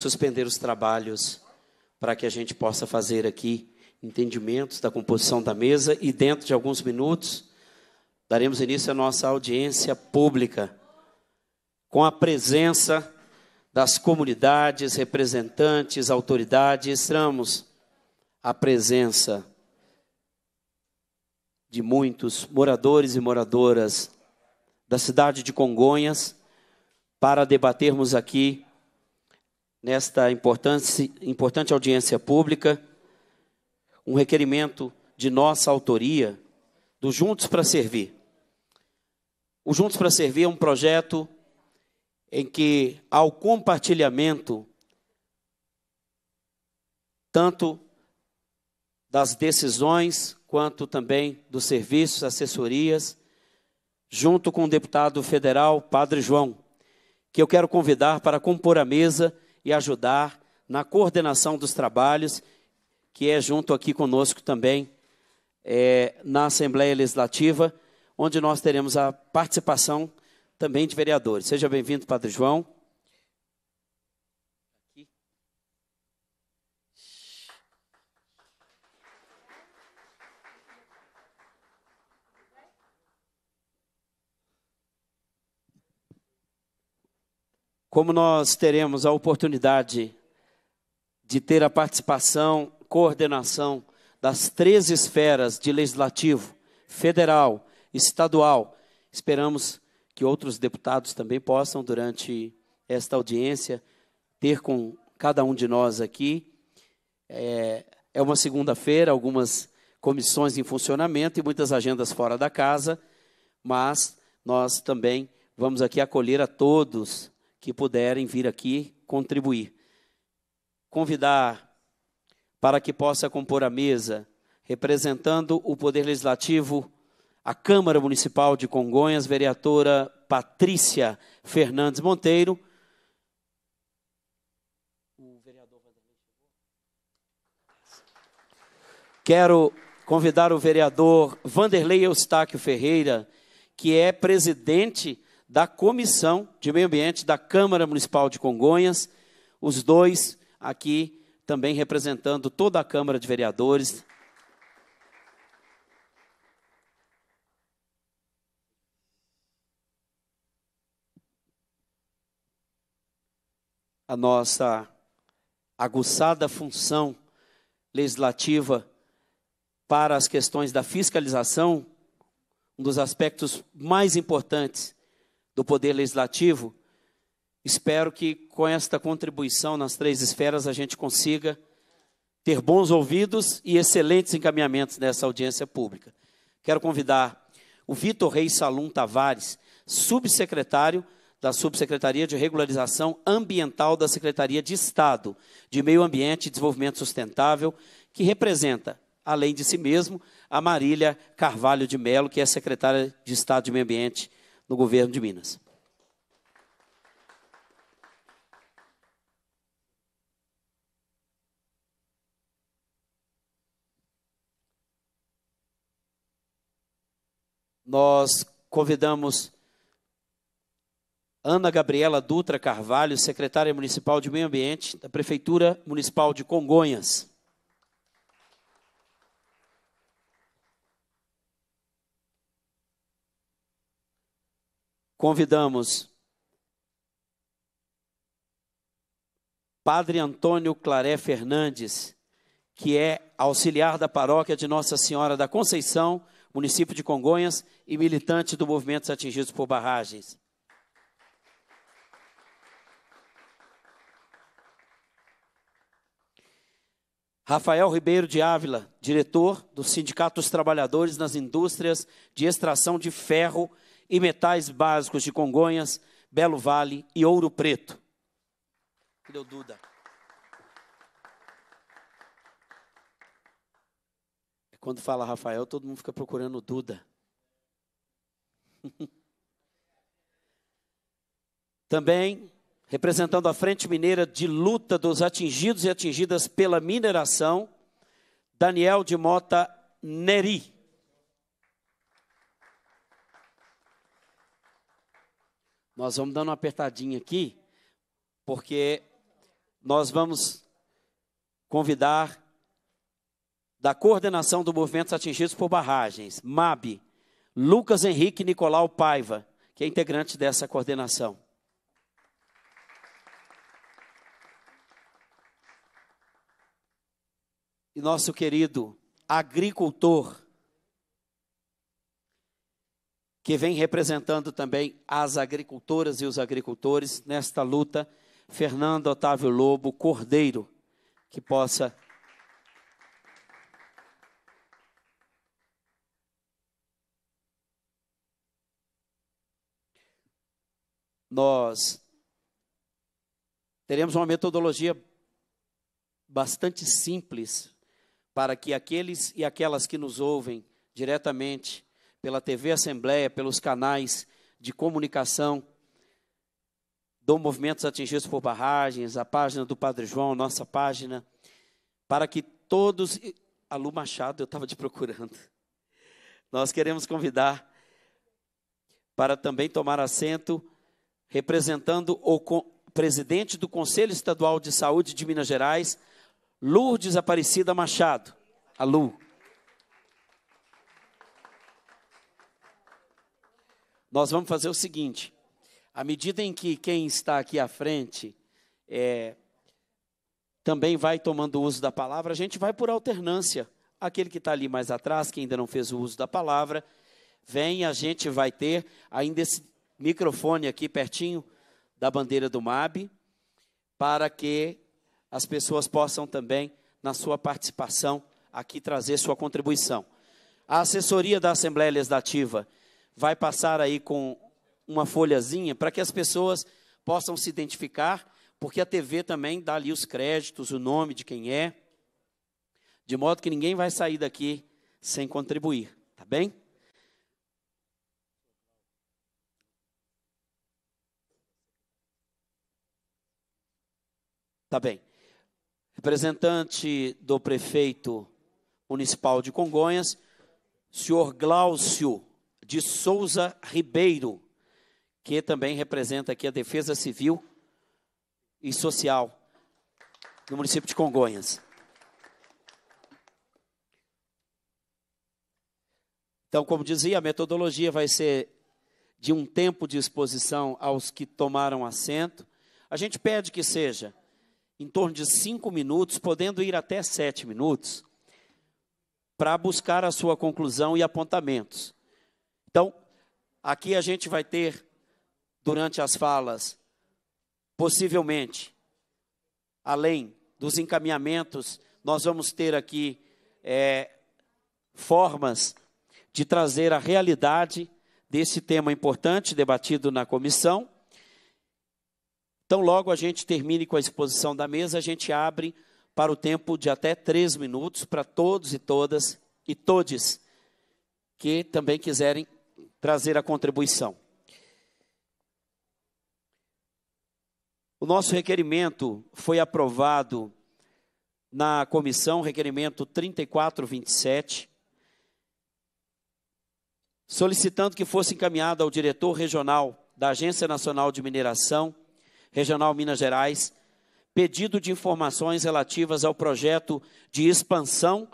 suspender os trabalhos para que a gente possa fazer aqui entendimentos da composição da mesa e dentro de alguns minutos daremos início à nossa audiência pública com a presença das comunidades, representantes, autoridades, tramos a presença de muitos moradores e moradoras da cidade de Congonhas para debatermos aqui nesta importante, importante audiência pública um requerimento de nossa autoria do Juntos para Servir. O Juntos para Servir é um projeto em que há o compartilhamento tanto das decisões quanto também dos serviços, assessorias, junto com o deputado federal Padre João, que eu quero convidar para compor a mesa e ajudar na coordenação dos trabalhos, que é junto aqui conosco também é, na Assembleia Legislativa, onde nós teremos a participação também de vereadores. Seja bem-vindo, Padre João. como nós teremos a oportunidade de ter a participação, coordenação das três esferas de legislativo, federal, estadual, esperamos que outros deputados também possam, durante esta audiência, ter com cada um de nós aqui. É, é uma segunda-feira, algumas comissões em funcionamento e muitas agendas fora da casa, mas nós também vamos aqui acolher a todos que puderem vir aqui contribuir. Convidar para que possa compor a mesa, representando o Poder Legislativo, a Câmara Municipal de Congonhas, vereadora Patrícia Fernandes Monteiro. Quero convidar o vereador Vanderlei Eustáquio Ferreira, que é presidente da Comissão de Meio Ambiente da Câmara Municipal de Congonhas, os dois aqui também representando toda a Câmara de Vereadores. A nossa aguçada função legislativa para as questões da fiscalização, um dos aspectos mais importantes do Poder Legislativo. Espero que com esta contribuição nas três esferas a gente consiga ter bons ouvidos e excelentes encaminhamentos nessa audiência pública. Quero convidar o Vitor Reis Salum Tavares, subsecretário da Subsecretaria de Regularização Ambiental da Secretaria de Estado de Meio Ambiente e Desenvolvimento Sustentável, que representa, além de si mesmo, a Marília Carvalho de Melo, que é secretária de Estado de Meio Ambiente no governo de Minas. Nós convidamos Ana Gabriela Dutra Carvalho, secretária municipal de Meio Ambiente da Prefeitura Municipal de Congonhas. convidamos Padre Antônio Claré Fernandes, que é auxiliar da paróquia de Nossa Senhora da Conceição, município de Congonhas, e militante do Movimento Atingidos por Barragens. Rafael Ribeiro de Ávila, diretor do Sindicato dos Trabalhadores nas Indústrias de Extração de Ferro e metais básicos de Congonhas, Belo Vale e Ouro Preto. Deu Duda. É quando fala Rafael, todo mundo fica procurando Duda. Também representando a Frente Mineira de Luta dos Atingidos e Atingidas pela Mineração, Daniel de Mota Neri. Nós vamos dando uma apertadinha aqui, porque nós vamos convidar da coordenação do Movimento Atingidos por Barragens, MAB, Lucas Henrique Nicolau Paiva, que é integrante dessa coordenação. E nosso querido agricultor que vem representando também as agricultoras e os agricultores nesta luta, Fernando Otávio Lobo Cordeiro, que possa nós teremos uma metodologia bastante simples para que aqueles e aquelas que nos ouvem diretamente pela TV Assembleia, pelos canais de comunicação do Movimentos Atingidos por Barragens, a página do Padre João, nossa página, para que todos. a Lu Machado, eu estava te procurando. Nós queremos convidar para também tomar assento, representando o presidente do Conselho Estadual de Saúde de Minas Gerais, Lourdes Aparecida Machado. a Lu. Nós vamos fazer o seguinte: à medida em que quem está aqui à frente é, também vai tomando uso da palavra, a gente vai por alternância. Aquele que está ali mais atrás, que ainda não fez o uso da palavra, vem, a gente vai ter ainda esse microfone aqui pertinho da bandeira do MAB, para que as pessoas possam também, na sua participação, aqui trazer sua contribuição. A assessoria da Assembleia Legislativa vai passar aí com uma folhazinha para que as pessoas possam se identificar, porque a TV também dá ali os créditos, o nome de quem é, de modo que ninguém vai sair daqui sem contribuir, tá bem? Tá bem. Representante do prefeito municipal de Congonhas, senhor Glaucio de Souza Ribeiro, que também representa aqui a Defesa Civil e Social do município de Congonhas. Então, como dizia, a metodologia vai ser de um tempo de exposição aos que tomaram assento. A gente pede que seja em torno de cinco minutos, podendo ir até sete minutos, para buscar a sua conclusão e apontamentos. Então, aqui a gente vai ter, durante as falas, possivelmente, além dos encaminhamentos, nós vamos ter aqui é, formas de trazer a realidade desse tema importante debatido na comissão. Então, logo a gente termine com a exposição da mesa, a gente abre para o tempo de até três minutos para todos e todas e todes que também quiserem trazer a contribuição. O nosso requerimento foi aprovado na comissão, requerimento 3427, solicitando que fosse encaminhado ao diretor regional da Agência Nacional de Mineração, Regional Minas Gerais, pedido de informações relativas ao projeto de expansão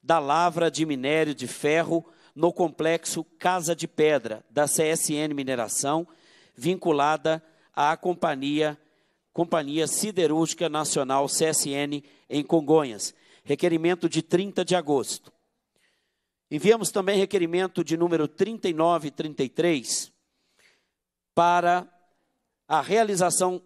da lavra de minério de ferro no complexo Casa de Pedra, da CSN Mineração, vinculada à Companhia, Companhia Siderúrgica Nacional CSN em Congonhas. Requerimento de 30 de agosto. Enviamos também requerimento de número 3933 para a realização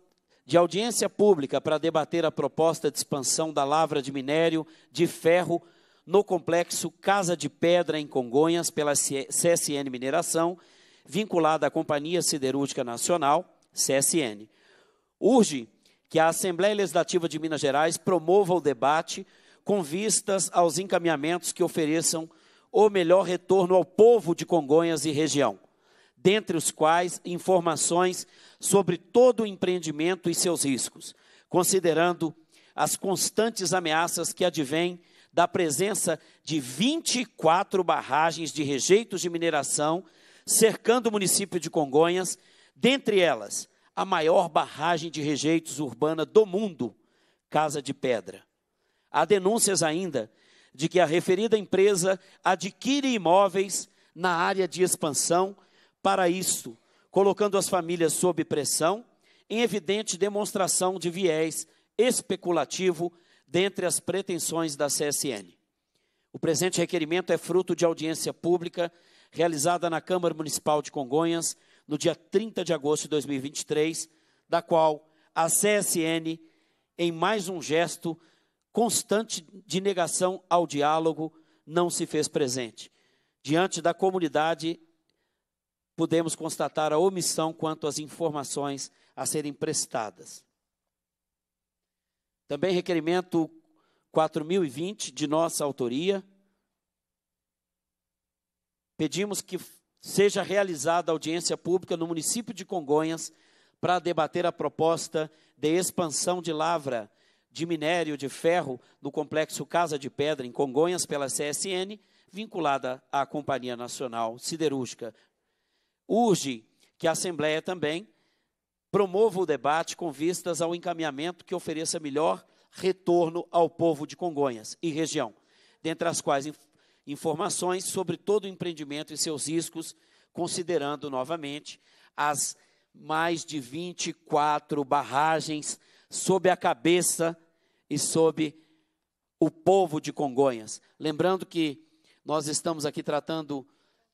de audiência pública para debater a proposta de expansão da lavra de minério de ferro no complexo Casa de Pedra, em Congonhas, pela CSN Mineração, vinculada à Companhia Siderúrgica Nacional, CSN. Urge que a Assembleia Legislativa de Minas Gerais promova o debate com vistas aos encaminhamentos que ofereçam o melhor retorno ao povo de Congonhas e região, dentre os quais informações sobre todo o empreendimento e seus riscos, considerando as constantes ameaças que advêm da presença de 24 barragens de rejeitos de mineração cercando o município de Congonhas, dentre elas a maior barragem de rejeitos urbana do mundo, Casa de Pedra. Há denúncias ainda de que a referida empresa adquire imóveis na área de expansão para isto, colocando as famílias sob pressão, em evidente demonstração de viés especulativo dentre as pretensões da CSN. O presente requerimento é fruto de audiência pública realizada na Câmara Municipal de Congonhas no dia 30 de agosto de 2023, da qual a CSN, em mais um gesto constante de negação ao diálogo, não se fez presente. Diante da comunidade, podemos constatar a omissão quanto às informações a serem prestadas. Também requerimento 4020, de nossa autoria. Pedimos que seja realizada audiência pública no município de Congonhas para debater a proposta de expansão de lavra de minério de ferro no complexo Casa de Pedra, em Congonhas, pela CSN, vinculada à Companhia Nacional Siderúrgica. Urge que a Assembleia também promova o debate com vistas ao encaminhamento que ofereça melhor retorno ao povo de Congonhas e região, dentre as quais inf informações sobre todo o empreendimento e seus riscos, considerando novamente as mais de 24 barragens sob a cabeça e sob o povo de Congonhas. Lembrando que nós estamos aqui tratando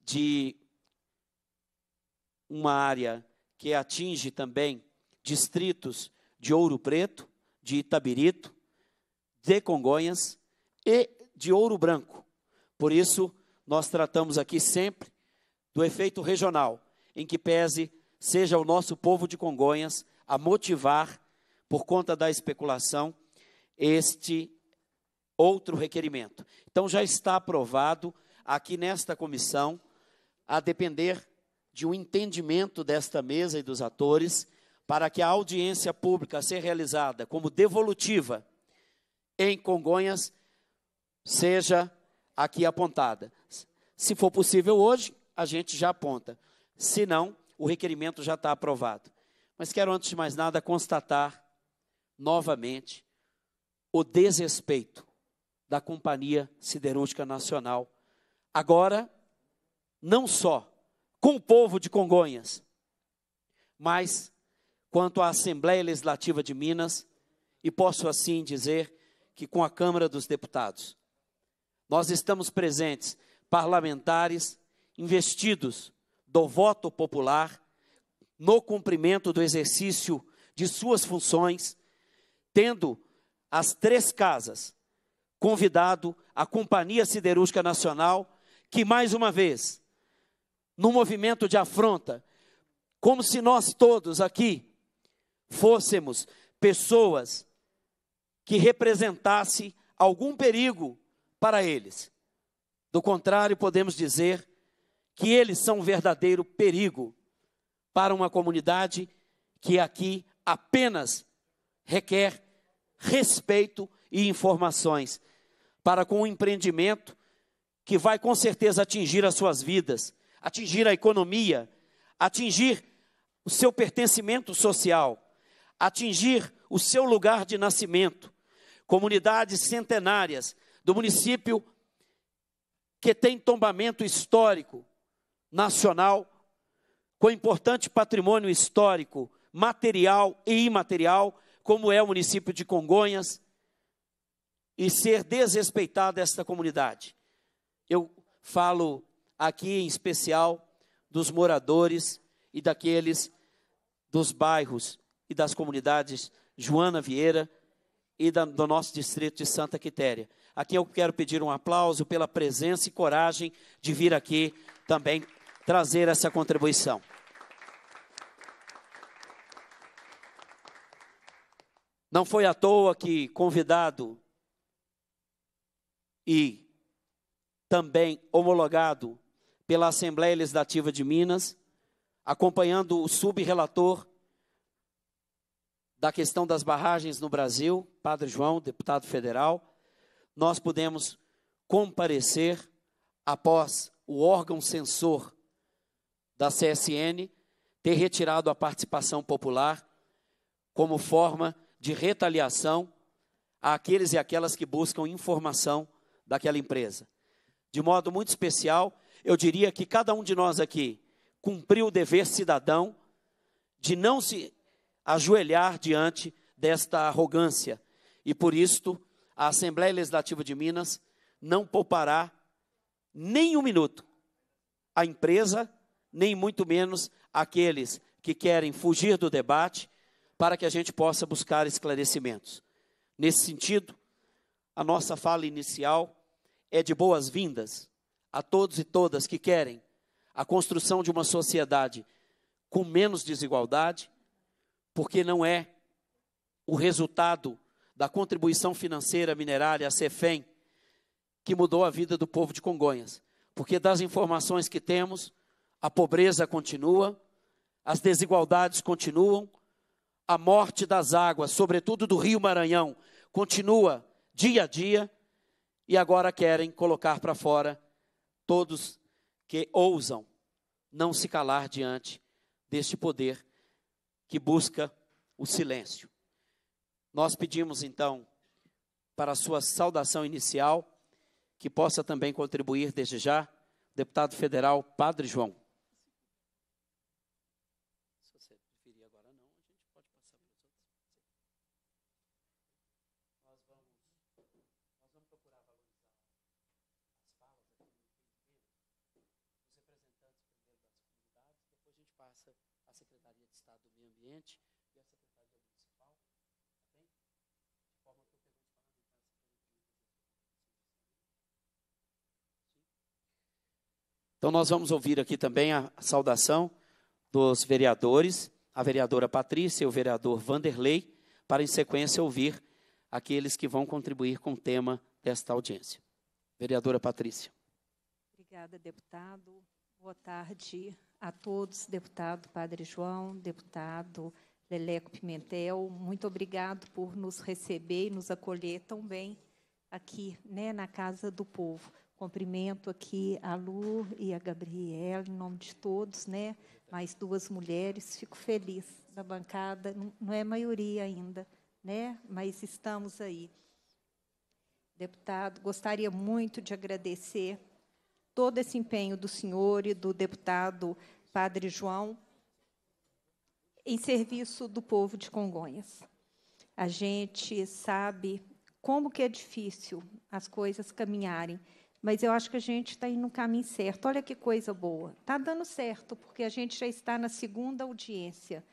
de uma área que atinge também distritos de Ouro Preto, de Itabirito, de Congonhas e de Ouro Branco. Por isso, nós tratamos aqui sempre do efeito regional, em que pese seja o nosso povo de Congonhas a motivar, por conta da especulação, este outro requerimento. Então, já está aprovado aqui nesta comissão, a depender de um entendimento desta mesa e dos atores para que a audiência pública a ser realizada como devolutiva em Congonhas seja aqui apontada. Se for possível hoje, a gente já aponta. Se não, o requerimento já está aprovado. Mas quero, antes de mais nada, constatar novamente o desrespeito da Companhia Siderúrgica Nacional. Agora, não só com o povo de Congonhas. Mas, quanto à Assembleia Legislativa de Minas, e posso assim dizer que com a Câmara dos Deputados, nós estamos presentes, parlamentares, investidos do voto popular, no cumprimento do exercício de suas funções, tendo as três casas convidado a Companhia Siderúrgica Nacional, que mais uma vez num movimento de afronta, como se nós todos aqui fôssemos pessoas que representasse algum perigo para eles. Do contrário, podemos dizer que eles são um verdadeiro perigo para uma comunidade que aqui apenas requer respeito e informações para com o um empreendimento que vai com certeza atingir as suas vidas, atingir a economia, atingir o seu pertencimento social, atingir o seu lugar de nascimento. Comunidades centenárias do município que tem tombamento histórico nacional, com importante patrimônio histórico, material e imaterial, como é o município de Congonhas, e ser desrespeitada esta comunidade. Eu falo aqui em especial dos moradores e daqueles dos bairros e das comunidades Joana Vieira e da, do nosso distrito de Santa Quitéria. Aqui eu quero pedir um aplauso pela presença e coragem de vir aqui também trazer essa contribuição. Não foi à toa que convidado e também homologado pela Assembleia Legislativa de Minas, acompanhando o subrelator da questão das barragens no Brasil, Padre João, deputado federal, nós pudemos comparecer após o órgão censor da CSN ter retirado a participação popular como forma de retaliação àqueles e aquelas que buscam informação daquela empresa. De modo muito especial, eu diria que cada um de nós aqui cumpriu o dever cidadão de não se ajoelhar diante desta arrogância. E por isto, a Assembleia Legislativa de Minas não poupará nem um minuto a empresa, nem muito menos aqueles que querem fugir do debate, para que a gente possa buscar esclarecimentos. Nesse sentido, a nossa fala inicial é de boas-vindas a todos e todas que querem a construção de uma sociedade com menos desigualdade, porque não é o resultado da contribuição financeira minerária, a CEFEM, que mudou a vida do povo de Congonhas. Porque das informações que temos, a pobreza continua, as desigualdades continuam, a morte das águas, sobretudo do Rio Maranhão, continua dia a dia, e agora querem colocar para fora todos que ousam não se calar diante deste poder que busca o silêncio. Nós pedimos então para a sua saudação inicial, que possa também contribuir desde já, deputado federal Padre João. Então, nós vamos ouvir aqui também a saudação dos vereadores, a vereadora Patrícia e o vereador Vanderlei, para em sequência ouvir aqueles que vão contribuir com o tema desta audiência. Vereadora Patrícia. Obrigada, deputado. Boa tarde a todos, deputado Padre João, deputado Leleco Pimentel. Muito obrigado por nos receber e nos acolher tão bem aqui, né, na Casa do Povo. Cumprimento aqui a Lu e a Gabriela, em nome de todos, né? Mais duas mulheres, fico feliz da bancada, não é maioria ainda, né? Mas estamos aí. Deputado, gostaria muito de agradecer todo esse empenho do senhor e do deputado Padre João em serviço do povo de Congonhas. A gente sabe como que é difícil as coisas caminharem mas eu acho que a gente está indo no caminho certo. Olha que coisa boa. Está dando certo, porque a gente já está na segunda audiência.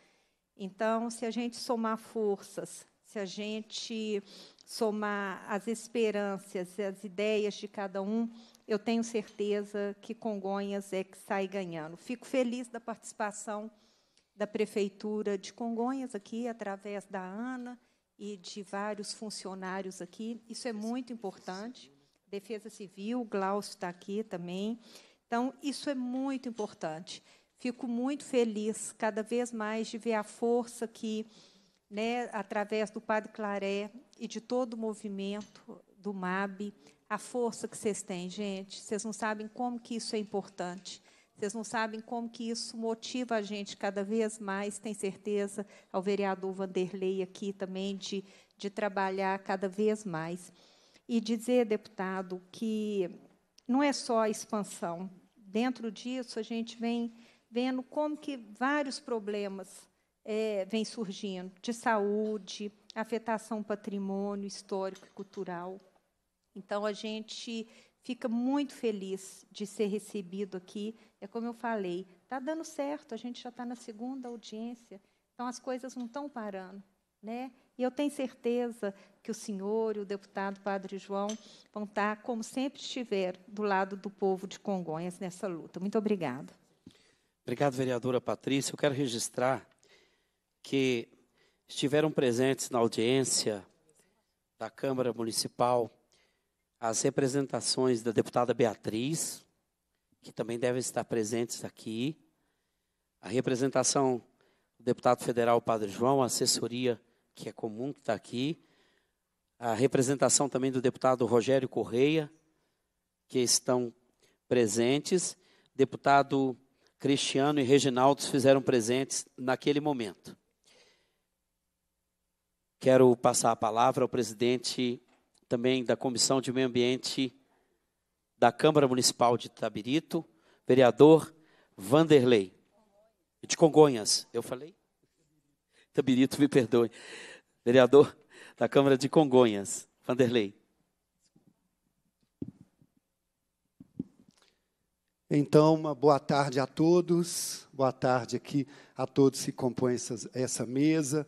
Então, se a gente somar forças, se a gente somar as esperanças, as ideias de cada um, eu tenho certeza que Congonhas é que sai ganhando. Fico feliz da participação da Prefeitura de Congonhas aqui, através da Ana e de vários funcionários aqui. Isso é muito importante. Defesa Civil, Glaucio está aqui também. Então, isso é muito importante. Fico muito feliz, cada vez mais, de ver a força que, né, através do Padre Claré e de todo o movimento do MAB, a força que vocês têm, gente. Vocês não sabem como que isso é importante. Vocês não sabem como que isso motiva a gente cada vez mais, tem certeza, ao vereador Vanderlei aqui também, de, de trabalhar cada vez mais e dizer, deputado, que não é só a expansão. Dentro disso, a gente vem vendo como que vários problemas é, vêm surgindo, de saúde, afetação patrimônio histórico e cultural. Então, a gente fica muito feliz de ser recebido aqui. É como eu falei, está dando certo, a gente já está na segunda audiência, então as coisas não estão parando. Né? E eu tenho certeza que o senhor e o deputado Padre João vão estar, como sempre estiver, do lado do povo de Congonhas nessa luta. Muito obrigada. Obrigado, vereadora Patrícia. Eu quero registrar que estiveram presentes na audiência da Câmara Municipal as representações da deputada Beatriz, que também devem estar presentes aqui, a representação do deputado federal Padre João, a assessoria que é comum que está aqui, a representação também do deputado Rogério Correia, que estão presentes, deputado Cristiano e Reginaldo se fizeram presentes naquele momento. Quero passar a palavra ao presidente também da Comissão de Meio Ambiente da Câmara Municipal de Tabirito vereador Vanderlei. De Congonhas, eu falei? Tabirito, me perdoe. Vereador da Câmara de Congonhas, Vanderlei. Então, uma boa tarde a todos, boa tarde aqui a todos que compõem essa, essa mesa,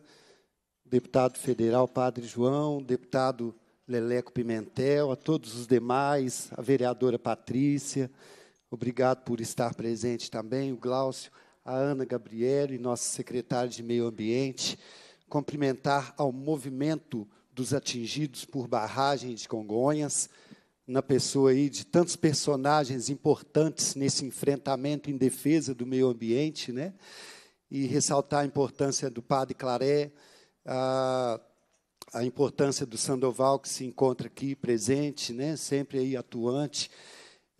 deputado federal Padre João, deputado Leleco Pimentel, a todos os demais, a vereadora Patrícia, obrigado por estar presente também, o Gláucio, a Ana Gabriele, nossa secretária de Meio Ambiente, cumprimentar ao movimento dos atingidos por barragem de Congonhas, na pessoa aí de tantos personagens importantes nesse enfrentamento em defesa do meio ambiente, né? E ressaltar a importância do Padre Claré, a, a importância do Sandoval que se encontra aqui presente, né? Sempre aí atuante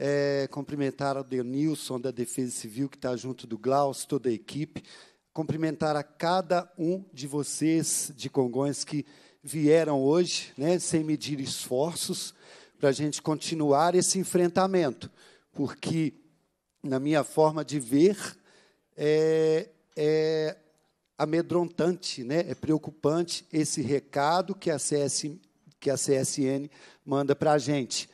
é, cumprimentar o Denilson, da Defesa Civil, que está junto do Glaucio, toda a equipe. Cumprimentar a cada um de vocês de Congonhas que vieram hoje, né, sem medir esforços, para a gente continuar esse enfrentamento. Porque, na minha forma de ver, é, é amedrontante, né, é preocupante esse recado que a, CS, que a CSN manda para a gente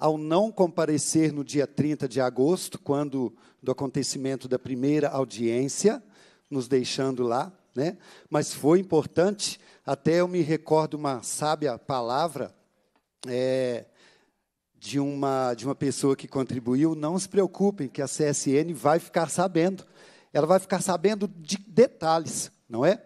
ao não comparecer no dia 30 de agosto, quando do acontecimento da primeira audiência, nos deixando lá, né? Mas foi importante, até eu me recordo uma sábia palavra é, de uma de uma pessoa que contribuiu, não se preocupem que a CSN vai ficar sabendo. Ela vai ficar sabendo de detalhes, não é?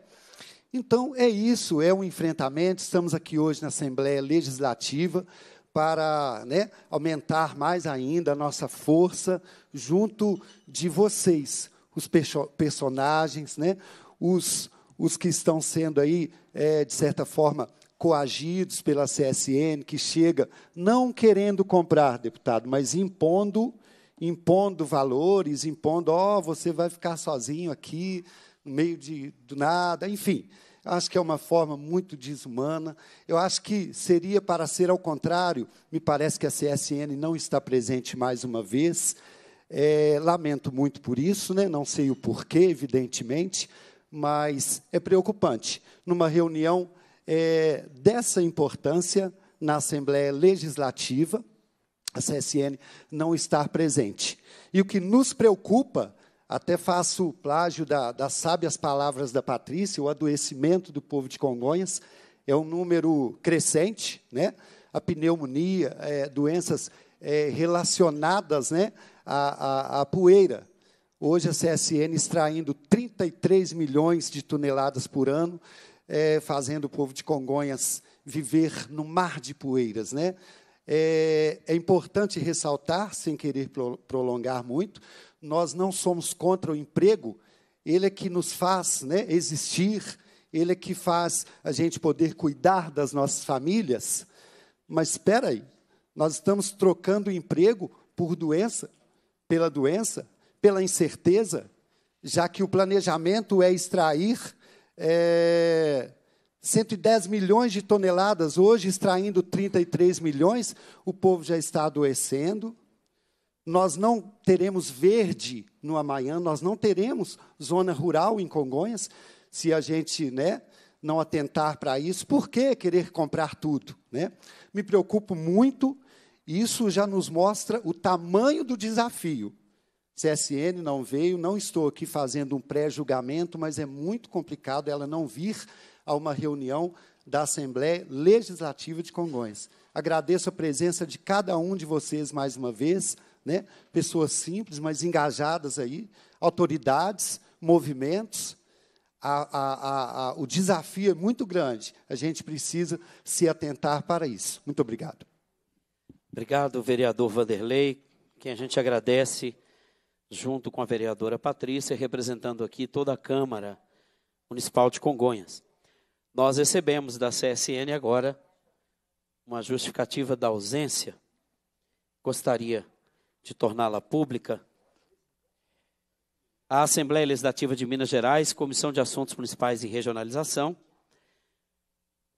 Então é isso, é um enfrentamento. Estamos aqui hoje na Assembleia Legislativa para né, aumentar mais ainda a nossa força junto de vocês, os perso personagens, né, os, os que estão sendo aí, é, de certa forma, coagidos pela CSN, que chega não querendo comprar, deputado, mas impondo, impondo valores, impondo, ó, oh, você vai ficar sozinho aqui, no meio de, do nada, enfim acho que é uma forma muito desumana. Eu acho que seria para ser ao contrário. Me parece que a CSN não está presente mais uma vez. É, lamento muito por isso, né? não sei o porquê, evidentemente, mas é preocupante. Numa reunião é, dessa importância na Assembleia Legislativa, a CSN não estar presente. E o que nos preocupa até faço o plágio da, das sábias palavras da Patrícia, o adoecimento do povo de Congonhas é um número crescente, né? a pneumonia, é, doenças é, relacionadas né, à, à, à poeira. Hoje a CSN extraindo 33 milhões de toneladas por ano, é, fazendo o povo de Congonhas viver no mar de poeiras. Né? É, é, importante ressaltar, sem querer prolongar muito, nós não somos contra o emprego, ele é que nos faz né, existir, ele é que faz a gente poder cuidar das nossas famílias. Mas espera aí, nós estamos trocando o emprego por doença, pela doença, pela incerteza, já que o planejamento é extrair é, 110 milhões de toneladas, hoje extraindo 33 milhões, o povo já está adoecendo, nós não teremos verde no amanhã, nós não teremos zona rural em Congonhas, se a gente né, não atentar para isso. Por que querer comprar tudo? Né? Me preocupo muito, isso já nos mostra o tamanho do desafio. CSN não veio, não estou aqui fazendo um pré-julgamento, mas é muito complicado ela não vir a uma reunião da Assembleia Legislativa de Congonhas. Agradeço a presença de cada um de vocês mais uma vez né? pessoas simples, mas engajadas aí, autoridades, movimentos. A, a, a, o desafio é muito grande. A gente precisa se atentar para isso. Muito obrigado. Obrigado, vereador Vanderlei, quem a gente agradece, junto com a vereadora Patrícia, representando aqui toda a Câmara Municipal de Congonhas. Nós recebemos da CSN agora uma justificativa da ausência. Gostaria de torná-la pública, a Assembleia Legislativa de Minas Gerais, Comissão de Assuntos Municipais e Regionalização,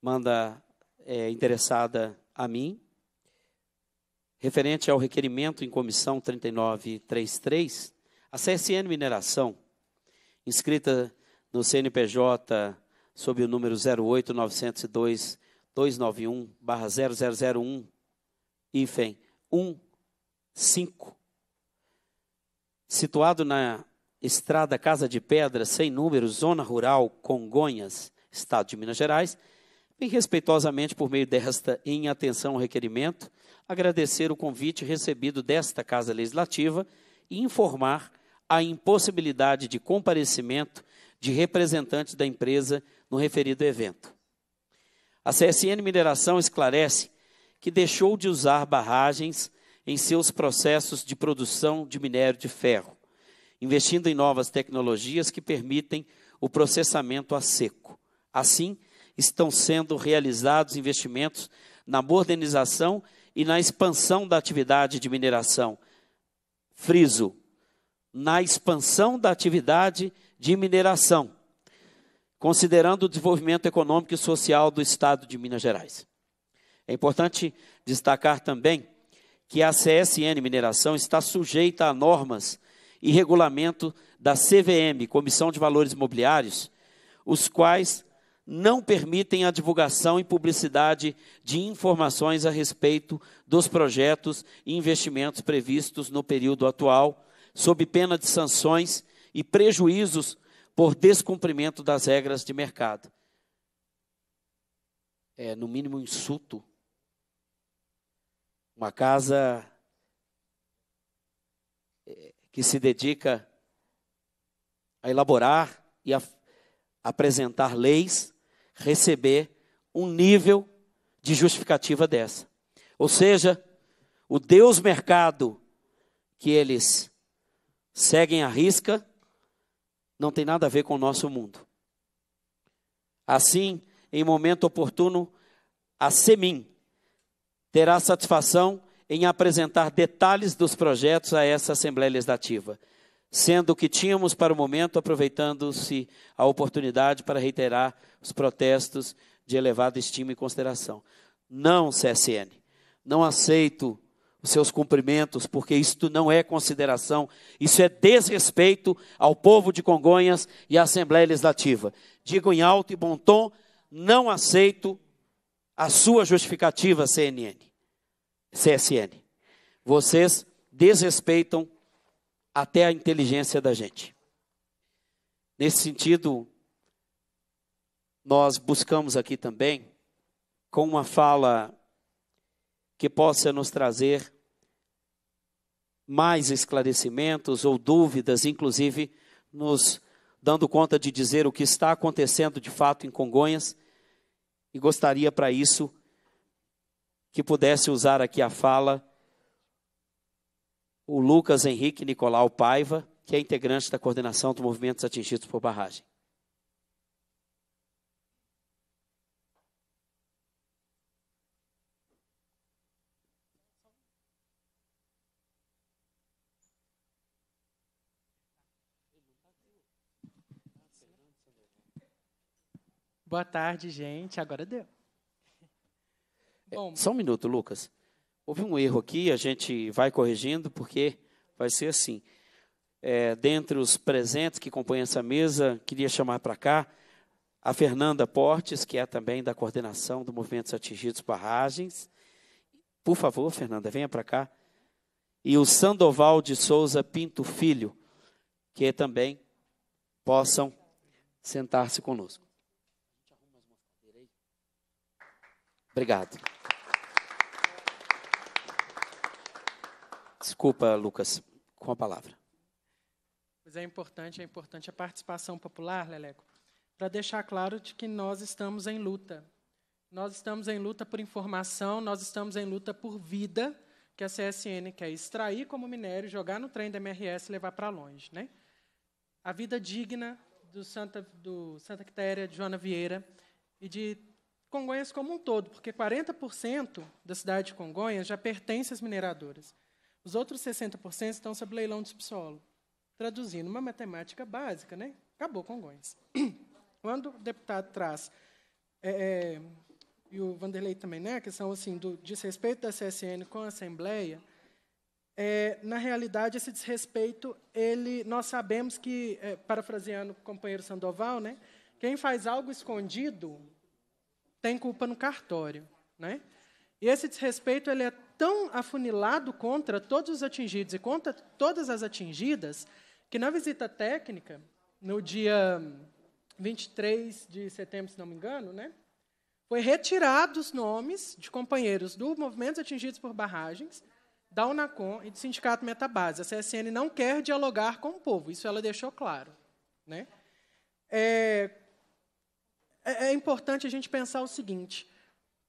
manda é, interessada a mim, referente ao requerimento em comissão 3933, a CSN Mineração, inscrita no CNPJ sob o número 08902291 0001 ifem 1 5. Situado na estrada Casa de Pedra, sem número, zona rural, Congonhas, estado de Minas Gerais, bem respeitosamente, por meio desta, em atenção ao requerimento, agradecer o convite recebido desta Casa Legislativa e informar a impossibilidade de comparecimento de representantes da empresa no referido evento. A CSN Mineração esclarece que deixou de usar barragens em seus processos de produção de minério de ferro, investindo em novas tecnologias que permitem o processamento a seco. Assim, estão sendo realizados investimentos na modernização e na expansão da atividade de mineração. Friso, na expansão da atividade de mineração, considerando o desenvolvimento econômico e social do Estado de Minas Gerais. É importante destacar também que a CSN Mineração está sujeita a normas e regulamento da CVM, Comissão de Valores Imobiliários, os quais não permitem a divulgação e publicidade de informações a respeito dos projetos e investimentos previstos no período atual, sob pena de sanções e prejuízos por descumprimento das regras de mercado. É, no mínimo, insulto uma casa eh, que se dedica a elaborar e a apresentar leis, receber um nível de justificativa dessa. Ou seja, o Deus mercado que eles seguem à risca não tem nada a ver com o nosso mundo. Assim, em momento oportuno, a Semim, terá satisfação em apresentar detalhes dos projetos a essa Assembleia Legislativa, sendo o que tínhamos para o momento, aproveitando-se a oportunidade para reiterar os protestos de elevado estima e consideração. Não, CSN, não aceito os seus cumprimentos, porque isto não é consideração, isso é desrespeito ao povo de Congonhas e à Assembleia Legislativa. Digo em alto e bom tom, não aceito a sua justificativa, CNN, CSN. Vocês desrespeitam até a inteligência da gente. Nesse sentido, nós buscamos aqui também, com uma fala que possa nos trazer mais esclarecimentos ou dúvidas, inclusive nos dando conta de dizer o que está acontecendo de fato em Congonhas e gostaria para isso que pudesse usar aqui a fala o Lucas Henrique Nicolau Paiva, que é integrante da coordenação do Movimentos Atingidos por Barragem. Boa tarde, gente. Agora deu. É, Bom, Só um minuto, Lucas. Houve um erro aqui, a gente vai corrigindo, porque vai ser assim. É, dentre os presentes que compõem essa mesa, queria chamar para cá a Fernanda Portes, que é também da coordenação do Movimentos Atingidos Barragens. Por favor, Fernanda, venha para cá. E o Sandoval de Souza Pinto Filho, que também possam sentar-se conosco. Obrigado. Desculpa, Lucas, com a palavra. Mas é importante, é importante a participação popular, Leleco, para deixar claro de que nós estamos em luta. Nós estamos em luta por informação, nós estamos em luta por vida, que a CSN quer extrair como minério, jogar no trem da MRS e levar para longe. Né? A vida digna do Santa, do Santa Quitéria, de Joana Vieira, e de Congonhas como um todo, porque 40% da cidade de Congonhas já pertence às mineradoras. Os outros 60% estão sob leilão de subsolo. Traduzindo, uma matemática básica, né? Acabou Congonhas. Quando o deputado traz, é, é, e o Vanderlei também, né, a questão assim, do desrespeito da CSN com a Assembleia, é, na realidade, esse desrespeito, ele, nós sabemos que, é, parafraseando o companheiro Sandoval, né, quem faz algo escondido tem culpa no cartório. Né? E esse desrespeito ele é tão afunilado contra todos os atingidos e contra todas as atingidas, que na visita técnica, no dia 23 hum, de setembro, se não me engano, né, foi retirado os nomes de companheiros do movimento Atingidos por Barragens, da Unacom e do Sindicato Metabase. A CSN não quer dialogar com o povo, isso ela deixou claro. Né? É, é, é, importante a gente pensar o seguinte: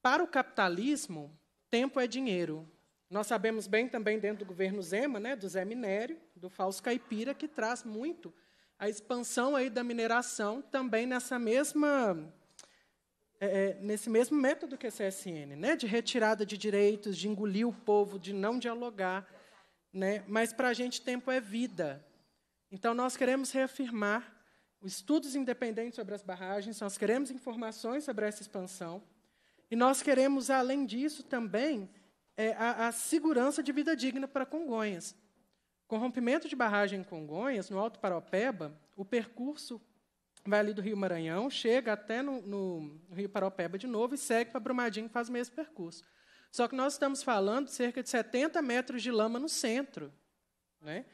para o capitalismo, tempo é dinheiro. Nós sabemos bem também dentro do governo Zema, né, do Zé Minério, do Fausto Caipira, que traz muito a expansão aí da mineração também nessa mesma é, é nesse mesmo método que a CSN, né, de retirada de direitos, de engolir o povo, de não dialogar, né, mas para a gente tempo é vida. Então nós queremos reafirmar estudos independentes sobre as barragens, nós queremos informações sobre essa expansão, e nós queremos, além disso, também é, a, a segurança de vida digna para Congonhas. Com rompimento de barragem em Congonhas, no Alto Paropeba, o percurso vai ali do Rio Maranhão, chega até no, no Rio Paropeba de novo e segue para Brumadinho e faz o mesmo percurso. Só que nós estamos falando de cerca de 70 metros de lama no centro. Né?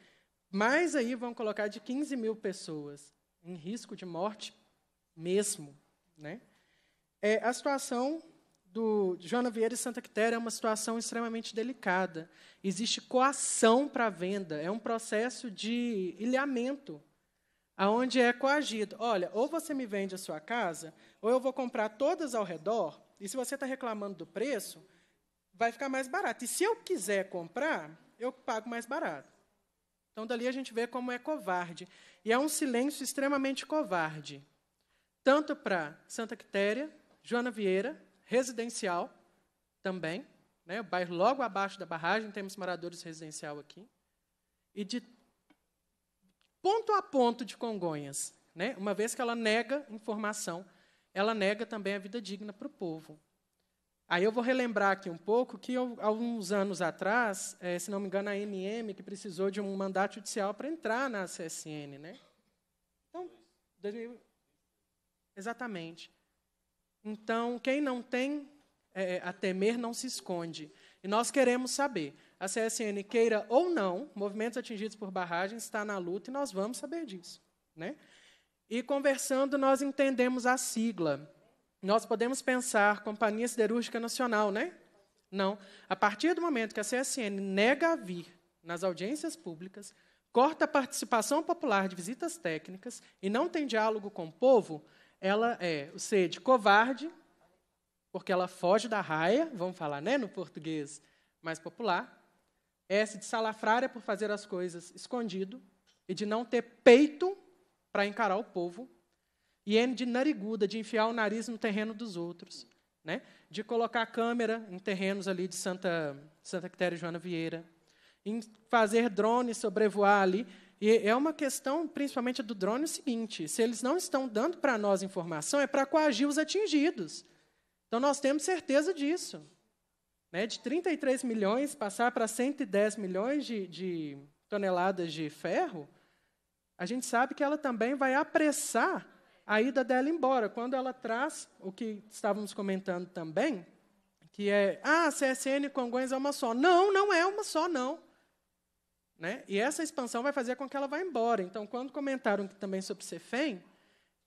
Mais aí vão colocar de 15 mil pessoas em risco de morte mesmo. Né? É, a situação do Joana Vieira e Santa Quitéria é uma situação extremamente delicada. Existe coação para a venda, é um processo de ilhamento, aonde é coagido. Olha, ou você me vende a sua casa, ou eu vou comprar todas ao redor, e se você está reclamando do preço, vai ficar mais barato. E se eu quiser comprar, eu pago mais barato. Então, dali a gente vê como é covarde. E é um silêncio extremamente covarde, tanto para Santa Quitéria, Joana Vieira, residencial também, né, o bairro logo abaixo da barragem, temos moradores residencial aqui, e de ponto a ponto de Congonhas, né, uma vez que ela nega informação, ela nega também a vida digna para o povo. Aí eu vou relembrar aqui um pouco que, eu, alguns anos atrás, é, se não me engano, a NM, que precisou de um mandato judicial para entrar na CSN. Né? Então, 2000, exatamente. Então, quem não tem é, é, a temer não se esconde. E nós queremos saber. A CSN queira ou não, movimentos atingidos por barragens está na luta e nós vamos saber disso. Né? E conversando, nós entendemos a sigla. Nós podemos pensar Companhia Siderúrgica Nacional, né? Não. A partir do momento que a CSN nega a vir nas audiências públicas, corta a participação popular de visitas técnicas e não tem diálogo com o povo, ela é o C de covarde, porque ela foge da raia, vamos falar né, no português mais popular, S de salafrária por fazer as coisas escondido e de não ter peito para encarar o povo e é de nariguda, de enfiar o nariz no terreno dos outros, né? de colocar câmera em terrenos ali de Santa, Santa Quitéria e Joana Vieira, em fazer drones sobrevoar ali. E é uma questão, principalmente do drone, é o seguinte: se eles não estão dando para nós informação, é para coagir os atingidos. Então nós temos certeza disso. Né? De 33 milhões passar para 110 milhões de, de toneladas de ferro, a gente sabe que ela também vai apressar a ida dela embora, quando ela traz o que estávamos comentando também, que é, ah, CSN Congonhas é uma só. Não, não é uma só, não. Né? E essa expansão vai fazer com que ela vá embora. Então, quando comentaram também sobre Cefém,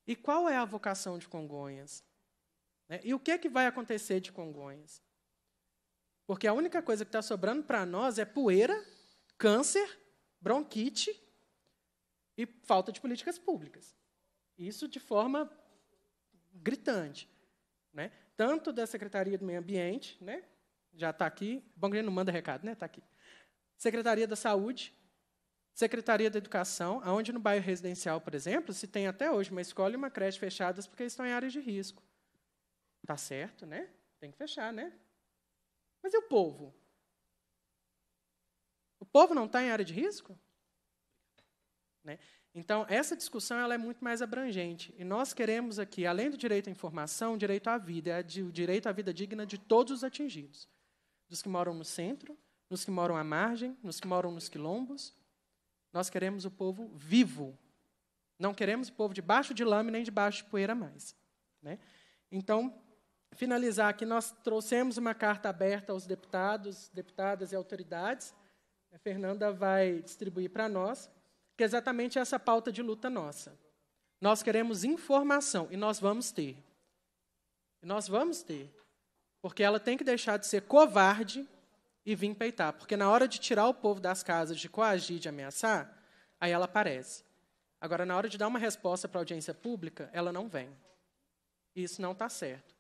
e qual é a vocação de Congonhas? Né? E o que, é que vai acontecer de Congonhas? Porque a única coisa que está sobrando para nós é poeira, câncer, bronquite e falta de políticas públicas. Isso de forma gritante. Né? Tanto da Secretaria do Meio Ambiente, né? já está aqui, o Grêmio não manda recado, né? Está aqui. Secretaria da Saúde, Secretaria da Educação, aonde no bairro residencial, por exemplo, se tem até hoje uma escola e uma creche fechadas porque estão em áreas de risco. Tá certo, né? Tem que fechar, né? Mas e o povo? O povo não está em área de risco? Né? Então, essa discussão ela é muito mais abrangente. E nós queremos aqui, além do direito à informação, o direito à vida, é o direito à vida digna de todos os atingidos. Dos que moram no centro, nos que moram à margem, nos que moram nos quilombos. Nós queremos o povo vivo. Não queremos o povo debaixo de lama nem debaixo de poeira mais. Né? Então, finalizar aqui, nós trouxemos uma carta aberta aos deputados, deputadas e autoridades. A Fernanda vai distribuir para nós que é exatamente essa pauta de luta nossa. Nós queremos informação e nós vamos ter. E nós vamos ter. Porque ela tem que deixar de ser covarde e vir peitar. Porque na hora de tirar o povo das casas, de coagir, de ameaçar, aí ela aparece. Agora, na hora de dar uma resposta para a audiência pública, ela não vem. Isso não está certo.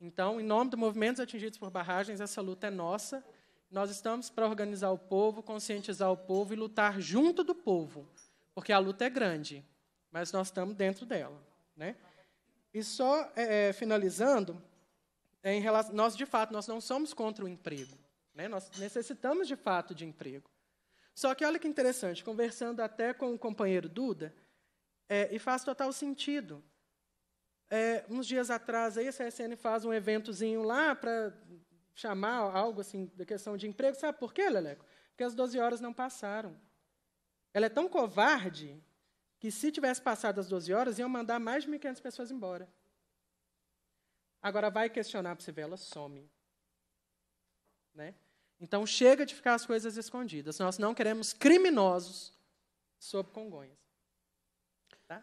Então, em nome do dos Atingidos por Barragens, essa luta é nossa nós estamos para organizar o povo, conscientizar o povo e lutar junto do povo, porque a luta é grande, mas nós estamos dentro dela. Né? E só é, é finalizando, é, em relação, nós, de fato, nós não somos contra o emprego. Né? Nós necessitamos, de fato, de emprego. Só que olha que interessante, conversando até com o companheiro Duda, é, e faz total sentido. É, uns dias atrás, aí, a CSN faz um eventozinho lá para chamar algo assim da questão de emprego. Sabe por quê, Leleco? Porque as 12 horas não passaram. Ela é tão covarde que, se tivesse passado as 12 horas, iam mandar mais de 1.500 pessoas embora. Agora, vai questionar para você ver, ela some. Né? Então, chega de ficar as coisas escondidas. Nós não queremos criminosos sob Congonhas. Tá?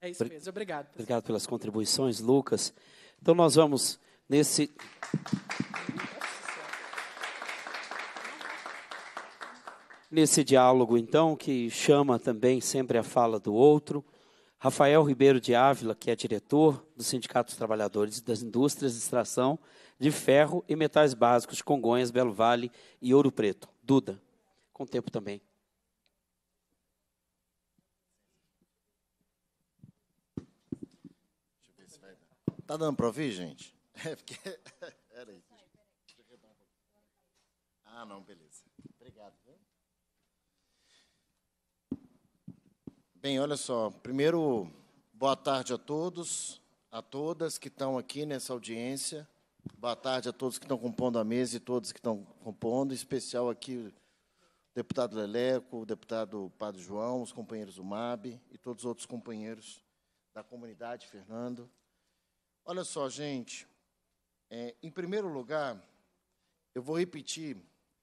É isso mesmo. Obrigado. Obrigado pelas contribuições, Lucas. Então, nós vamos nesse. Nesse diálogo, então, que chama também sempre a fala do outro, Rafael Ribeiro de Ávila, que é diretor do Sindicato dos Trabalhadores das Indústrias de Extração de Ferro e Metais Básicos de Congonhas, Belo Vale e Ouro Preto. Duda, com tempo também. Tá dando para ouvir, gente? É, porque. Era isso. Ah, não, beleza. Obrigado, Bem, olha só. Primeiro, boa tarde a todos, a todas que estão aqui nessa audiência. Boa tarde a todos que estão compondo a mesa e todos que estão compondo, em especial aqui o deputado Leleco, o deputado Padre João, os companheiros do MAB e todos os outros companheiros da comunidade, Fernando. Olha só, gente, é, em primeiro lugar, eu vou repetir,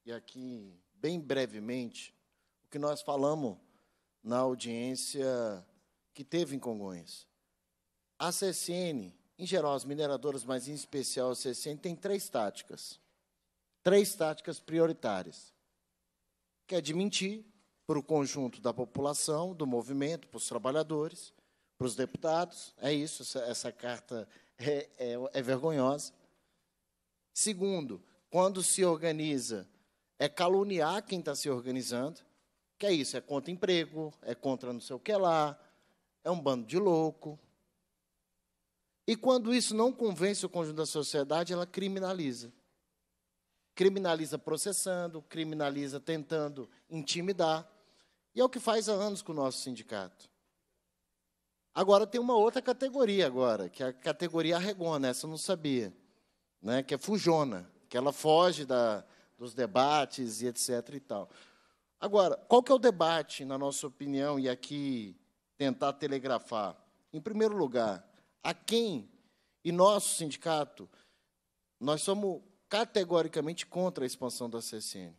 e aqui bem brevemente, o que nós falamos na audiência que teve em Congonhas. A CSN, em geral, as mineradoras, mas em especial a CSN, tem três táticas. Três táticas prioritárias. Que é de mentir para o conjunto da população, do movimento, para os trabalhadores, para os deputados. É isso, essa, carta é, é, é vergonhosa. Segundo, quando se organiza, é caluniar quem está se organizando, que é isso, é contra emprego, é contra não sei o que lá, é um bando de louco. E quando isso não convence o conjunto da sociedade, ela criminaliza. Criminaliza processando, criminaliza tentando intimidar. E é o que faz há anos com o nosso sindicato. Agora tem uma outra categoria agora, que é a categoria regona. essa eu não sabia né, que é fujona, que ela foge da, dos debates e etc. e tal. Agora, qual que é o debate, na nossa opinião, e aqui tentar telegrafar? Em primeiro lugar, a quem e nosso sindicato, nós somos categoricamente contra a expansão da CSN.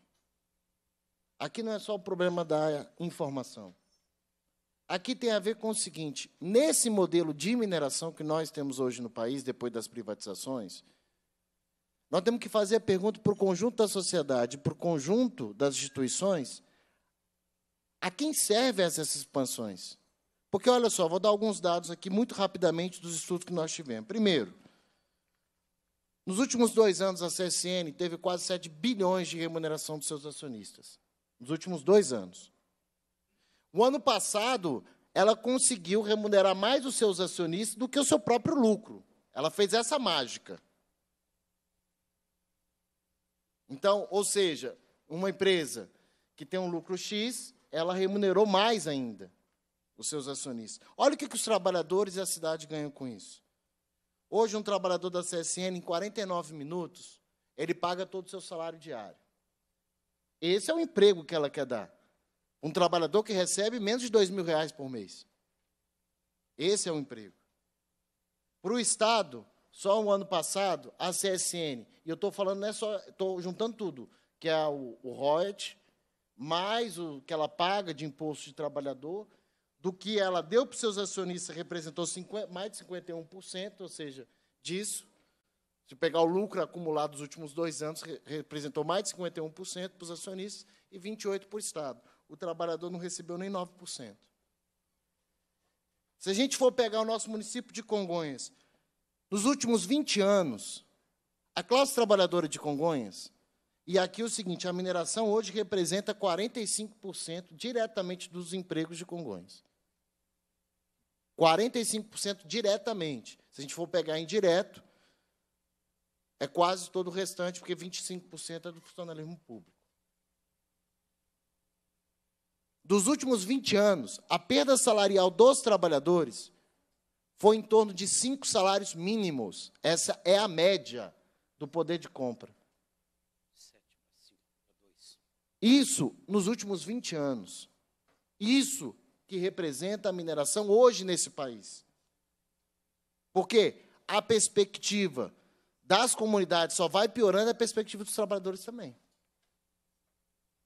Aqui não é só o problema da informação. Aqui tem a ver com o seguinte: nesse modelo de mineração que nós temos hoje no país, depois das privatizações, nós temos que fazer a pergunta para o conjunto da sociedade, para o conjunto das instituições, a quem servem essas expansões? Porque, olha só, vou dar alguns dados aqui muito rapidamente dos estudos que nós tivemos. Primeiro, nos últimos dois anos, a CSN teve quase 7 bilhões de remuneração dos seus acionistas. Nos últimos dois anos. O ano passado, ela conseguiu remunerar mais os seus acionistas do que o seu próprio lucro. Ela fez essa mágica. Então, ou seja, uma empresa que tem um lucro X, ela remunerou mais ainda os seus acionistas. Olha o que, que os trabalhadores e a cidade ganham com isso. Hoje, um trabalhador da CSN, em 49 minutos, ele paga todo o seu salário diário. Esse é o emprego que ela quer dar. Um trabalhador que recebe menos de dois mil reais por mês. Esse é o emprego. Para o Estado, só o ano passado, a CSN, e eu estou falando, não é só, estou juntando tudo, que é o, o mais o que ela paga de imposto de trabalhador, do que ela deu para os seus acionistas, representou 50, mais de 51%, ou seja, disso. Se pegar o lucro acumulado dos últimos dois anos, re, representou mais de 51% para os acionistas e 28% para o Estado. O trabalhador não recebeu nem 9%. Se a gente for pegar o nosso município de Congonhas, nos últimos 20 anos, a classe trabalhadora de Congonhas, e aqui é o seguinte, a mineração hoje representa 45% diretamente dos empregos de Congonhas. 45% diretamente. Se a gente for pegar indireto, é quase todo o restante, porque 25% é do funcionalismo público. Dos últimos 20 anos, a perda salarial dos trabalhadores foi em torno de cinco salários mínimos. Essa é a média do poder de compra. Isso nos últimos 20 anos. Isso que representa a mineração hoje nesse país. Porque a perspectiva das comunidades só vai piorando a perspectiva dos trabalhadores também.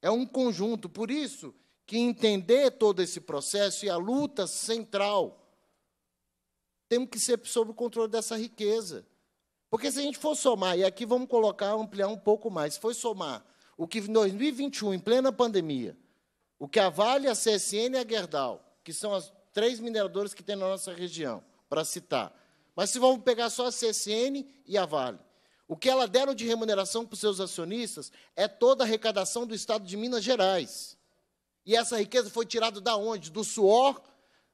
É um conjunto, por isso que entender todo esse processo e a luta central temos que ser sob o controle dessa riqueza. Porque se a gente for somar, e aqui vamos colocar, ampliar um pouco mais, se for somar o que em 2021, em plena pandemia, o que a Vale, a CSN e a Gerdau, que são as três mineradoras que tem na nossa região, para citar. Mas se vamos pegar só a CSN e a Vale, o que ela deram de remuneração para os seus acionistas é toda a arrecadação do Estado de Minas Gerais. E essa riqueza foi tirada da onde? Do suor,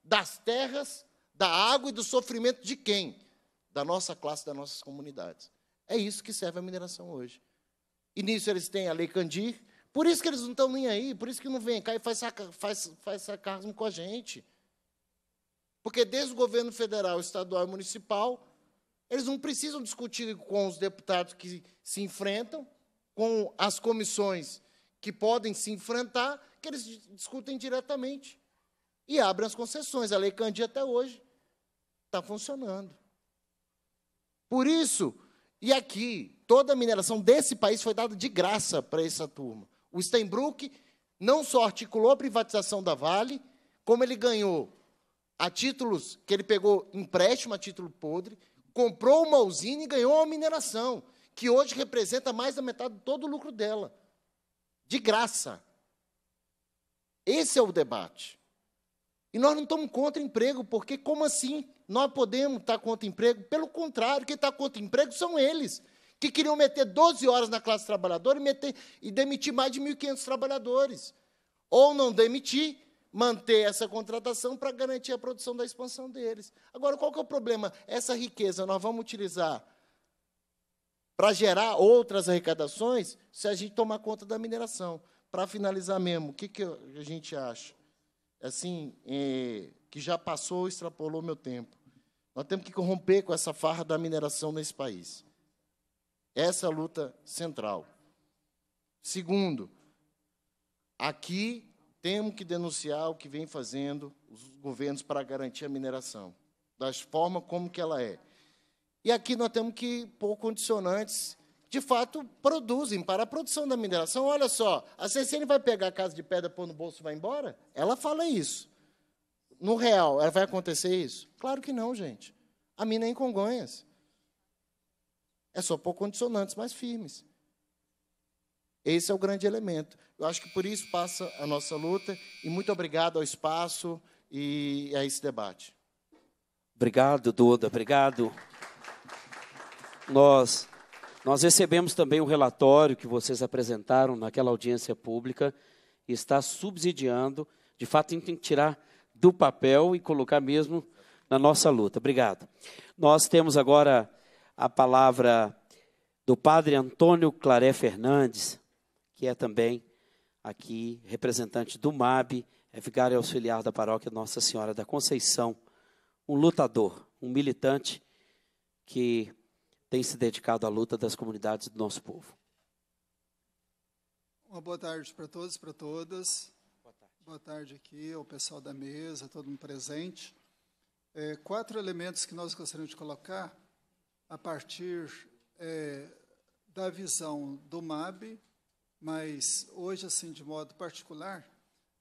das terras da água e do sofrimento de quem? Da nossa classe, das nossas comunidades. É isso que serve a mineração hoje. E nisso eles têm a Lei Candir, por isso que eles não estão nem aí, por isso que não vem cá e faz, faz, faz sarcasmo com a gente. Porque desde o governo federal, estadual e municipal, eles não precisam discutir com os deputados que se enfrentam, com as comissões que podem se enfrentar, que eles discutem diretamente. E abrem as concessões. A Lei Candir até hoje está funcionando. Por isso, e aqui, toda a mineração desse país foi dada de graça para essa turma. O Steinbrück não só articulou a privatização da Vale, como ele ganhou a títulos que ele pegou empréstimo a título podre, comprou uma usina e ganhou uma mineração, que hoje representa mais da metade de todo o lucro dela. De graça. Esse é o debate. E nós não estamos contra emprego, porque como assim? Nós podemos estar contra emprego? Pelo contrário, quem está contra emprego são eles, que queriam meter 12 horas na classe trabalhadora e, meter, e demitir mais de 1.500 trabalhadores. Ou não demitir, manter essa contratação para garantir a produção da expansão deles. Agora, qual que é o problema? Essa riqueza nós vamos utilizar para gerar outras arrecadações se a gente tomar conta da mineração. Para finalizar mesmo, o que, que a gente acha? assim, é, que já passou, extrapolou meu tempo. Nós temos que corromper com essa farra da mineração nesse país. Essa é a luta central. Segundo, aqui temos que denunciar o que vem fazendo os governos para garantir a mineração, das formas como que ela é. E aqui nós temos que pôr condicionantes de fato, produzem para a produção da mineração. Olha só, a CCN vai pegar a casa de pedra, pôr no bolso e vai embora? Ela fala isso. No real, ela vai acontecer isso? Claro que não, gente. A mina é em Congonhas. É só pôr condicionantes mais firmes. Esse é o grande elemento. Eu acho que por isso passa a nossa luta. E muito obrigado ao espaço e a esse debate. Obrigado, Duda. Obrigado. Nós nós recebemos também o um relatório que vocês apresentaram naquela audiência pública e está subsidiando. De fato, a gente tem que tirar do papel e colocar mesmo na nossa luta. Obrigado. Nós temos agora a palavra do padre Antônio Claré Fernandes, que é também aqui representante do MAB, é vigário auxiliar da paróquia Nossa Senhora da Conceição, um lutador, um militante que tem se dedicado à luta das comunidades do nosso povo. Uma boa tarde para todos, para todas. Boa tarde. Boa tarde aqui ao pessoal da mesa, todo mundo presente. É, quatro elementos que nós gostaríamos de colocar a partir é, da visão do MAB, mas hoje, assim, de modo particular,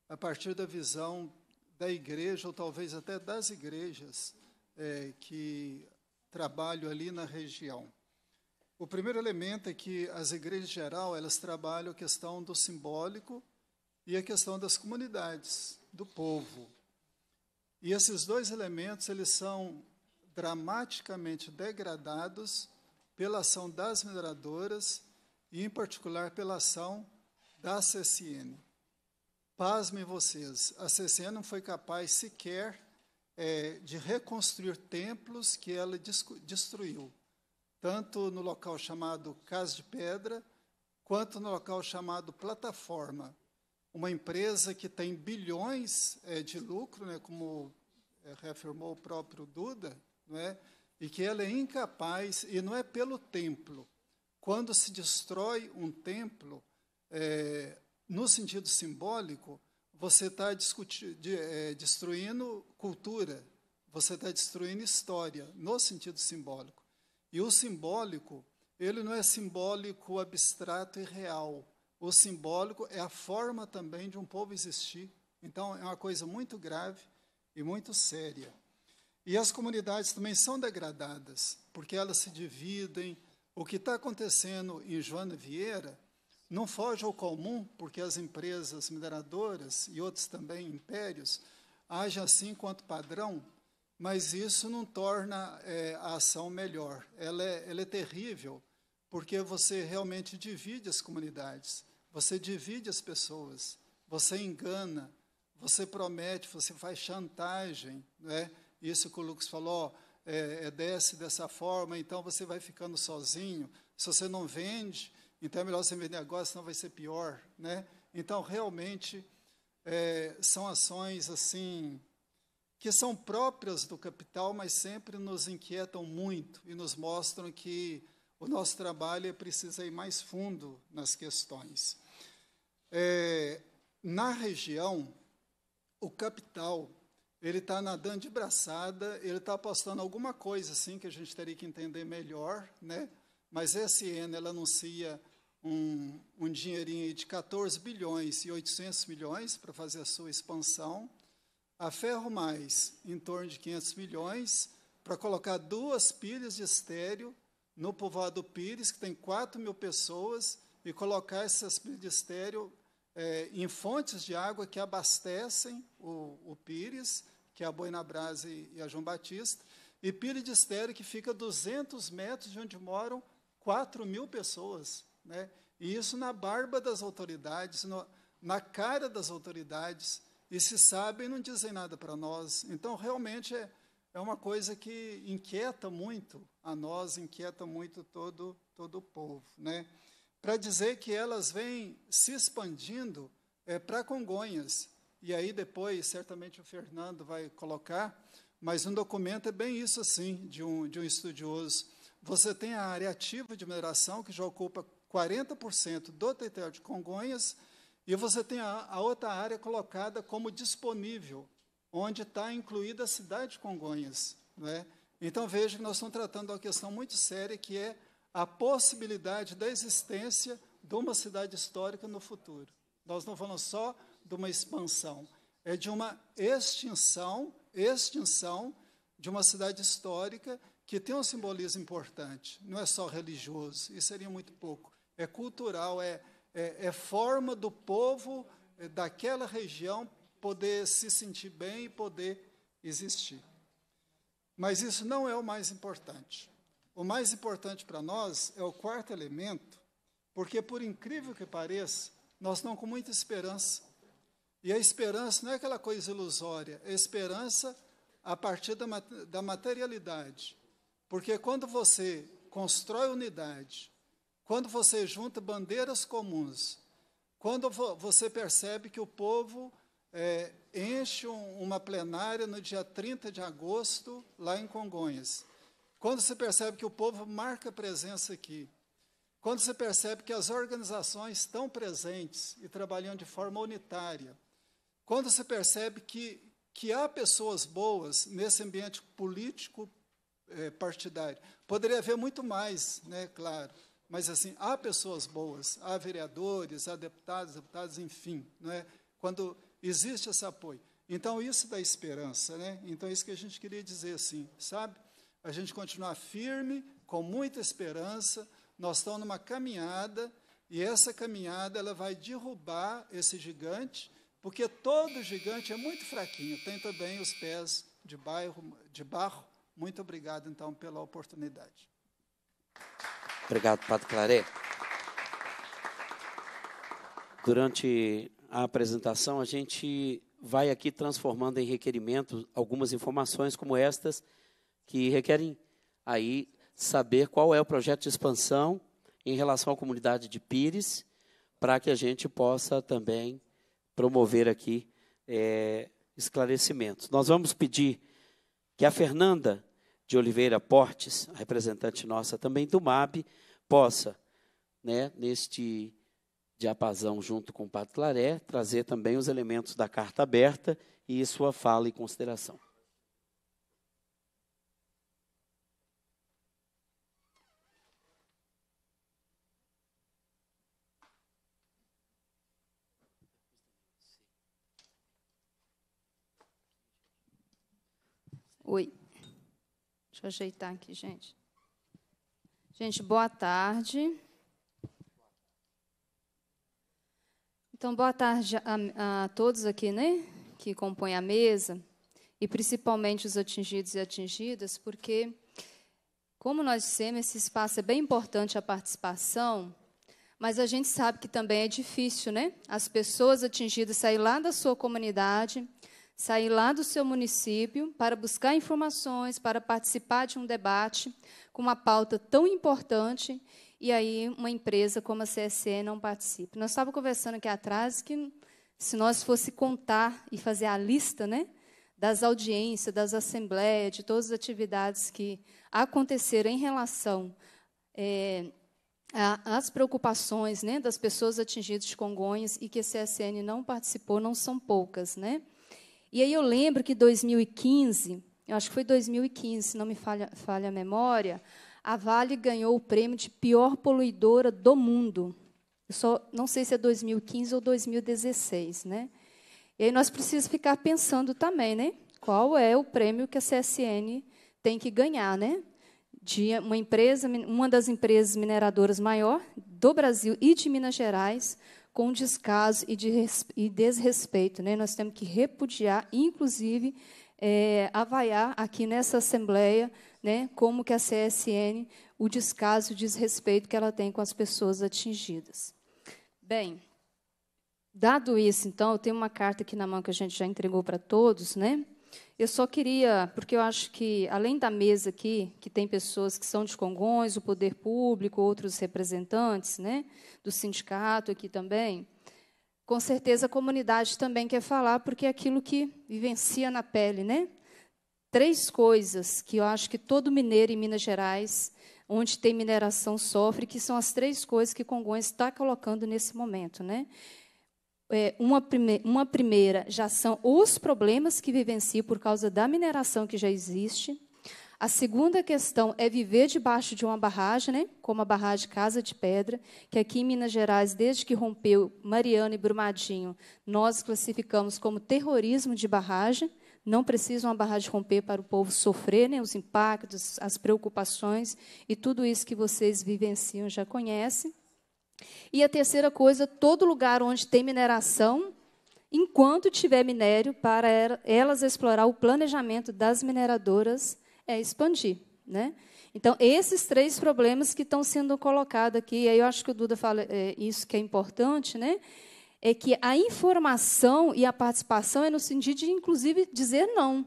a partir da visão da igreja, ou talvez até das igrejas, é, que trabalho ali na região. O primeiro elemento é que as igrejas em geral, elas trabalham a questão do simbólico e a questão das comunidades, do povo. E esses dois elementos, eles são dramaticamente degradados pela ação das mineradoras e, em particular, pela ação da CCN. Pasmem vocês, a CCN não foi capaz sequer é, de reconstruir templos que ela destruiu, tanto no local chamado Casa de Pedra, quanto no local chamado Plataforma. Uma empresa que tem bilhões é, de lucro, né, como é, reafirmou o próprio Duda, é e que ela é incapaz, e não é pelo templo. Quando se destrói um templo, é, no sentido simbólico, você está de, é, destruindo cultura, você está destruindo história, no sentido simbólico. E o simbólico, ele não é simbólico abstrato e real. O simbólico é a forma também de um povo existir. Então, é uma coisa muito grave e muito séria. E as comunidades também são degradadas, porque elas se dividem. O que está acontecendo em Joana Vieira não foge ao comum, porque as empresas mineradoras e outros também impérios agem assim quanto padrão, mas isso não torna é, a ação melhor. Ela é, ela é terrível, porque você realmente divide as comunidades, você divide as pessoas, você engana, você promete, você faz chantagem. Né? Isso que o Lucas falou, é, é, desce dessa forma, então você vai ficando sozinho. Se você não vende, então é melhor você vender agora, senão vai ser pior, né? Então, realmente, é, são ações assim que são próprias do capital, mas sempre nos inquietam muito e nos mostram que o nosso trabalho precisa ir mais fundo nas questões. É, na região, o capital ele está nadando de braçada, ele está apostando alguma coisa assim que a gente teria que entender melhor, né? Mas a SN ela anuncia um, um dinheirinho de 14 bilhões e 800 milhões para fazer a sua expansão. A Ferro Mais, em torno de 500 milhões, para colocar duas pilhas de estéreo no povoado Pires, que tem 4 mil pessoas, e colocar essas pilhas de estéreo é, em fontes de água que abastecem o, o Pires, que é a Boinabras e, e a João Batista, e pilha de estéreo que fica a 200 metros de onde moram 4 mil pessoas. Né? E isso na barba das autoridades, no, na cara das autoridades, e se sabem, não dizem nada para nós. Então, realmente, é, é uma coisa que inquieta muito a nós, inquieta muito todo, todo o povo. Né? Para dizer que elas vêm se expandindo é, para Congonhas, e aí depois, certamente o Fernando vai colocar, mas um documento é bem isso assim, de um, de um estudioso. Você tem a área ativa de mineração, que já ocupa 40% do território de Congonhas, e você tem a, a outra área colocada como disponível, onde está incluída a cidade de Congonhas. É? Então, veja que nós estamos tratando uma questão muito séria, que é a possibilidade da existência de uma cidade histórica no futuro. Nós não falamos só de uma expansão, é de uma extinção, extinção de uma cidade histórica que tem um simbolismo importante, não é só religioso, isso seria muito pouco, é cultural, é, é, é forma do povo é, daquela região poder se sentir bem e poder existir. Mas isso não é o mais importante. O mais importante para nós é o quarto elemento, porque, por incrível que pareça, nós estamos com muita esperança. E a esperança não é aquela coisa ilusória, é esperança a partir da, da materialidade. Porque quando você constrói unidade, quando você junta bandeiras comuns, quando você percebe que o povo é, enche um, uma plenária no dia 30 de agosto, lá em Congonhas, quando você percebe que o povo marca presença aqui, quando você percebe que as organizações estão presentes e trabalhando de forma unitária, quando você percebe que, que há pessoas boas nesse ambiente político é, partidário, poderia haver muito mais, né, claro, mas assim, há pessoas boas, há vereadores, há deputados, deputados, enfim, não é? Quando existe esse apoio. Então, isso dá esperança, né? Então, isso que a gente queria dizer, assim, sabe? A gente continuar firme, com muita esperança, nós estamos numa caminhada, e essa caminhada, ela vai derrubar esse gigante, porque todo gigante é muito fraquinho, tem também os pés de, bairro, de barro. Muito obrigado, então, pela oportunidade. Obrigado, Padre Claret. Durante a apresentação, a gente vai aqui transformando em requerimento algumas informações como estas que requerem aí saber qual é o projeto de expansão em relação à comunidade de Pires, para que a gente possa também promover aqui é, esclarecimentos. Nós vamos pedir que a Fernanda de Oliveira Portes, a representante nossa também do MAB, possa, né, neste diapasão junto com o Pato Claré, trazer também os elementos da carta aberta e sua fala e consideração. Oi. Deixa eu ajeitar aqui, gente. Gente, boa tarde. Então, boa tarde a, a todos aqui, né? Que compõem a mesa, e principalmente os atingidos e atingidas, porque, como nós dissemos, esse espaço é bem importante a participação, mas a gente sabe que também é difícil, né? As pessoas atingidas sair lá da sua comunidade sair lá do seu município para buscar informações, para participar de um debate com uma pauta tão importante e aí uma empresa como a CSE não participa. Nós estávamos conversando aqui atrás que se nós fosse contar e fazer a lista, né, das audiências, das assembleias, de todas as atividades que aconteceram em relação é, as preocupações né, das pessoas atingidas de Congonhas e que a CSN não participou não são poucas. Né? E aí eu lembro que 2015, eu acho que foi 2015, se não me falha, falha a memória, a Vale ganhou o prêmio de pior poluidora do mundo. Eu só não sei se é 2015 ou 2016, né? E aí nós precisamos ficar pensando também, né? Qual é o prêmio que a CSN tem que ganhar, né? De uma empresa, uma das empresas mineradoras maior do Brasil e de Minas Gerais, com descaso e, de, e desrespeito. Né? Nós temos que repudiar, inclusive, é, avaiar aqui nessa Assembleia né, como que a CSN, o descaso e o desrespeito que ela tem com as pessoas atingidas. Bem, dado isso, então, eu tenho uma carta aqui na mão que a gente já entregou para todos, né? Eu só queria, porque eu acho que, além da mesa aqui, que tem pessoas que são de Congonhas, o poder público, outros representantes né, do sindicato aqui também, com certeza a comunidade também quer falar, porque é aquilo que vivencia na pele. Né? Três coisas que eu acho que todo mineiro em Minas Gerais, onde tem mineração, sofre, que são as três coisas que Congonhas está colocando nesse momento. Né? é, uma, prime uma primeira já são os problemas que vivencio por causa da mineração que já existe. A segunda questão é viver debaixo de uma barragem, né? como a barragem Casa de Pedra, que aqui em Minas Gerais, desde que rompeu Mariana e Brumadinho, nós classificamos como terrorismo de barragem. Não precisa uma barragem romper para o povo sofrer né? os impactos, as preocupações e tudo isso que vocês vivenciam já conhecem. E a terceira coisa, todo lugar onde tem mineração, enquanto tiver minério, para er-, elas explorar o planejamento das mineradoras é expandir. Né? Então, esses três problemas que estão sendo colocados aqui, aí eu acho que o Duda fala é, isso que é importante, né? é que a informação e a participação é no sentido de, inclusive, dizer não.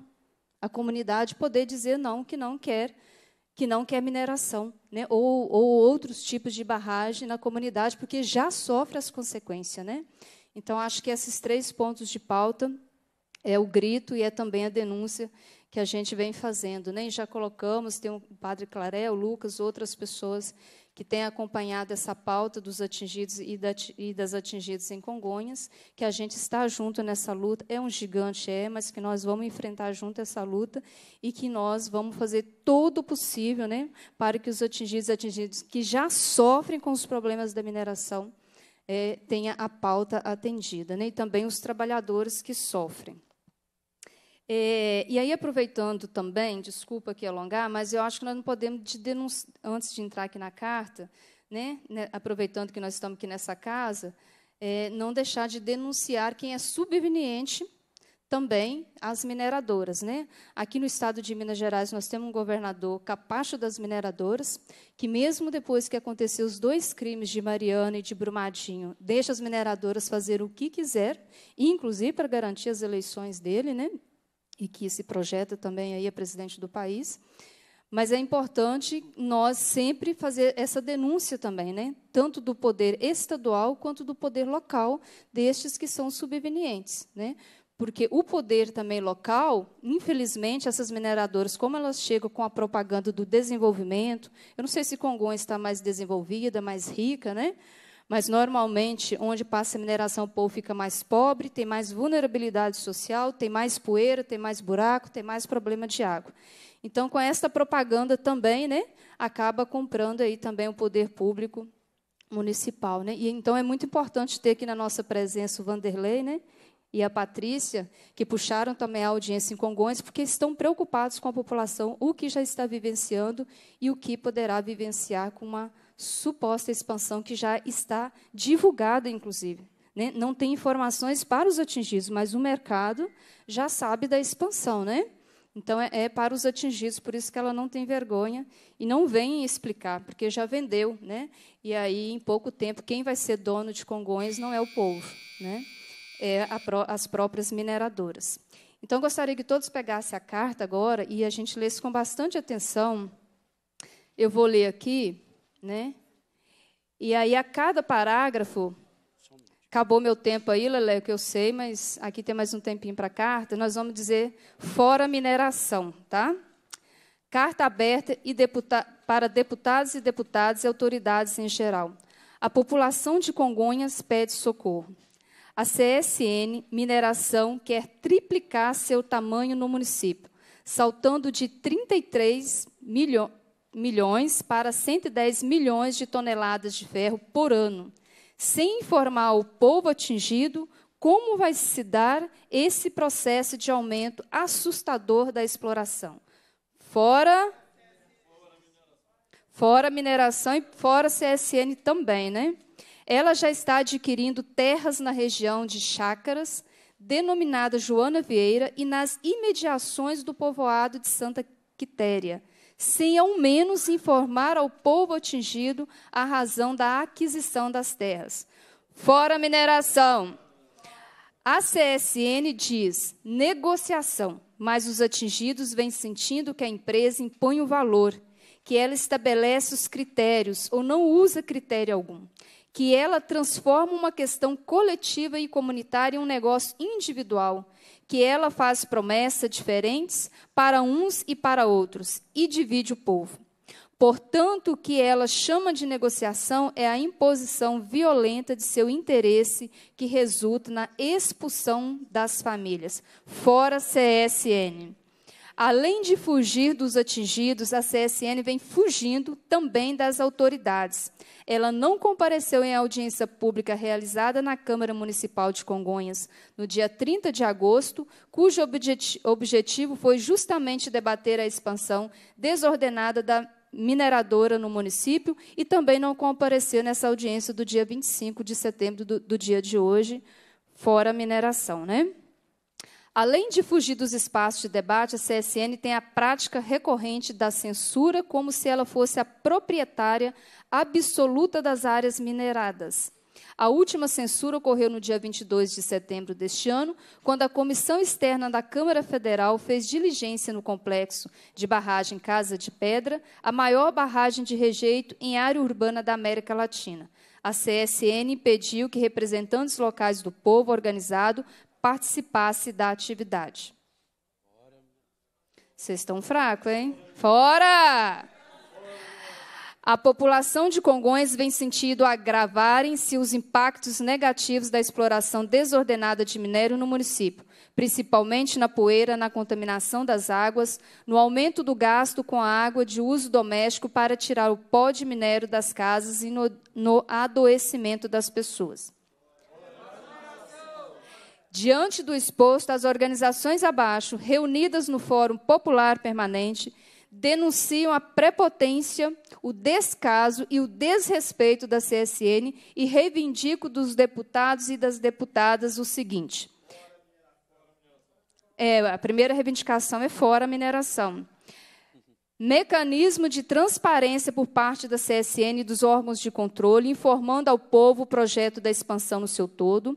A comunidade poder dizer não, que não quer que não quer mineração, né? ou, ou outros tipos de barragem na comunidade, porque já sofre as consequências. Né? Então, acho que esses três pontos de pauta é o grito e é também a denúncia que a gente vem fazendo. Né? E já colocamos, tem o Padre Claré, o Lucas, outras pessoas que tem acompanhado essa pauta dos atingidos e, das atingidas em Congonhas, que a gente está junto nessa luta. É um gigante, é, mas que nós vamos enfrentar junto essa luta e que nós vamos fazer todo o possível né, para que os atingidos e atingidos que já sofrem com os problemas da mineração é, tenha a pauta atendida, né, e também os trabalhadores que sofrem. É, e aí, aproveitando também, desculpa aqui alongar, mas eu acho que nós não podemos, antes de entrar aqui na carta, né, né, aproveitando que nós estamos aqui nessa casa, é, não deixar de denunciar quem é subveniente também às mineradoras. Né? Aqui no estado de Minas Gerais, nós temos um governador capacho das mineradoras, que mesmo depois que aconteceu os dois crimes de Mariana e de Brumadinho, deixa as mineradoras fazer o que quiser, inclusive para garantir as eleições dele, né? e que se projeta também aí a presidente do país. Mas é importante nós sempre fazer essa denúncia também, né? tanto do poder estadual quanto do poder local, destes que são subvenientes. Né? Porque o poder também local, infelizmente, essas mineradoras, como elas chegam com a propaganda do desenvolvimento, eu não sei se Congonha está mais desenvolvida, mais rica, né? Mas, normalmente, onde passa a mineração, o povo fica mais pobre, tem mais vulnerabilidade social, tem mais poeira, tem mais buraco, tem mais problema de água. Então, com esta propaganda também, né, acaba comprando aí também o poder público municipal. Né? E, então, é muito importante ter aqui na nossa presença o Vanderlei, né, e a Patrícia, que puxaram também a audiência em Congonhas, porque estão preocupados com a população, o que já está vivenciando e o que poderá vivenciar com uma suposta expansão que já está divulgada, inclusive. Né? Não tem informações para os atingidos, mas o mercado já sabe da expansão, né? Então é, é, para os atingidos, por isso que ela não tem vergonha e não vem explicar, porque já vendeu, né? E aí em pouco tempo quem vai ser dono de Congonhas não é o povo, né? É as próprias mineradoras. Então gostaria que todos pegassem a carta agora e a gente lesse com bastante atenção. Eu vou ler aqui né? E aí, a cada parágrafo, acabou meu tempo aí, Lelé, que eu sei, mas aqui tem mais um tempinho para a carta, nós vamos dizer fora mineração, tá? Carta aberta e deputa para deputados e deputadas e autoridades em geral. A população de Congonhas pede socorro. A CSN Mineração quer triplicar seu tamanho no município, saltando de 33 milhões milhões para 110 milhões de toneladas de ferro por ano, sem informar o povo atingido como vai se dar esse processo de aumento assustador da exploração. Fora fora mineração e fora CSN também, né? Ela já está adquirindo terras na região de Chácaras, denominada Joana Vieira, e nas imediações do povoado de Santa Quitéria sem ao menos informar ao povo atingido a razão da aquisição das terras. Fora mineração! A CSN diz negociação, mas os atingidos vêm sentindo que a empresa impõe o valor, que ela estabelece os critérios ou não usa critério algum, que ela transforma uma questão coletiva e comunitária em um negócio individual que ela faz promessas diferentes para uns e para outros e divide o povo. Portanto, o que ela chama de negociação é a imposição violenta de seu interesse que resulta na expulsão das famílias. Fora CSN. Além de fugir dos atingidos, a CSN vem fugindo também das autoridades. Ela não compareceu em audiência pública realizada na Câmara Municipal de Congonhas no dia 30 de agosto, cujo objet objetivo foi justamente debater a expansão desordenada da mineradora no município e também não compareceu nessa audiência do dia 25 de setembro do, do dia de hoje, fora mineração, né? Além de fugir dos espaços de debate, a CSN tem a prática recorrente da censura como se ela fosse a proprietária absoluta das áreas mineradas. A última censura ocorreu no dia 22 de setembro deste ano, quando a Comissão Externa da Câmara Federal fez diligência no complexo de barragem Casa de Pedra, a maior barragem de rejeito em área urbana da América Latina. A CSN pediu que representantes locais do povo organizado participasse da atividade. Vocês estão fracos, hein? Fora! A população de Congonhas vem sentindo agravarem-se os impactos negativos da exploração desordenada de minério no município, principalmente na poeira, na contaminação das águas, no aumento do gasto com a água de uso doméstico para tirar o pó de minério das casas e no, no adoecimento das pessoas. Diante do exposto, as organizações abaixo, reunidas no Fórum Popular Permanente, denunciam a prepotência, o descaso e o desrespeito da CSN e reivindico dos deputados e das deputadas o seguinte. É, a primeira reivindicação é fora a mineração. Mecanismo de transparência por parte da CSN e dos órgãos de controle, informando ao povo o projeto da expansão no seu todo.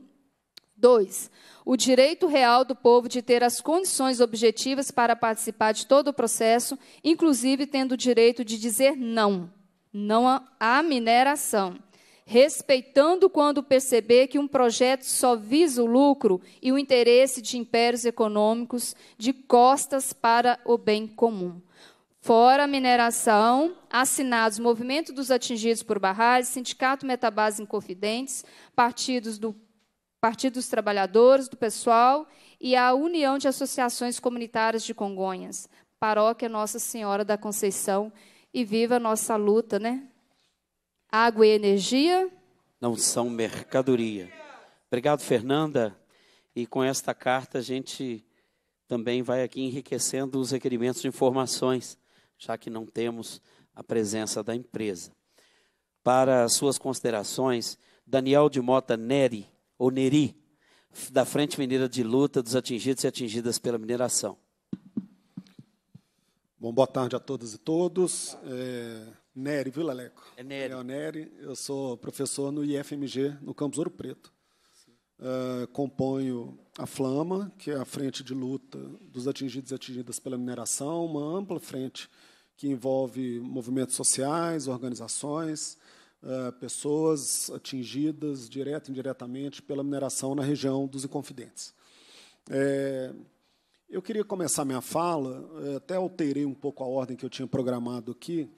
2. O direito real do povo de ter as condições objetivas para participar de todo o processo, inclusive tendo o direito de dizer não, não à mineração, respeitando quando perceber que um projeto só visa o lucro e o interesse de impérios econômicos de costas para o bem comum. Fora a mineração, assinados Movimento dos Atingidos por Barragens, Sindicato Metabase Inconfidentes, partidos do Partido dos Trabalhadores, do Pessoal e a União de Associações Comunitárias de Congonhas, Paróquia Nossa Senhora da Conceição. E viva a nossa luta, né? Água e energia não são mercadoria. Obrigado, Fernanda. E com esta carta a gente também vai aqui enriquecendo os requerimentos de informações, já que não temos a presença da empresa. Para suas considerações, Daniel de Mota Neri ou NERI, da Frente Mineira de Luta dos Atingidos e Atingidas pela Mineração. Bom, boa tarde a todas e todos. É, Nery, viu, Laleco? É Neri. É Neri, Eu sou professor no IFMG, no Campus Ouro Preto. Uh, componho a Flama, que é a frente de luta dos atingidos e atingidas pela mineração, uma ampla frente que envolve movimentos sociais, organizações, eh, pessoas atingidas direta e indiretamente pela mineração na região dos Inconfidentes. É, eu queria começar minha fala, eh, até alterei um pouco a ordem que eu tinha programado aqui,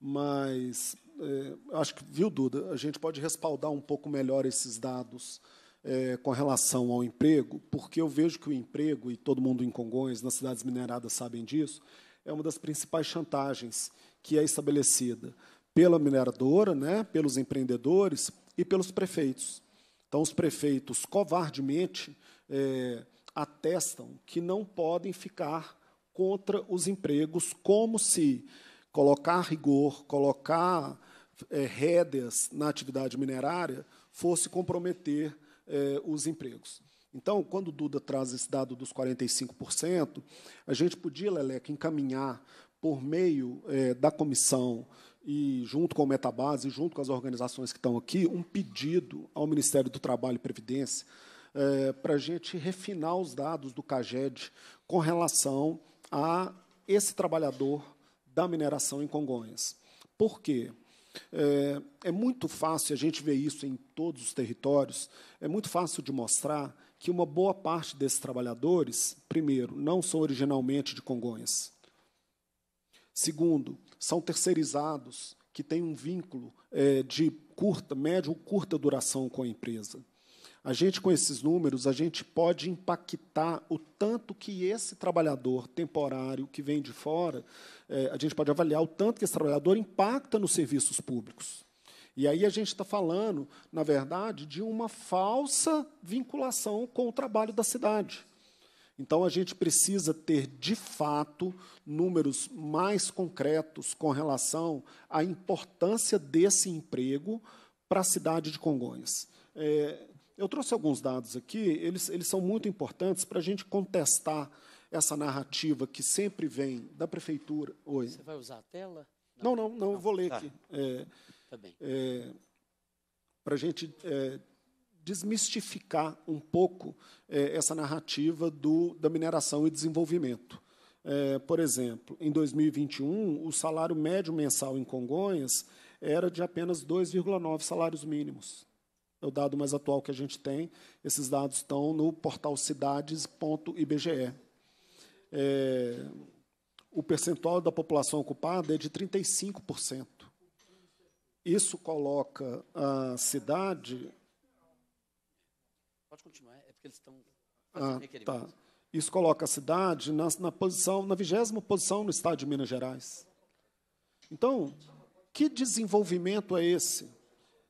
mas é, acho que, viu, Duda, a gente pode respaldar um pouco melhor esses dados é, com relação ao emprego, porque eu vejo que o emprego, e todo mundo em Congonhas, nas cidades mineradas sabem disso, é uma das principais chantagens que é estabelecida pela mineradora, né, pelos empreendedores e pelos prefeitos. Então, os prefeitos covardemente é, atestam que não podem ficar contra os empregos, como se colocar rigor, colocar é, rédeas na atividade minerária fosse comprometer é, os empregos. Então, quando o Duda traz esse dado dos 45%, a gente podia, Leleque, encaminhar por meio é, da comissão e junto com o Metabase, junto com as organizações que estão aqui, um pedido ao Ministério do Trabalho e Previdência é, para a gente refinar os dados do CAGED com relação a esse trabalhador da mineração em Congonhas. Por quê? É, é, muito fácil, a gente vê isso em todos os territórios, é muito fácil de mostrar que uma boa parte desses trabalhadores, primeiro, não são originalmente de Congonhas. Segundo, são terceirizados, que têm um vínculo é, de curta, médio ou curta duração com a empresa. A gente, com esses números, a gente pode impactar o tanto que esse trabalhador temporário que vem de fora, é, a gente pode avaliar o tanto que esse trabalhador impacta nos serviços públicos. E aí a gente está falando, na verdade, de uma falsa vinculação com o trabalho da cidade. Então, a gente precisa ter, de fato, números mais concretos com relação à importância desse emprego para a cidade de Congonhas. É, eu trouxe alguns dados aqui, eles, eles são muito importantes para a gente contestar essa narrativa que sempre vem da prefeitura. Oi. Você vai usar a tela? Não, não, não, não, não vou ler tá. aqui. É, tá bem. É, para a gente é, desmistificar um pouco é, essa narrativa do, da mineração e desenvolvimento. É, por exemplo, em 2021, o salário médio mensal em Congonhas era de apenas 2,9 salários mínimos. É o dado mais atual que a gente tem. Esses dados estão no portal cidades.ibge. É, o percentual da população ocupada é de 35%. Isso coloca a cidade Pode continuar, é porque eles estão ah, Tá. Isso coloca a cidade na, na posição, na vigésima posição no estado de Minas Gerais. Então, que desenvolvimento é esse?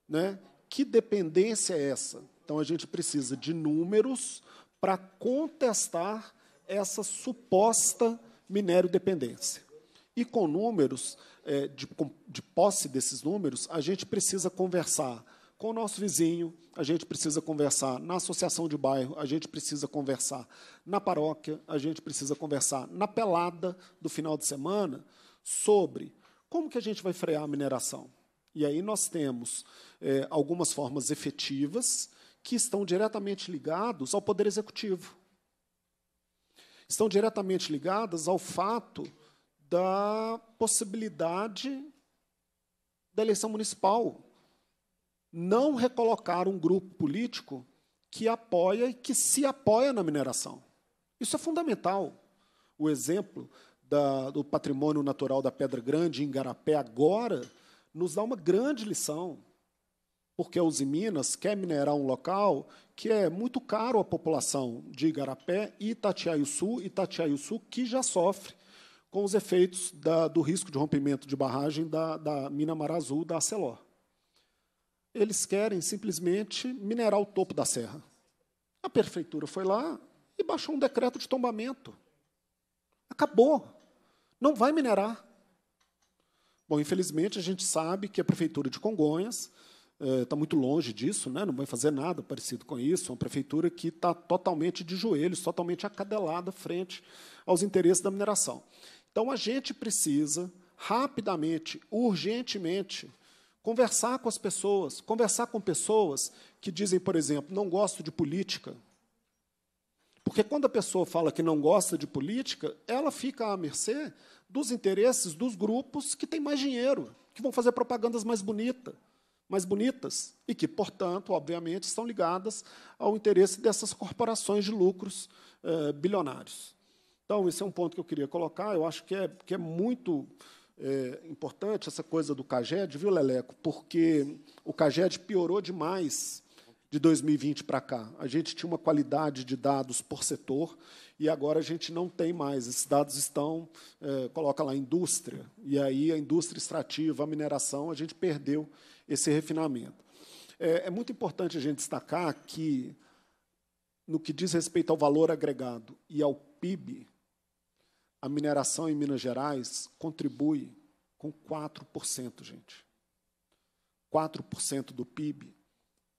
Né? Que dependência é essa? Então, a gente precisa de números para contestar essa suposta minério dependência. E com números, é, de, de posse desses números, a gente precisa conversar com o nosso vizinho, a gente precisa conversar. Na associação de bairro, a gente precisa conversar. Na paróquia, a gente precisa conversar. Na pelada do final de semana, sobre como que a gente vai frear a mineração. E aí nós temos é, algumas formas efetivas que estão diretamente ligados ao poder executivo. Estão diretamente ligadas ao fato da possibilidade da eleição municipal não recolocar um grupo político que apoia e que se apoia na mineração. Isso é fundamental. O exemplo da, do patrimônio natural da Pedra Grande em Garapé agora nos dá uma grande lição, porque a Uzi Minas quer minerar um local que é muito caro à população de Igarapé e Itatiaiuçu, Itatiaiuçu que já sofre com os efeitos da, do risco de rompimento de barragem da, da mina Mar Azul da Acelor eles querem simplesmente minerar o topo da serra. A prefeitura foi lá e baixou um decreto de tombamento. Acabou. Não vai minerar. Bom, infelizmente, a gente sabe que a prefeitura de Congonhas está eh, muito longe disso, né? não vai fazer nada parecido com isso. É uma prefeitura que está totalmente de joelhos, totalmente acadelada frente aos interesses da mineração. Então, a gente precisa, rapidamente, urgentemente, Conversar com as pessoas, conversar com pessoas que dizem, por exemplo, não gosto de política. Porque quando a pessoa fala que não gosta de política, ela fica à mercê dos interesses dos grupos que têm mais dinheiro, que vão fazer propagandas mais bonitas mais bonitas e que, portanto, obviamente, estão ligadas ao interesse dessas corporações de lucros eh, bilionários. Então, esse é um ponto que eu queria colocar. Eu acho que é, que é muito é, importante essa coisa do CAGED, viu, Leleco? Porque o CAGED piorou demais de 2020 para cá. A gente tinha uma qualidade de dados por setor e agora a gente não tem mais. Esses dados estão, é, coloca lá, indústria, e aí a indústria extrativa, a mineração, a gente perdeu esse refinamento. É, é muito importante a gente destacar que, no que diz respeito ao valor agregado e ao PIB, a mineração em Minas Gerais contribui com 4%, gente. 4% do PIB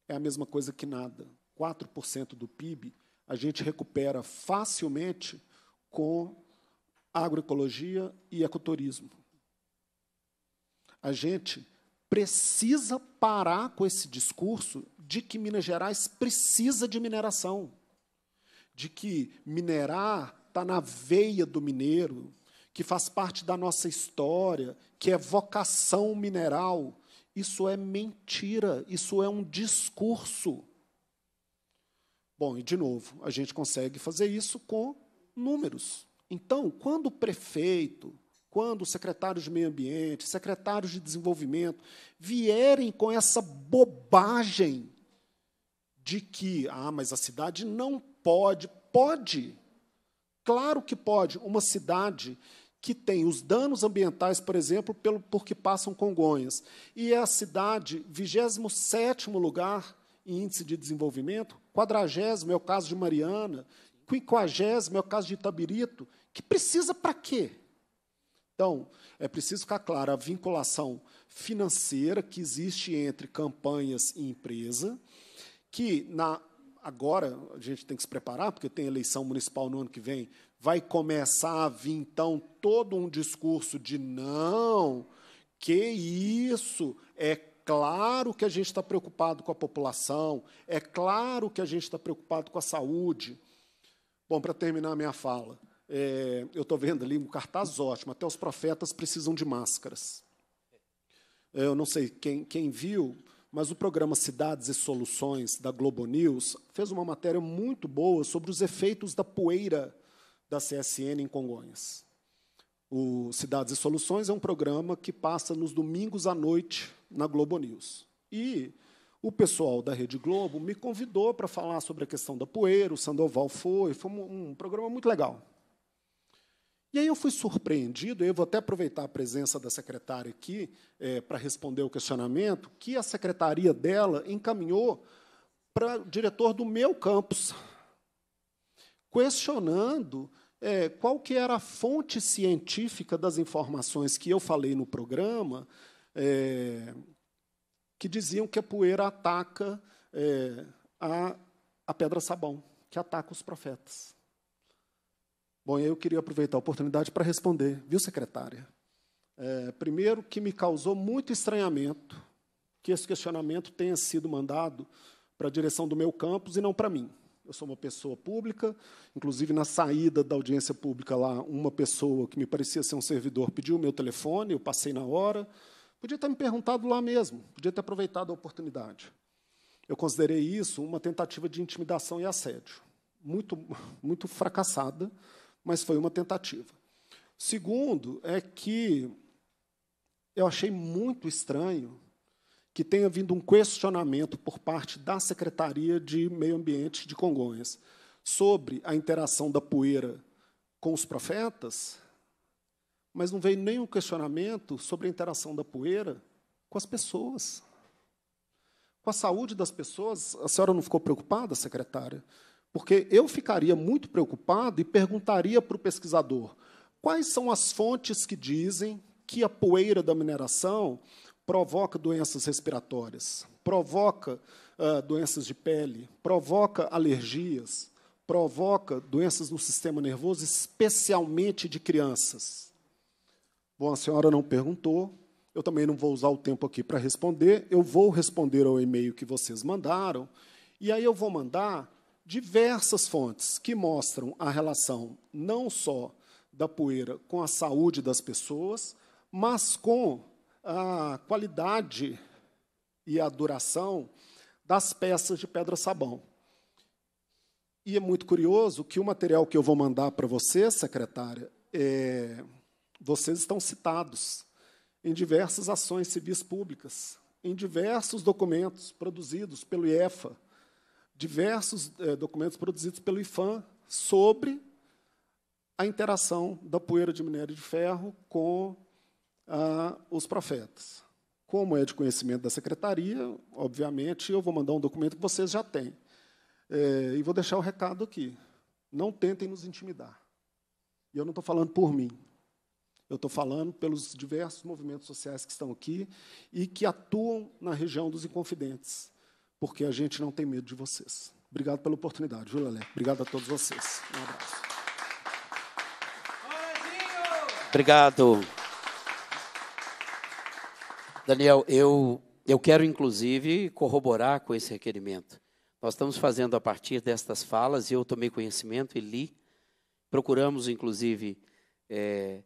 é a mesma coisa que nada. 4% do PIB a gente recupera facilmente com agroecologia e ecoturismo. A gente precisa parar com esse discurso de que Minas Gerais precisa de mineração, de que minerar está na veia do mineiro, que faz parte da nossa história, que é vocação mineral. Isso é mentira, isso é um discurso. Bom, e de novo, a gente consegue fazer isso com números. Então, quando o prefeito, quando os secretários de meio ambiente, secretários de desenvolvimento vierem com essa bobagem de que, ah, mas a cidade não pode, pode. Claro que pode. Uma cidade que tem os danos ambientais, por exemplo, pelo porque passam Congonhas, e é a cidade 27º lugar em índice de desenvolvimento, quadragésimo é o caso de Mariana, quinquagésimo é o caso de Itabirito, que precisa para quê? Então, é preciso ficar clara a vinculação financeira que existe entre campanhas e empresa, que na agora a gente tem que se preparar, porque tem eleição municipal no ano que vem, vai começar a vir, então, todo um discurso de não, que isso, é claro que a gente está preocupado com a população, é claro que a gente está preocupado com a saúde. Bom, para terminar a minha fala, é, eu estou vendo ali um cartaz ótimo, até os profetas precisam de máscaras. É, eu não sei, quem, quem viu, mas o programa Cidades e Soluções da Globo News fez uma matéria muito boa sobre os efeitos da poeira da CSN em Congonhas. O Cidades e Soluções é um programa que passa nos domingos à noite na Globo News. E o pessoal da Rede Globo me convidou para falar sobre a questão da poeira, o Sandoval foi, foi um, programa muito legal. E aí eu fui surpreendido, e eu vou até aproveitar a presença da secretária aqui é, para responder o questionamento, que a secretaria dela encaminhou para o diretor do meu campus, questionando é, qual que era a fonte científica das informações que eu falei no programa, é, que diziam que a poeira ataca é, a, a pedra-sabão, que ataca os profetas. Bom, eu queria aproveitar a oportunidade para responder, viu, secretária? É, primeiro, que me causou muito estranhamento que esse questionamento tenha sido mandado para a direção do meu campus e não para mim. Eu sou uma pessoa pública, inclusive na saída da audiência pública lá, uma pessoa que me parecia ser um servidor pediu o meu telefone, eu passei na hora. Podia ter me perguntado lá mesmo, podia ter aproveitado a oportunidade. Eu considerei isso uma tentativa de intimidação e assédio, muito, muito fracassada, mas foi uma tentativa. Segundo, é que eu achei muito estranho que tenha vindo um questionamento por parte da Secretaria de Meio Ambiente de Congonhas sobre a interação da poeira com os profetas, mas não veio nenhum questionamento sobre a interação da poeira com as pessoas. Com a saúde das pessoas, a senhora não ficou preocupada, secretária? Porque eu ficaria muito preocupado e perguntaria para o pesquisador quais são as fontes que dizem que a poeira da mineração provoca doenças respiratórias, provoca uh, doenças de pele, provoca alergias, provoca doenças no sistema nervoso, especialmente de crianças. Bom, a senhora não perguntou, eu também não vou usar o tempo aqui para responder, eu vou responder ao e-mail que vocês mandaram, e aí eu vou mandar diversas fontes que mostram a relação não só da poeira com a saúde das pessoas, mas com a qualidade e a duração das peças de pedra-sabão. E é muito curioso que o material que eu vou mandar para você, secretária, é, vocês estão citados em diversas ações civis públicas, em diversos documentos produzidos pelo IEFA, diversos é, documentos produzidos pelo IFAM sobre a interação da poeira de minério de ferro com ah, os profetas. Como é de conhecimento da secretaria, obviamente, eu vou mandar um documento que vocês já têm. É, e vou deixar o recado aqui. Não tentem nos intimidar. E eu não estou falando por mim. Eu estou falando pelos diversos movimentos sociais que estão aqui e que atuam na região dos inconfidentes porque a gente não tem medo de vocês. Obrigado pela oportunidade, viu, Obrigado a todos vocês. Um abraço. Obrigado. Daniel, eu, eu quero, inclusive, corroborar com esse requerimento. Nós estamos fazendo a partir destas falas, eu tomei conhecimento e li. Procuramos, inclusive, é,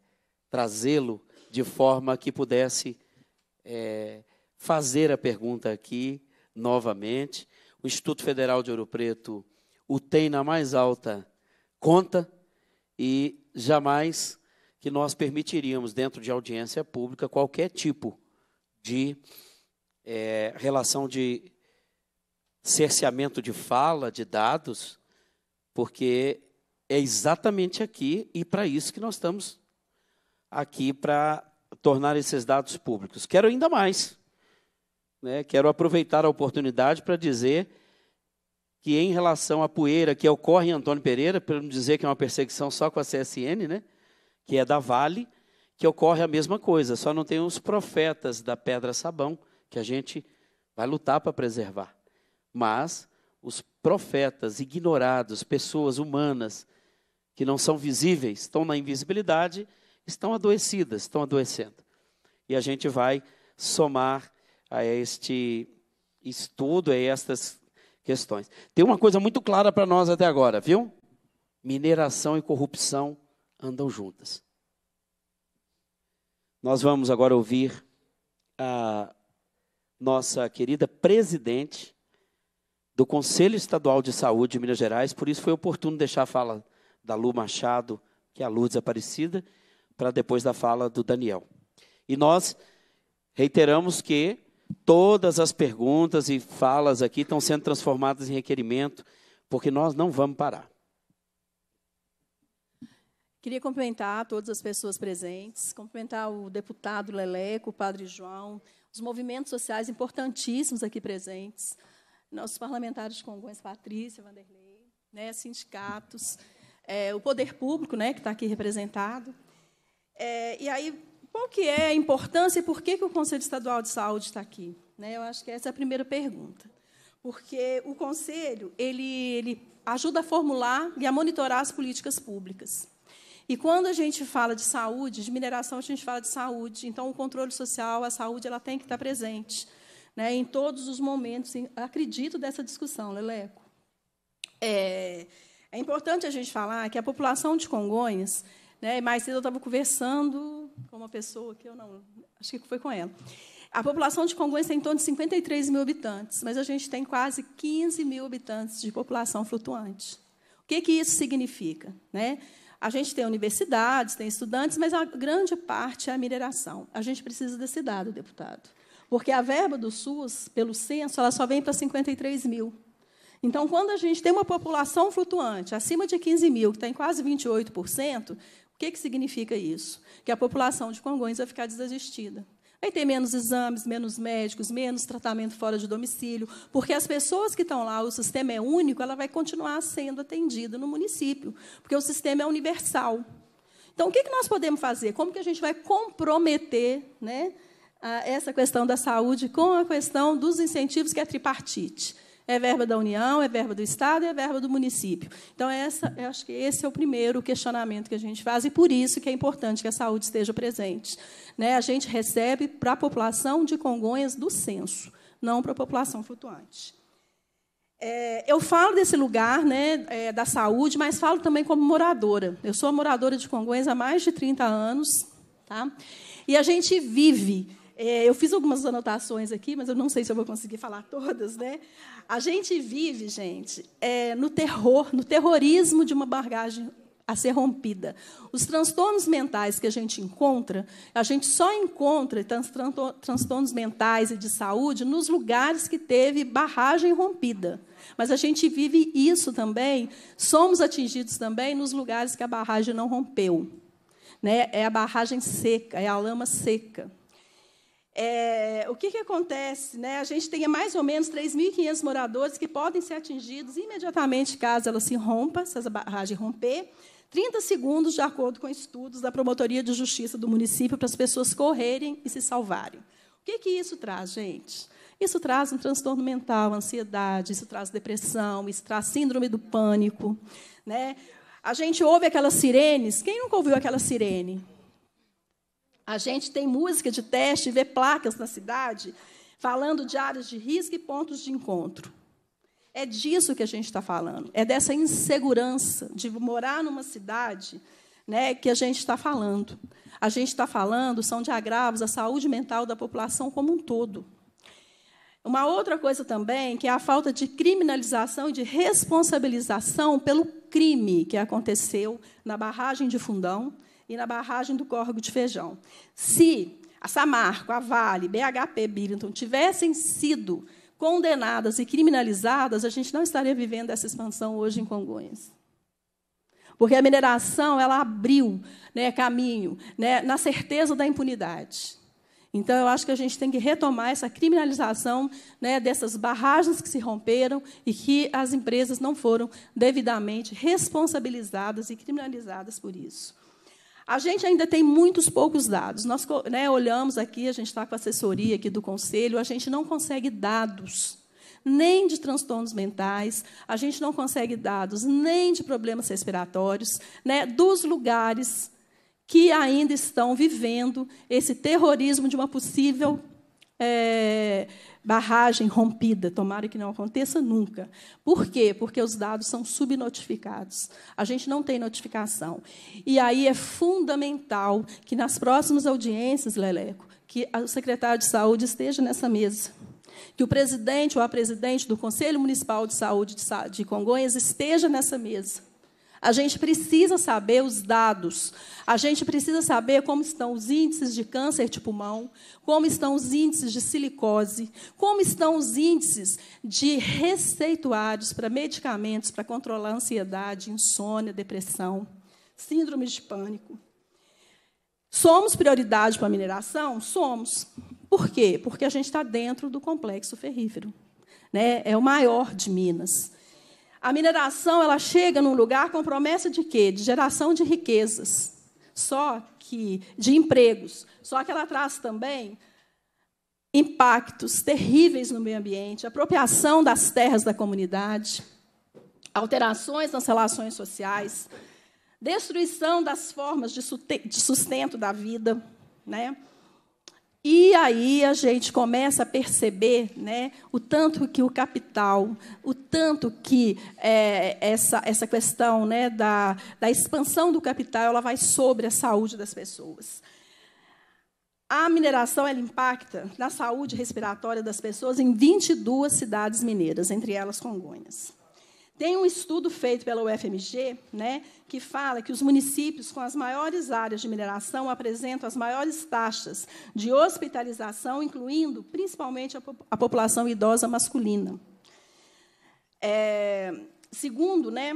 trazê-lo de forma que pudesse é, fazer a pergunta aqui novamente. O Instituto Federal de Ouro Preto o tem na mais alta conta e jamais que nós permitiríamos, dentro de audiência pública, qualquer tipo de é, relação de cerceamento de fala, de dados, porque é exatamente aqui e para isso que nós estamos aqui para tornar esses dados públicos. Quero ainda mais. Né, quero aproveitar a oportunidade para dizer que, em relação à poeira que ocorre em Antônio Pereira, para não dizer que é uma perseguição só com a CSN, né, que é da Vale, que ocorre a mesma coisa, só não tem os profetas da pedra sabão, que a gente vai lutar para preservar. Mas os profetas ignorados, pessoas humanas, que não são visíveis, estão na invisibilidade, estão adoecidas, estão adoecendo. E a gente vai somar a este estudo, a estas questões. Tem uma coisa muito clara para nós até agora, viu? Mineração e corrupção andam juntas. Nós vamos agora ouvir a nossa querida presidente do Conselho Estadual de Saúde de Minas Gerais, por isso foi oportuno deixar a fala da Lu Machado, que é a Lu desaparecida, para depois da fala do Daniel. E nós reiteramos que Todas as perguntas e falas aqui estão sendo transformadas em requerimento, porque nós não vamos parar. Queria cumprimentar todas as pessoas presentes, cumprimentar o deputado Leleco, o padre João, os movimentos sociais importantíssimos aqui presentes, nossos parlamentares de Congonhas, Patrícia, Vanderlei, né, sindicatos, é, o poder público, né, que está aqui representado. É, e aí, qual que é a importância e por que, que o Conselho Estadual de Saúde está aqui? Né, eu acho que essa é a primeira pergunta. Porque o Conselho, ele, ele ajuda a formular e a monitorar as políticas públicas. E quando a gente fala de saúde, de mineração, a gente fala de saúde. Então, o controle social, a saúde, ela tem que estar presente né, em todos os momentos. Acredito dessa discussão, Leleco. É, é importante a gente falar que a população de Congonhas, né, mais cedo eu estava conversando com uma pessoa que eu não. Acho que foi com ela. A população de Congonhas tem em torno de 53 mil habitantes, mas a gente tem quase 15 mil habitantes de população flutuante. O que, que isso significa? Né? A gente tem universidades, tem estudantes, mas a grande parte é a mineração. A gente precisa desse dado, deputado. Porque a verba do SUS, pelo censo, ela só vem para 53 mil. Então, quando a gente tem uma população flutuante acima de 15 mil, que está em quase 28%, que, que significa isso? Que a população de Congonhas vai ficar desajustida. Vai ter menos exames, menos médicos, menos tratamento fora de domicílio, porque as pessoas que estão lá, o sistema é único, ela vai continuar sendo atendida no município, porque o sistema é universal. Então, o que, que nós podemos fazer? Como que a gente vai comprometer né, essa questão da saúde com a questão dos incentivos que é tripartite? é verba da União, é verba do Estado e é verba do município. Então, essa, eu acho que esse é o primeiro questionamento que a gente faz, e por isso que é importante que a saúde esteja presente. Né? A gente recebe para a população de Congonhas do censo, não para a população flutuante. É, eu falo desse lugar né, é, da saúde, mas falo também como moradora. Eu sou moradora de Congonhas há mais de 30 anos. Tá? E a gente vive é, eu fiz algumas anotações aqui, mas eu não sei se eu vou conseguir falar todas, né? A gente vive, gente, é, no terror, no terrorismo de uma bagagem a ser rompida. Os transtornos mentais que a gente encontra, a gente só encontra transtornos mentais e de saúde nos lugares que teve barragem rompida. Mas a gente vive isso também, somos atingidos também nos lugares que a barragem não rompeu. Né? É a barragem seca, é a lama seca. É, o que, que acontece? Né? A gente tem mais ou menos 3.500 moradores que podem ser atingidos imediatamente caso ela se rompa, se essa barragem romper. 30 segundos, de acordo com estudos da Promotoria de Justiça do município, para as pessoas correrem e se salvarem. O que, que isso traz, gente? Isso traz um transtorno mental, ansiedade, isso traz depressão, isso traz síndrome do pânico. Né? A gente ouve aquelas sirenes. Quem nunca ouviu aquela sirene? A gente tem música de teste, vê placas na cidade falando de áreas de risco e pontos de encontro. É disso que a gente está falando, é dessa insegurança de morar numa cidade né, que a gente está falando. A gente está falando são de agravos à saúde mental da população como um todo. Uma outra coisa também, que é a falta de criminalização e de responsabilização pelo crime que aconteceu na barragem de Fundão, e na barragem do córrego de feijão. Se a Samarco, a Vale, BHP, Billiton tivessem sido condenadas e criminalizadas, a gente não estaria vivendo essa expansão hoje em Congonhas. Porque a mineração ela abriu né, caminho né, na certeza da impunidade. Então, eu acho que a gente tem que retomar essa criminalização né, dessas barragens que se romperam e que as empresas não foram devidamente responsabilizadas e criminalizadas por isso. A gente ainda tem muitos poucos dados. Nós né, olhamos aqui, a gente está com a assessoria aqui do Conselho, a gente não consegue dados nem de transtornos mentais, a gente não consegue dados nem de problemas respiratórios, né, dos lugares que ainda estão vivendo esse terrorismo de uma possível é, barragem rompida. Tomara que não aconteça nunca. Por quê? Porque os dados são subnotificados. A gente não tem notificação. E aí é fundamental que nas próximas audiências, Leleco, que o secretário de saúde esteja nessa mesa. Que o presidente ou a presidente do Conselho Municipal de Saúde de Congonhas esteja nessa mesa a gente precisa saber os dados. A gente precisa saber como estão os índices de câncer de pulmão, como estão os índices de silicose, como estão os índices de receituários para medicamentos para controlar ansiedade, insônia, depressão, síndrome de pânico. Somos prioridade para a mineração? Somos. Por quê? Porque a gente está dentro do complexo ferrífero. Né? É o maior de Minas. A mineração ela chega num lugar com promessa de quê? De geração de riquezas, só que de empregos. Só que ela traz também impactos terríveis no meio ambiente, apropriação das terras da comunidade, alterações nas relações sociais, destruição das formas de sustento da vida, né? E aí a gente começa a perceber né, o tanto que o capital, o tanto que é, essa, essa questão né, da, da expansão do capital ela vai sobre a saúde das pessoas. A mineração ela impacta na saúde respiratória das pessoas em 22 cidades mineiras, entre elas Congonhas. Tem um estudo feito pela UFMG, né, que fala que os municípios com as maiores áreas de mineração apresentam as maiores taxas de hospitalização, incluindo principalmente a, a população idosa masculina. É, segundo, né,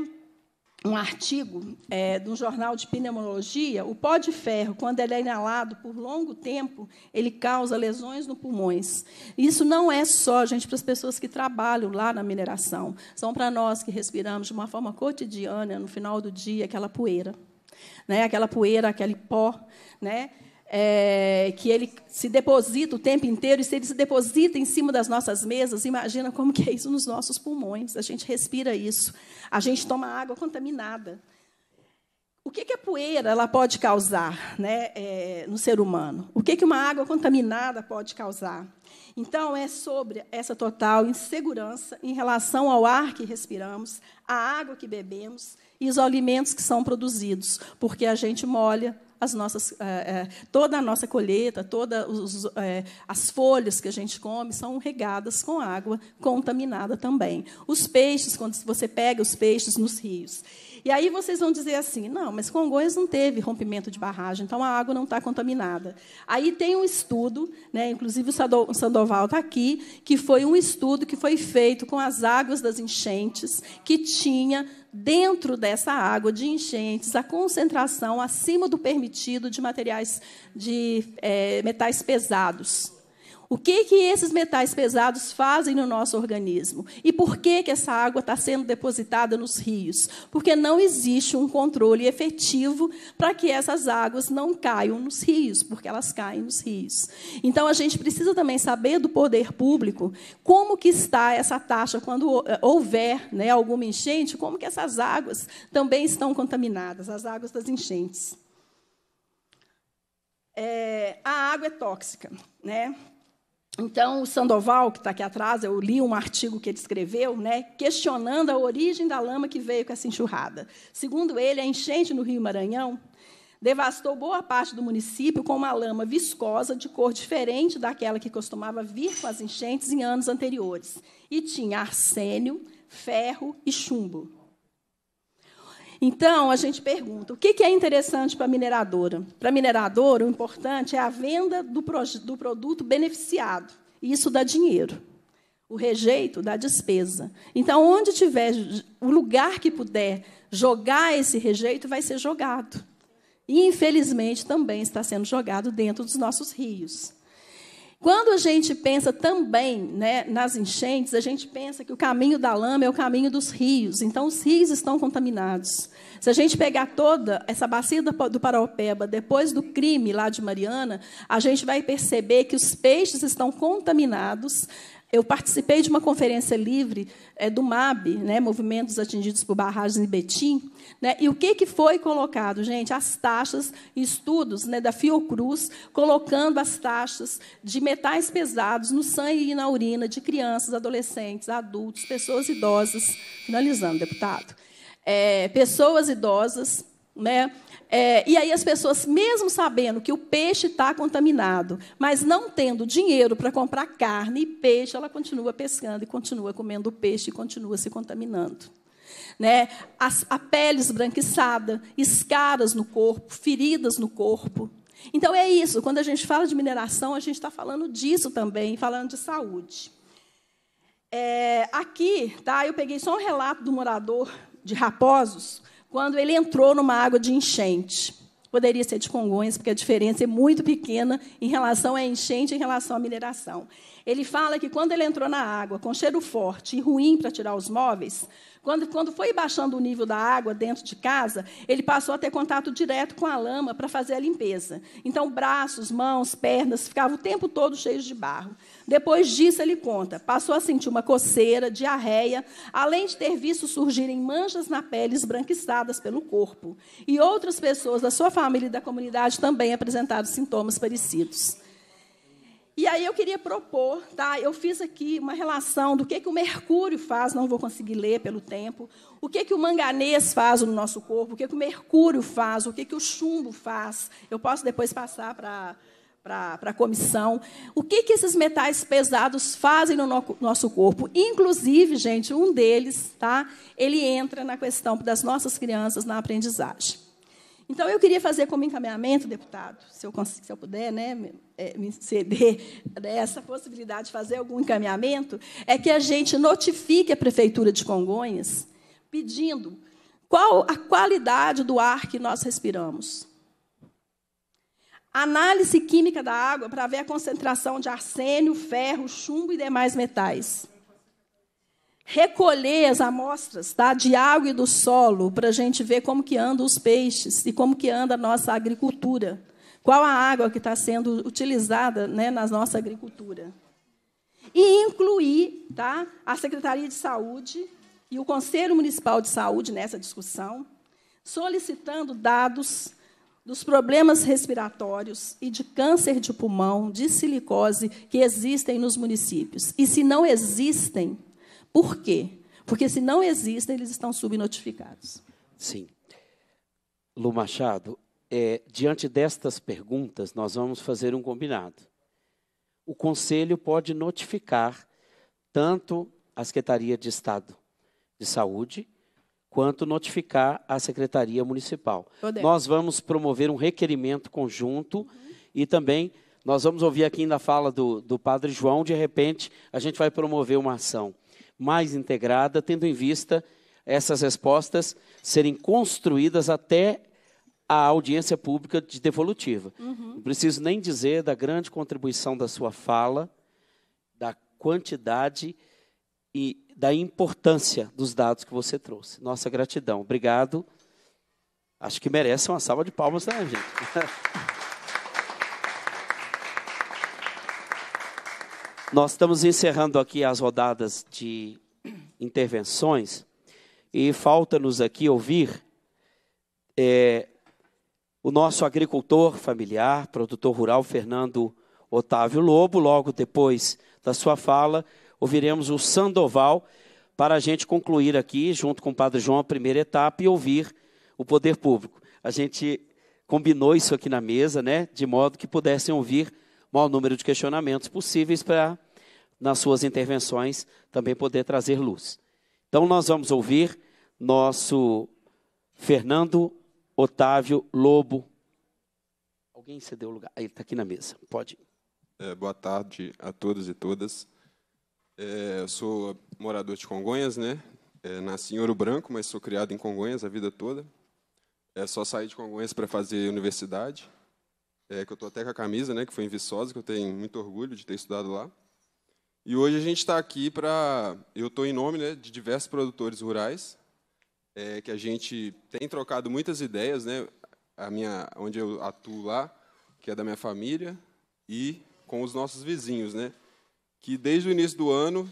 um artigo é, de um jornal de pneumologia, o pó de ferro, quando ele é inalado por longo tempo, ele causa lesões nos pulmões. Isso não é só, gente, para as pessoas que trabalham lá na mineração. São para nós que respiramos de uma forma cotidiana, no final do dia, aquela poeira. Né? Aquela poeira, aquele pó. Né? é, que ele se deposita o tempo inteiro, e se ele se deposita em cima das nossas mesas, imagina como que é isso nos nossos pulmões. A gente respira isso, a gente toma água contaminada. O que, que a poeira ela pode causar né, é, no ser humano? O que, que uma água contaminada pode causar? Então, é sobre essa total insegurança em relação ao ar que respiramos, à água que bebemos e os alimentos que são produzidos, porque a gente molha, as nossas, é, toda a nossa colheita, todas é, eh, as folhas que a gente come são regadas com água contaminada também. Os peixes, quando você pega os peixes nos rios e aí vocês vão dizer assim: não, mas Congonhas não teve rompimento de barragem, então a água não está contaminada. Aí tem um estudo, né, inclusive o Sandoval está aqui, que foi um estudo que foi feito com as águas das enchentes, que tinha dentro dessa água de enchentes a concentração acima do permitido de materiais de é, metais pesados. O que, que esses metais pesados fazem no nosso organismo? E por que, que essa água está sendo depositada nos rios? Porque não existe um controle efetivo para que essas águas não caiam nos rios, porque elas caem nos rios. Então, a gente precisa também saber do poder público como que está essa taxa quando eh, houver né, alguma enchente, como que essas águas também estão contaminadas, as águas das enchentes. É, a água é tóxica, né? Então, o Sandoval, que está aqui atrás, eu li um artigo que ele escreveu, né, questionando a origem da lama que veio com essa enxurrada. Segundo ele, a enchente no Rio Maranhão devastou boa parte do município com uma lama viscosa de cor diferente daquela que costumava vir com as enchentes em anos anteriores. E tinha arsênio, ferro e chumbo. Então, a gente pergunta: o que, é interessante para a mineradora? Para a mineradora, o importante é a venda do, pro, do produto beneficiado. e Isso dá dinheiro. O rejeito dá despesa. Então, onde tiver o lugar que puder jogar esse rejeito, vai ser jogado. E, infelizmente, também está sendo jogado dentro dos nossos rios. Quando a gente pensa também né, nas enchentes, a gente pensa que o caminho da lama é o caminho dos rios. Então, os rios estão contaminados. Se a gente pegar toda essa bacia do Paraopeba, depois do crime lá de Mariana, a gente vai perceber que os peixes estão contaminados, eu participei de uma conferência livre é, do MAB, né, Movimentos Atingidos por Barragens em Betim, né, e o que, que foi colocado, gente? As taxas, estudos né, da Fiocruz, colocando as taxas de metais pesados no sangue e na urina de crianças, adolescentes, adultos, pessoas idosas. Finalizando, deputado. É, pessoas idosas, né, é, e aí as pessoas, mesmo sabendo que o peixe está contaminado, mas não tendo dinheiro para comprar carne e peixe, ela continua pescando e continua comendo peixe e continua se contaminando. Né? As, a pele esbranquiçada, escaras no corpo, feridas no corpo. Então é isso, quando a gente fala de mineração, a gente está falando disso também, falando de saúde. É, aqui, tá, eu peguei só um relato do morador de Raposos, quando ele entrou numa água de enchente. Poderia ser de Congonhas, porque a diferença é muito pequena em relação à enchente, em relação à mineração. Ele fala que quando ele entrou na água, com cheiro forte e ruim para tirar os móveis, quando, quando foi baixando o nível da água dentro de casa, ele passou a ter contato direto com a lama para fazer a limpeza. Então, braços, mãos, pernas ficavam o tempo todo cheios de barro. Depois disso, ele conta, passou a sentir uma coceira, diarreia, além de ter visto surgirem manchas na pele esbranquiçadas pelo corpo. E outras pessoas da sua família e da comunidade também apresentaram sintomas parecidos. E aí eu queria propor, tá? Eu fiz aqui uma relação do que, que o mercúrio faz, não vou conseguir ler pelo tempo, o que, que o manganês faz no nosso corpo, o que, que o mercúrio faz, o que, que o chumbo faz. Eu posso depois passar para para a comissão, o que, que esses metais pesados fazem no, no nosso corpo. Inclusive, gente, um deles, tá? ele entra na questão das nossas crianças na aprendizagem. Então, eu queria fazer como encaminhamento, deputado, se eu, se eu puder né, me eh, ceder né, essa possibilidade de fazer algum encaminhamento, é que a gente notifique a Prefeitura de Congonhas pedindo qual a qualidade do ar que nós respiramos. Análise química da água para ver a concentração de arsênio, ferro, chumbo e demais metais recolher as amostras tá, de água e do solo para a gente ver como que andam os peixes e como que anda a nossa agricultura. Qual a água que está sendo utilizada né, na nossa agricultura. E incluir tá, a Secretaria de Saúde e o Conselho Municipal de Saúde nessa discussão, solicitando dados dos problemas respiratórios e de câncer de pulmão, de silicose que existem nos municípios. E se não existem, por quê? Porque se não existem, eles estão subnotificados. Sim. Lu Machado, é, diante destas perguntas, nós vamos fazer um combinado. O Conselho pode notificar tanto a Secretaria de Estado de Saúde, quanto notificar a Secretaria Municipal. Nós vamos promover um requerimento conjunto uhum. e também nós vamos ouvir aqui na fala do, do Padre João, de repente, a gente vai promover uma ação mais integrada, tendo em vista essas respostas serem construídas até a audiência pública de devolutiva. Uhum. Não preciso nem dizer da grande contribuição da sua fala, da quantidade e da importância dos dados que você trouxe. Nossa gratidão. Obrigado. Acho que merece uma salva de palmas, né, gente? Nós estamos encerrando aqui as rodadas de intervenções e falta-nos aqui ouvir é, o nosso agricultor familiar, produtor rural, Fernando Otávio Lobo. Logo depois da sua fala, ouviremos o Sandoval para a gente concluir aqui, junto com o Padre João, a primeira etapa e ouvir o poder público. A gente combinou isso aqui na mesa, né, de modo que pudessem ouvir o maior número de questionamentos possíveis para nas suas intervenções também poder trazer luz. Então nós vamos ouvir nosso Fernando Otávio Lobo. Alguém cedeu o lugar? Ele está aqui na mesa. Pode. É, boa tarde a todos e todas. É, eu sou morador de Congonhas, né? É, nasci em Ouro Branco, mas sou criado em Congonhas a vida toda. É só sair de Congonhas para fazer universidade. É, que eu estou até com a camisa, né? Que foi em Viçosa, que eu tenho muito orgulho de ter estudado lá. E hoje a gente está aqui para. Eu estou em nome né, de diversos produtores rurais, é, que a gente tem trocado muitas ideias, né, a minha, onde eu atuo lá, que é da minha família, e com os nossos vizinhos, né, que desde o início do ano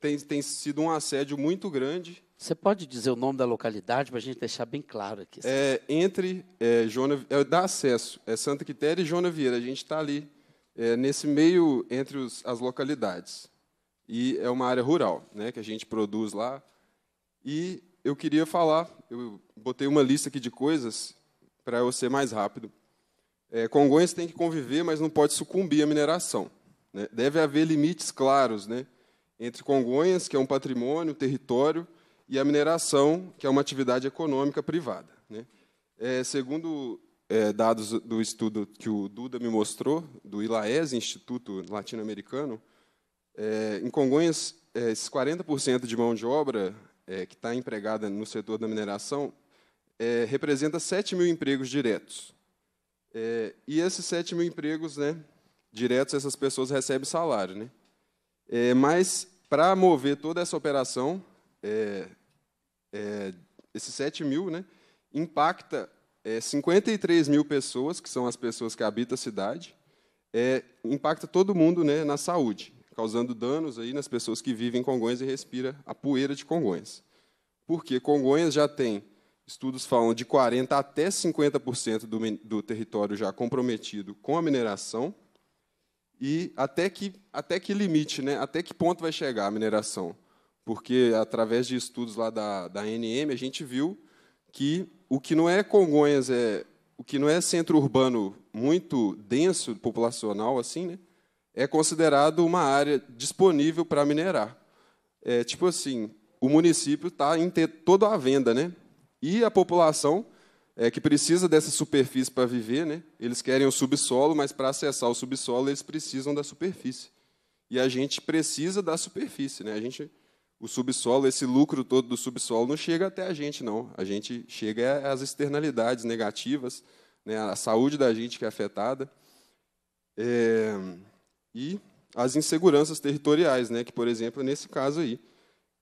tem, tem sido um assédio muito grande. Você pode dizer o nome da localidade para a gente deixar bem claro aqui? É, entre é, Jona, é, dá acesso, é Santa Quitéria e Jona Vieira. A gente está ali, é, nesse meio entre os, as localidades e é uma área rural, né, que a gente produz lá. E eu queria falar, eu botei uma lista aqui de coisas para eu ser mais rápido. É, Congonhas tem que conviver, mas não pode sucumbir à mineração. Né? Deve haver limites claros né, entre Congonhas, que é um patrimônio, território, e a mineração, que é uma atividade econômica privada. Né? É, segundo é, dados do estudo que o Duda me mostrou, do ILAES, Instituto Latino-Americano, é, em Congonhas, é, esses 40% de mão de obra é, que está empregada no setor da mineração é, representa 7 mil empregos diretos. É, e esses 7 mil empregos né, diretos, essas pessoas recebem salário. Né? É, mas, para mover toda essa operação, esses 7 mil né, impacta 53 mil pessoas, que são as pessoas que habitam a cidade, impacta todo mundo né, na saúde causando danos aí nas pessoas que vivem em Congonhas e respira a poeira de Congonhas. Porque Congonhas já tem, estudos falam de 40 até 50% do, do território já comprometido com a mineração e até que até que limite, né? Até que ponto vai chegar a mineração? Porque através de estudos lá da da NM a gente viu que o que não é Congonhas é o que não é centro urbano muito denso populacional assim, né? é considerado uma área disponível para minerar. É, tipo assim, o município está em ter toda a venda, né? E a população é, que precisa dessa superfície para viver, né? Eles querem o subsolo, mas para acessar o subsolo eles precisam da superfície. E a gente precisa da superfície, né? A gente, o subsolo, esse lucro todo do subsolo não chega até a gente, não. A gente chega às externalidades negativas, né? A saúde da gente que é afetada. É e as inseguranças territoriais, né, que, por exemplo, é nesse caso aí,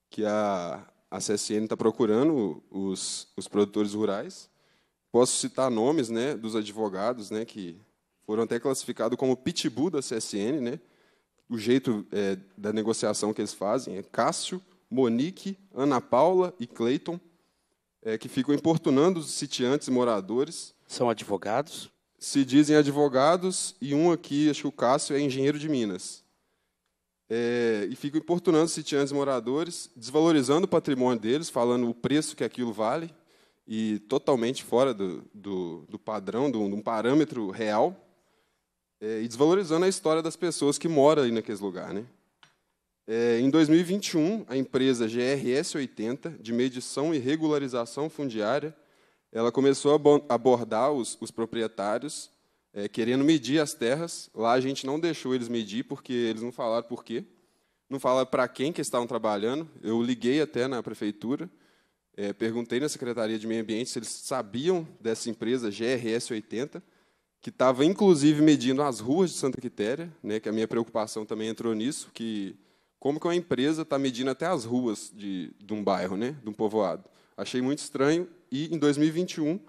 que a, a CSN está procurando os, os produtores rurais. Posso citar nomes né, dos advogados né, que foram até classificados como pitbull da CSN. Né? O jeito é, da negociação que eles fazem é Cássio, Monique, Ana Paula e Cleiton, é, que ficam importunando os sitiantes e moradores. São advogados? se dizem advogados e um aqui, acho que o Cássio, é engenheiro de Minas. É, e ficam importunando sitiantes moradores, desvalorizando o patrimônio deles, falando o preço que aquilo vale, e totalmente fora do, do, do padrão, de um parâmetro real, é, e desvalorizando a história das pessoas que moram ali naquele lugar. Né? É, em 2021, a empresa GRS80, de medição e regularização fundiária, ela começou a abordar os, os proprietários, é, querendo medir as terras. Lá a gente não deixou eles medir, porque eles não falaram por quê. Não falaram para quem que estavam trabalhando. Eu liguei até na prefeitura, é, perguntei na Secretaria de Meio Ambiente se eles sabiam dessa empresa GRS 80, que estava inclusive medindo as ruas de Santa Quitéria, né, que a minha preocupação também entrou nisso, que como que uma empresa está medindo até as ruas de, de um bairro, né, de um povoado. Achei muito estranho e, em 2021,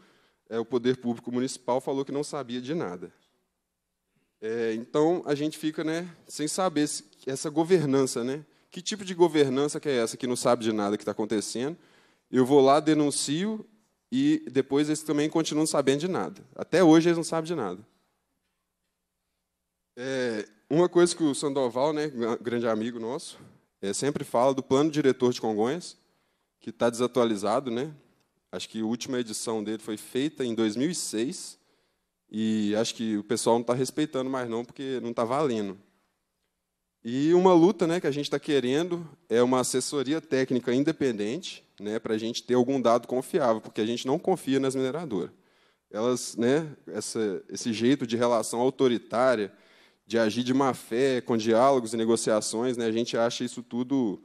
é, o Poder Público Municipal falou que não sabia de nada. É, então, a gente fica né, sem saber se, essa governança. Né? Que tipo de governança que é essa que não sabe de nada que está acontecendo? Eu vou lá, denuncio, e depois eles também continuam sabendo de nada. Até hoje eles não sabem de nada. É, uma coisa que o Sandoval, né, grande amigo nosso, é, sempre fala do plano diretor de Congonhas, que está desatualizado, né? Acho que a última edição dele foi feita em 2006 e acho que o pessoal não está respeitando mais não, porque não está valendo. E uma luta né, que a gente está querendo é uma assessoria técnica independente né, para a gente ter algum dado confiável, porque a gente não confia nas mineradoras. Elas, né, essa, esse jeito de relação autoritária, de agir de má fé, com diálogos e negociações, né, a gente acha isso tudo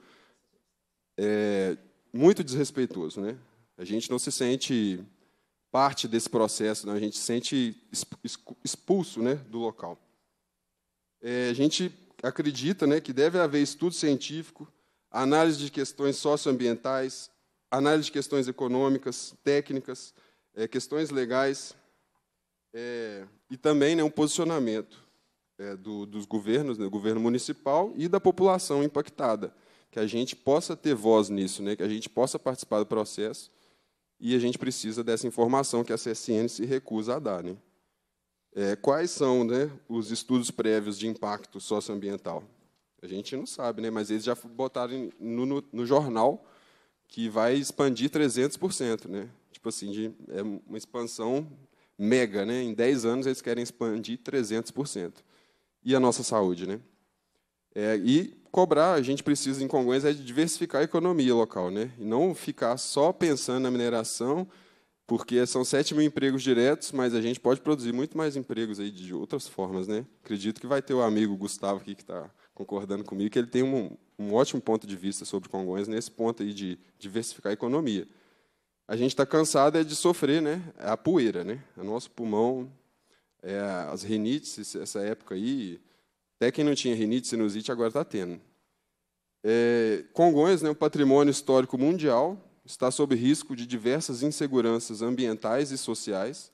é, muito desrespeitoso. Né? A gente não se sente parte desse processo, a gente se sente expulso né, do local. É, a gente acredita né, que deve haver estudo científico, análise de questões socioambientais, análise de questões econômicas, técnicas, é, questões legais, é, e também né, um posicionamento é, do, dos governos, do né, governo municipal e da população impactada, que a gente possa ter voz nisso, né, que a gente possa participar do processo e a gente precisa dessa informação que a CSN se recusa a dar. Né? É, quais são né, os estudos prévios de impacto socioambiental? A gente não sabe, né, mas eles já botaram no, no, no jornal que vai expandir 300%. Né? Tipo assim, de, é uma expansão mega. Né? Em 10 anos, eles querem expandir 300%. E a nossa saúde, né? É, e cobrar, a gente precisa em Congonhas é diversificar a economia local, né? E não ficar só pensando na mineração, porque são 7 mil empregos diretos, mas a gente pode produzir muito mais empregos aí de outras formas, né? Acredito que vai ter o amigo Gustavo aqui que está concordando comigo, que ele tem um, um ótimo ponto de vista sobre Congonhas nesse ponto aí de diversificar a economia. A gente está cansado é de sofrer, né? É a poeira, né? O nosso pulmão, é, as rinites, essa época aí, até quem não tinha rinite, sinusite, agora está tendo. É, Congonhas, né, um patrimônio histórico mundial, está sob risco de diversas inseguranças ambientais e sociais,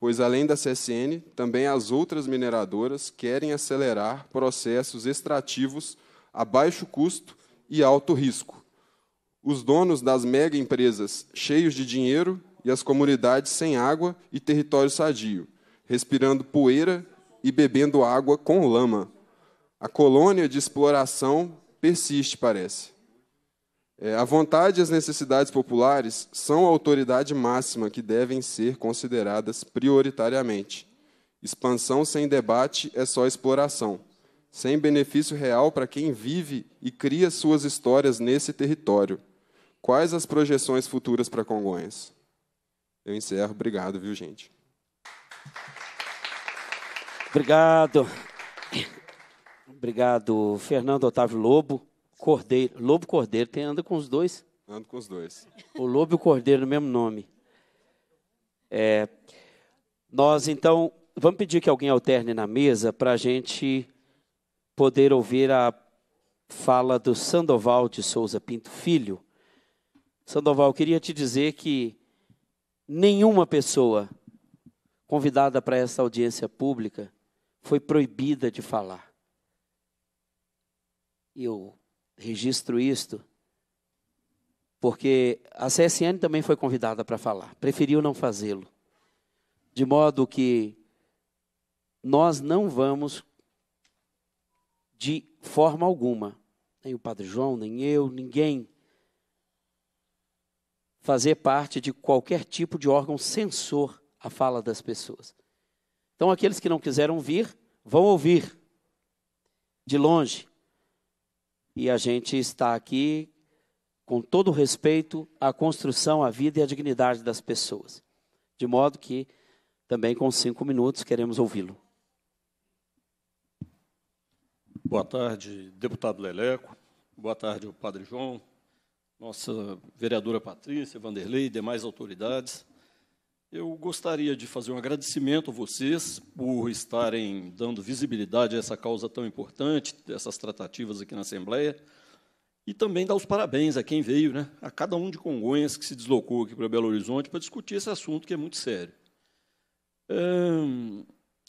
pois, além da CSN, também as outras mineradoras querem acelerar processos extrativos a baixo custo e alto risco. Os donos das mega empresas cheios de dinheiro e as comunidades sem água e território sadio, respirando poeira e bebendo água com lama. A colônia de exploração persiste, parece. É, a vontade e as necessidades populares são a autoridade máxima que devem ser consideradas prioritariamente. Expansão sem debate é só exploração, sem benefício real para quem vive e cria suas histórias nesse território. Quais as projeções futuras para Congonhas? Eu encerro. Obrigado, viu, gente? Obrigado. Obrigado, Fernando Otávio Lobo. Cordeiro. Lobo Cordeiro, tem anda com os dois? Ando com os dois. O Lobo e o Cordeiro, no mesmo nome. É, nós, então, vamos pedir que alguém alterne na mesa para a gente poder ouvir a fala do Sandoval de Souza Pinto Filho. Sandoval, queria te dizer que nenhuma pessoa convidada para essa audiência pública foi proibida de falar e eu registro isto, porque a CSN também foi convidada para falar, preferiu não fazê-lo. De modo que nós não vamos, de forma alguma, nem o Padre João, nem eu, ninguém, fazer parte de qualquer tipo de órgão censor à fala das pessoas. Então, aqueles que não quiseram vir, vão ouvir de longe. E a gente está aqui com todo respeito à construção, à vida e à dignidade das pessoas. De modo que, também com cinco minutos, queremos ouvi-lo. Boa tarde, deputado Leleco. Boa tarde, o padre João, nossa vereadora Patrícia, Vanderlei e demais autoridades. Eu gostaria de fazer um agradecimento a vocês por estarem dando visibilidade a essa causa tão importante, essas tratativas aqui na Assembleia, e também dar os parabéns a quem veio, né, a cada um de Congonhas que se deslocou aqui para Belo Horizonte para discutir esse assunto que é muito sério. Hum,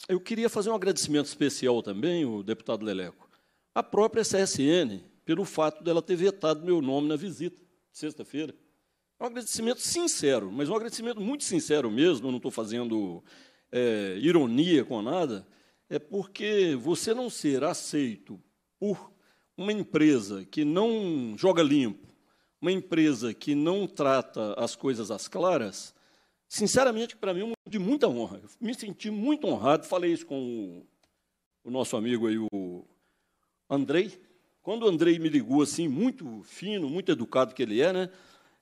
eu queria fazer um agradecimento especial também, o deputado Leleco, à própria CSN, pelo fato dela ter vetado meu nome na visita, sexta-feira. É um agradecimento sincero, mas um agradecimento muito sincero mesmo, eu não estou fazendo é, ironia com nada, é porque você não ser aceito por uma empresa que não joga limpo, uma empresa que não trata as coisas às claras, sinceramente, para mim, é um de muita honra. Eu me senti muito honrado, falei isso com o, o nosso amigo aí, o Andrei. Quando o Andrei me ligou assim, muito fino, muito educado que ele é, né?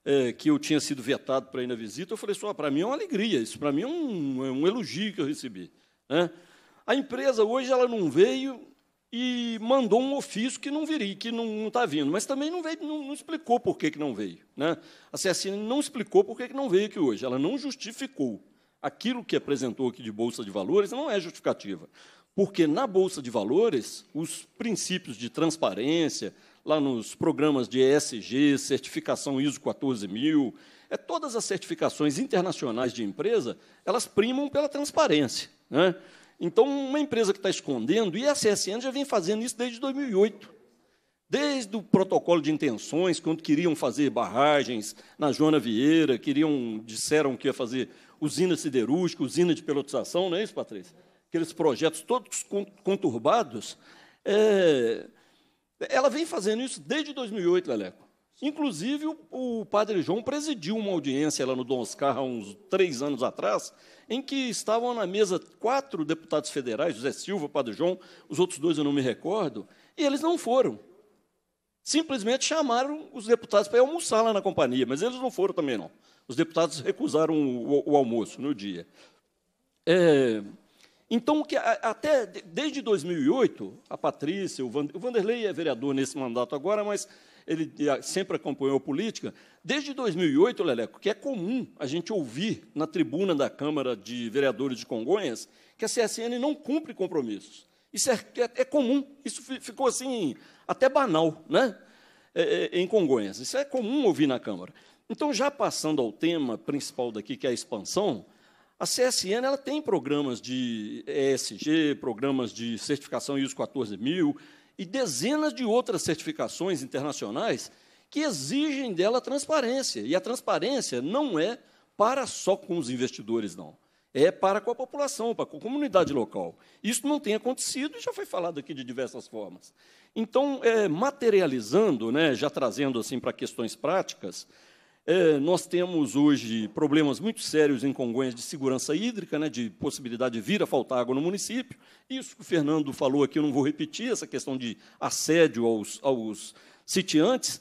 é, que eu tinha sido vetado para ir na visita, eu falei só, assim, para mim é uma alegria, isso para mim é um, é um, elogio que eu recebi. Né? A empresa hoje ela não veio e mandou um ofício que não viria, que não está vindo, mas também não, veio, não, não explicou por que, que não veio. Né? A CSN não explicou por que, que não veio aqui hoje, ela não justificou. Aquilo que apresentou aqui de Bolsa de Valores não é justificativa, porque na Bolsa de Valores, os princípios de transparência, lá nos programas de ESG, certificação ISO 14000, é, todas as certificações internacionais de empresa, elas primam pela transparência. Né? Então, uma empresa que está escondendo, e a CSN já vem fazendo isso desde 2008, desde o protocolo de intenções, quando queriam fazer barragens na Joana Vieira, queriam, disseram que ia fazer usina siderúrgica, usina de pelotização, não é isso, Patrícia? Aqueles projetos todos conturbados, é, ela vem fazendo isso desde 2008, Leleco. Inclusive, o, o padre João presidiu uma audiência lá no Dom Oscar, há uns três anos atrás, em que estavam na mesa quatro deputados federais, José Silva, padre João, os outros dois eu não me recordo, e eles não foram. Simplesmente chamaram os deputados para almoçar lá na companhia, mas eles não foram também, não. Os deputados recusaram o, o, o almoço no dia. É, então, que até desde 2008, a Patrícia, o, Vanderlei é vereador nesse mandato agora, mas ele eh, sempre acompanhou a política. Desde 2008, Leleco, que é comum a gente ouvir na tribuna da Câmara de Vereadores de Congonhas que a CSN não cumpre compromissos. Isso é, é, é comum, isso ficou assim, até banal, né? É, é, em Congonhas. Isso é comum ouvir na Câmara. Então, já passando ao tema principal daqui, que é a expansão, a CSN ela tem programas de ESG, programas de certificação ISO 14000 e dezenas de outras certificações internacionais que exigem dela transparência. E a transparência não é para só com os investidores, não. É para com a população, para com a comunidade local. Isso não tem acontecido e já foi falado aqui de diversas formas. Então, é, materializando, né, já trazendo assim para questões práticas, é, nós temos hoje problemas muito sérios em Congonhas de segurança hídrica, né, de possibilidade de vir a faltar água no município. Isso que o Fernando falou aqui, eu não vou repetir, essa questão de assédio aos, aos sitiantes.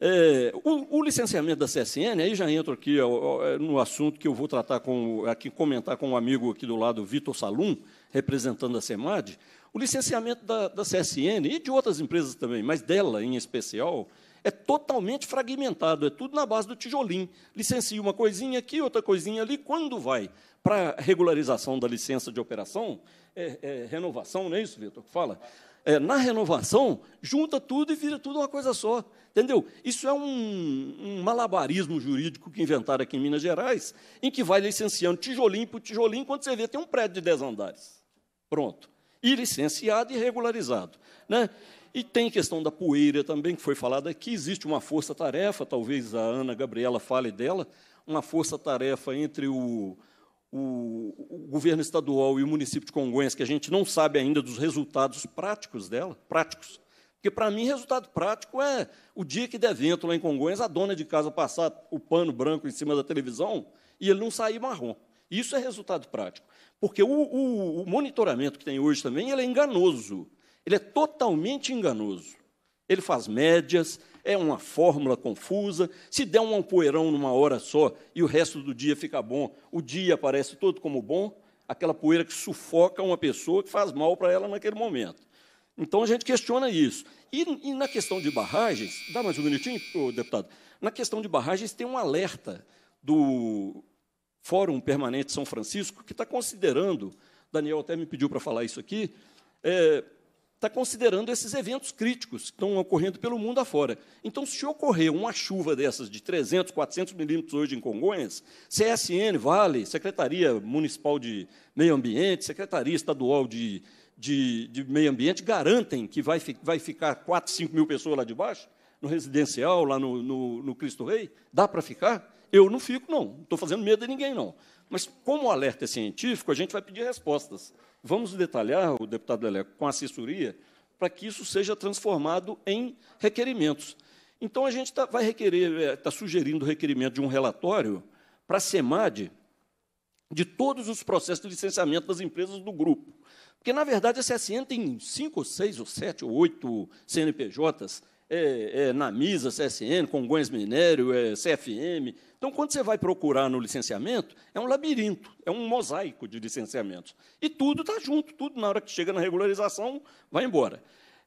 É, o, o, licenciamento da CSN, aí já entro aqui ó, é, no assunto que eu vou tratar com, aqui, comentar com um amigo aqui do lado, Vitor Salum, representando a SEMAD. O licenciamento da, da CSN e de outras empresas também, mas dela em especial, é totalmente fragmentado, é tudo na base do tijolim. Licencia uma coisinha aqui, outra coisinha ali. Quando vai para regularização da licença de operação, é, é, renovação, não é isso, Vitor, que fala? É, na renovação, junta tudo e vira tudo uma coisa só. Entendeu? Isso é um, um, malabarismo jurídico que inventaram aqui em Minas Gerais, em que vai licenciando tijolinho por tijolinho, quando você vê tem um prédio de 10 andares. Pronto. E licenciado e regularizado. Né? E tem questão da poeira também, que foi falada aqui. Existe uma força-tarefa, talvez a Ana Gabriela fale dela, uma força-tarefa entre o, o, o, governo estadual e o município de Congonhas, que a gente não sabe ainda dos resultados práticos dela, práticos. Porque, para mim, resultado prático é o dia que der vento lá em Congonhas, a dona de casa passar o pano branco em cima da televisão e ele não sair marrom. Isso é resultado prático. Porque o, o, o monitoramento que tem hoje também ele é enganoso. Ele é totalmente enganoso. Ele faz médias, é uma fórmula confusa. Se der um poeirão numa hora só e o resto do dia fica bom, o dia aparece todo como bom, aquela poeira que sufoca uma pessoa que faz mal para ela naquele momento. Então a gente questiona isso. E, e na questão de barragens, dá mais um minutinho, deputado? Na questão de barragens, tem um alerta do Fórum Permanente São Francisco que está considerando, Daniel até me pediu para falar isso aqui, é, está considerando esses eventos críticos que estão ocorrendo pelo mundo afora. Então, se ocorrer uma chuva dessas de 300, 400 milímetros hoje em Congonhas, CSN, Vale, Secretaria Municipal de Meio Ambiente, Secretaria Estadual de, de, de Meio Ambiente, garantem que vai, vai ficar 4, 5 mil pessoas lá de baixo, no residencial, lá no, no, no Cristo Rei? Dá para ficar? Eu não fico, não. Não estou fazendo medo de ninguém, não. Mas, como o alerta é científico, a gente vai pedir respostas. Vamos detalhar, o deputado Leleco, com assessoria, para que isso seja transformado em requerimentos. Então, a gente tá, vai requerer, está é, sugerindo o requerimento de um relatório para a SEMAD de todos os processos de licenciamento das empresas do grupo. Porque, na verdade, é a CSN tem cinco, ou seis, ou sete, ou oito CNPJs, é, é, Namisa, CSN, Congonhas Minério, é, CFM, então, quando você vai procurar no licenciamento, é um labirinto, é um mosaico de licenciamentos. E tudo está junto, tudo na hora que chega na regularização, vai embora.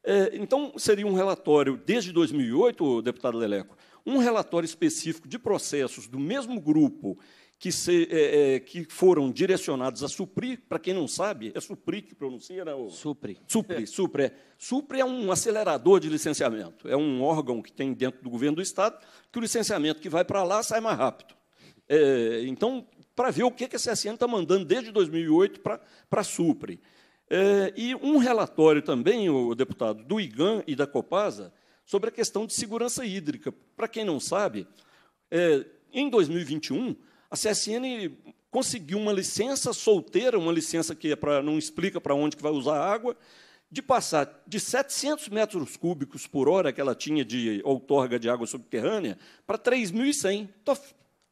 É, então, seria um relatório, desde 2008, deputado Leleco, um relatório específico de processos do mesmo grupo que, se, é, é, que foram direcionados a suprir, para quem não sabe, é supri que pronuncia, não? Né, supri. Supri, é. supre. É. Supre é um acelerador de licenciamento, é um órgão que tem dentro do governo do Estado, que o licenciamento que vai para lá sai mais rápido. É, então, para ver o que, que a CSN está mandando desde 2008 para a Supri É, e um relatório também, o deputado, do IGAN e da Copasa, sobre a questão de segurança hídrica. Para quem não sabe, é, em 2021, a CSN conseguiu uma licença solteira, uma licença que é pra, não explica para onde que vai usar a água, de passar de 700 metros cúbicos por hora que ela tinha de outorga de água subterrânea para 3.100. Então,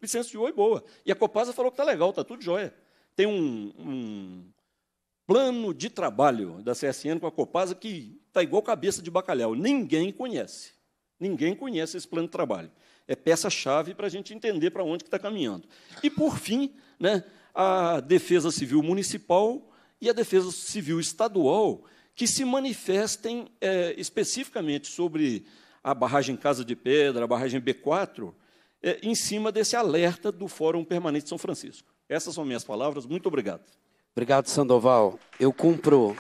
licença de oi boa. E a Copasa falou que está legal, está tudo jóia. Tem um, um, plano de trabalho da CSN com a Copasa que está igual cabeça de bacalhau. Ninguém conhece. Ninguém conhece esse plano de trabalho é peça-chave para a gente entender para onde está caminhando. E, por fim, né, a Defesa Civil Municipal e a Defesa Civil Estadual, que se manifestem é, especificamente sobre a barragem Casa de Pedra, a barragem B4, é, em cima desse alerta do Fórum Permanente de São Francisco. Essas são minhas palavras. Muito obrigado. Obrigado, Sandoval. Eu cumpro.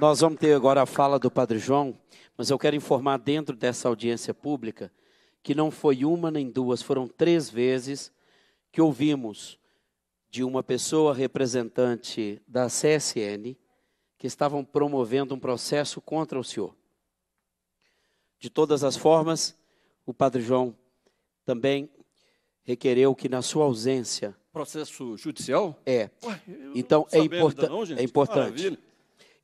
Nós vamos ter agora a fala do Padre João, mas eu quero informar dentro dessa audiência pública que não foi uma nem duas, foram três vezes que ouvimos de uma pessoa representante da CSN que estavam promovendo um processo contra o senhor. De todas as formas, o Padre João também requereu que na sua ausência processo judicial? É. Ué, então é, não, é importante. Maravilha.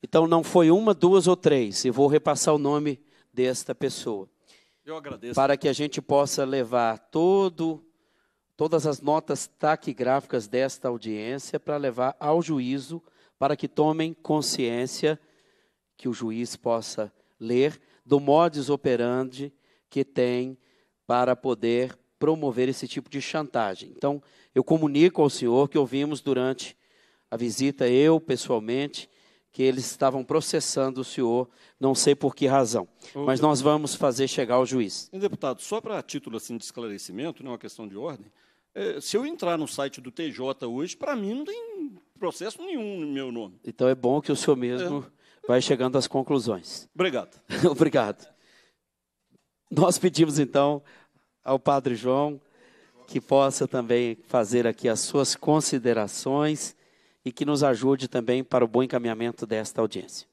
Então não foi uma, duas ou três. Eu vou repassar o nome desta pessoa. Eu agradeço. Para que a gente possa levar todo, todas as notas taquigráficas desta audiência para levar ao juízo, para que tomem consciência que o juiz possa ler do modus operandi que tem para poder promover esse tipo de chantagem. Então, eu comunico ao senhor que ouvimos durante a visita, eu pessoalmente, que eles estavam processando o senhor, não sei por que razão. Ô, mas nós vamos fazer chegar ao juiz. Deputado, só para título assim, de esclarecimento, não é uma questão de ordem, é, se eu entrar no site do TJ hoje, para mim não tem processo nenhum no meu nome. Então é bom que o senhor mesmo é. vai chegando às conclusões. Obrigado. Obrigado. Nós pedimos então ao Padre João que possa também fazer aqui as suas considerações e que nos ajude também para o bom encaminhamento desta audiência.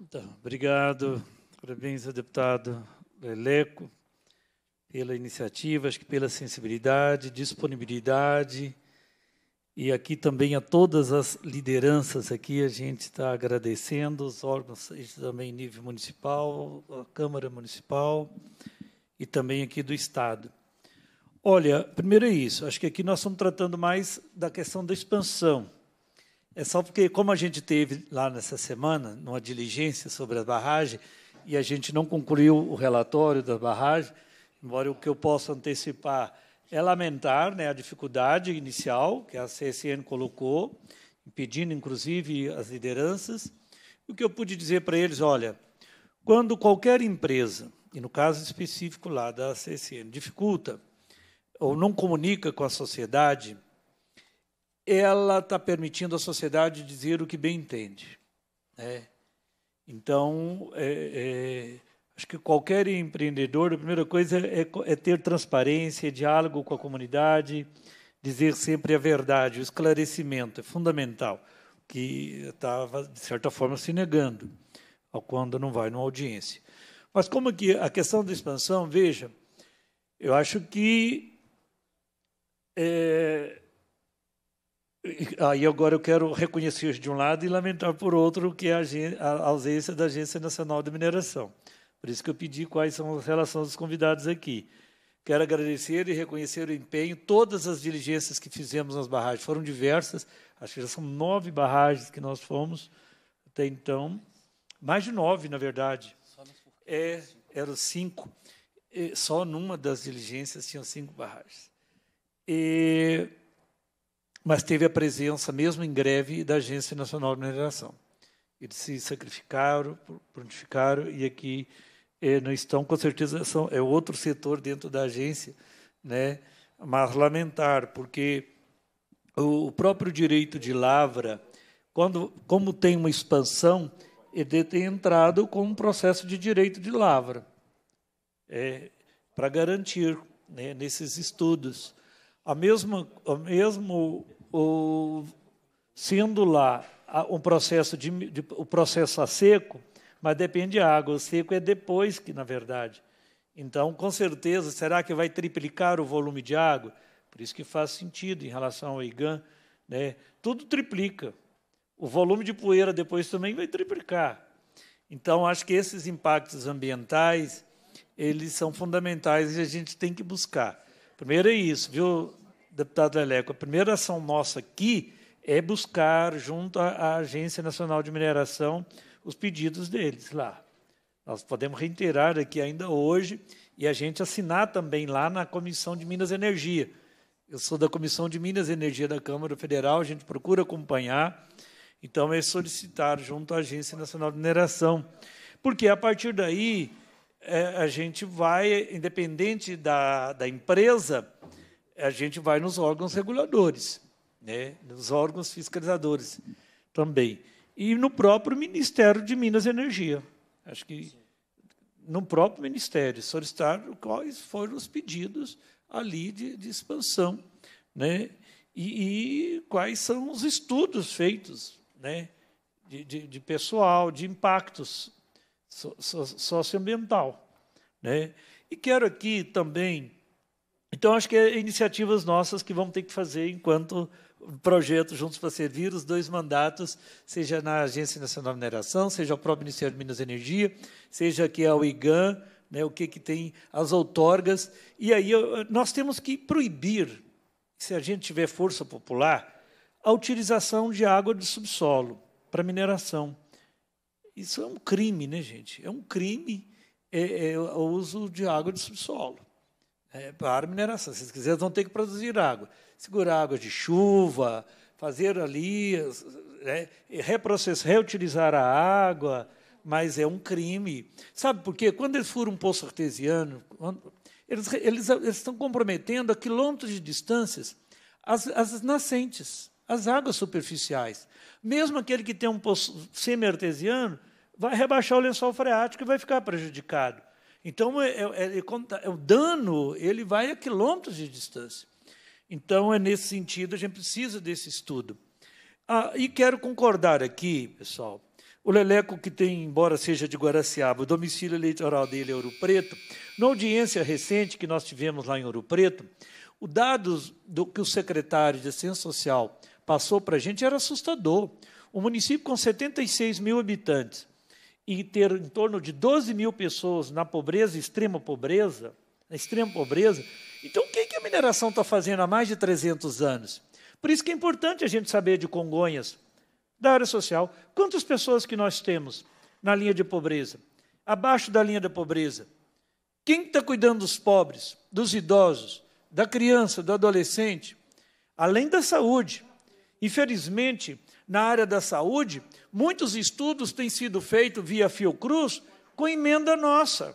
Então, obrigado, parabéns ao deputado Leleco pela iniciativa, acho que pela sensibilidade, disponibilidade e aqui também a todas as lideranças aqui a gente está agradecendo os órgãos isso também nível municipal, a Câmara Municipal e também aqui do Estado. Olha, primeiro é isso. Acho que aqui nós estamos tratando mais da questão da expansão. É só porque, como a gente teve lá nessa semana, numa diligência sobre a barragem, e a gente não concluiu o relatório da barragem, embora o que eu possa antecipar é lamentar né, a dificuldade inicial que a CSN colocou, impedindo, inclusive, as lideranças. O que eu pude dizer para eles, olha, quando qualquer empresa, e no caso específico lá da CSN, dificulta ou não comunica com a sociedade, ela está permitindo à sociedade dizer o que bem entende. Né? Então, é, é, acho que qualquer empreendedor, a primeira coisa é, é, é ter transparência, é diálogo com a comunidade, dizer sempre a verdade, o esclarecimento é fundamental, que estava, tá, de certa forma, se negando ao quando não vai numa audiência. Mas como que a questão da expansão, veja, eu acho que é... Aí agora eu quero reconhecer de um lado e lamentar por outro, que é a ausência da Agência Nacional de Mineração. Por isso que eu pedi quais são as relações dos convidados aqui. Quero agradecer e reconhecer o empenho, todas as diligências que fizemos nas barragens, foram diversas, acho que já são nove barragens que nós fomos até então, mais de nove, na verdade. É, eram cinco. Só numa das diligências tinham cinco barragens. E, mas teve a presença, mesmo em greve, da Agência Nacional de Mineração. Eles se sacrificaram, prontificaram, e aqui eh, não estão, com certeza, são, é outro setor dentro da agência, né? mas lamentar, porque o, próprio direito de lavra, quando, como tem uma expansão, ele é tem entrado com um processo de direito de lavra, é, para garantir né, nesses estudos a mesma, a mesmo o, sendo lá a, um processo de, de, o processo a seco, mas depende de água. O seco é depois que, na verdade. Então, com certeza, será que vai triplicar o volume de água? Por isso que faz sentido em relação ao IGAN. Né? Tudo triplica. O volume de poeira depois também vai triplicar. Então, acho que esses impactos ambientais, eles são fundamentais e a gente tem que buscar. Primeiro é isso, viu, deputado Leleco, a primeira ação nossa aqui é buscar, junto à Agência Nacional de Mineração, os pedidos deles lá. Nós podemos reiterar aqui ainda hoje e a gente assinar também lá na Comissão de Minas e Energia. Eu sou da Comissão de Minas e Energia da Câmara Federal, a gente procura acompanhar. Então, é solicitar junto à Agência Nacional de Mineração. Porque, a partir daí, é, a gente vai, independente da, da empresa, a gente vai nos órgãos reguladores, né? nos órgãos fiscalizadores também. E no próprio Ministério de Minas e Energia. Acho que no próprio Ministério, solicitar quais foram os pedidos ali de, de expansão. Né? E, e, quais são os estudos feitos né? de, de, de pessoal, de impactos so, so, socioambiental. Né? E quero aqui também então, acho que é iniciativas nossas que vamos ter que fazer enquanto projeto Juntos para Servir, os dois mandatos, seja na Agência Nacional de Mineração, seja o próprio Ministério de Minas e Energia, seja aqui ao IGAN, né, o que, que tem as outorgas. E aí nós temos que proibir, se a gente tiver força popular, a utilização de água de subsolo para mineração. Isso é um crime, né, gente? É um crime é, é, o uso de água de subsolo é, para a mineração. Se quiserem, vão ter que produzir água. Segurar água de chuva, fazer ali, né, reprocessar, reutilizar a água, mas é um crime. Sabe por quê? Quando eles furam um poço artesiano, eles, eles, eles estão comprometendo a quilômetros de distâncias as, as nascentes, as águas superficiais. Mesmo aquele que tem um poço semi-artesiano, vai rebaixar o lençol freático e vai ficar prejudicado. Então, é, é, é, é, o dano ele vai a quilômetros de distância. Então, é nesse sentido, a gente precisa desse estudo. Ah, e quero concordar aqui, pessoal, o Leleco, que tem, embora seja de Guaraciaba, o domicílio eleitoral dele é Ouro Preto. Na audiência recente que nós tivemos lá em Ouro Preto, o dados do que o secretário de Assistência Social passou para a gente era assustador. O município com 76 mil habitantes, e ter em torno de 12 mil pessoas na pobreza, extrema pobreza, na extrema pobreza, então o que, que a mineração está fazendo há mais de 300 anos? Por isso que é importante a gente saber de Congonhas, da área social, quantas pessoas que nós temos na linha de pobreza, abaixo da linha da pobreza. Quem está cuidando dos pobres, dos idosos, da criança, do adolescente, além da saúde? Infelizmente, na área da saúde, muitos estudos têm sido feitos via Fiocruz com emenda nossa.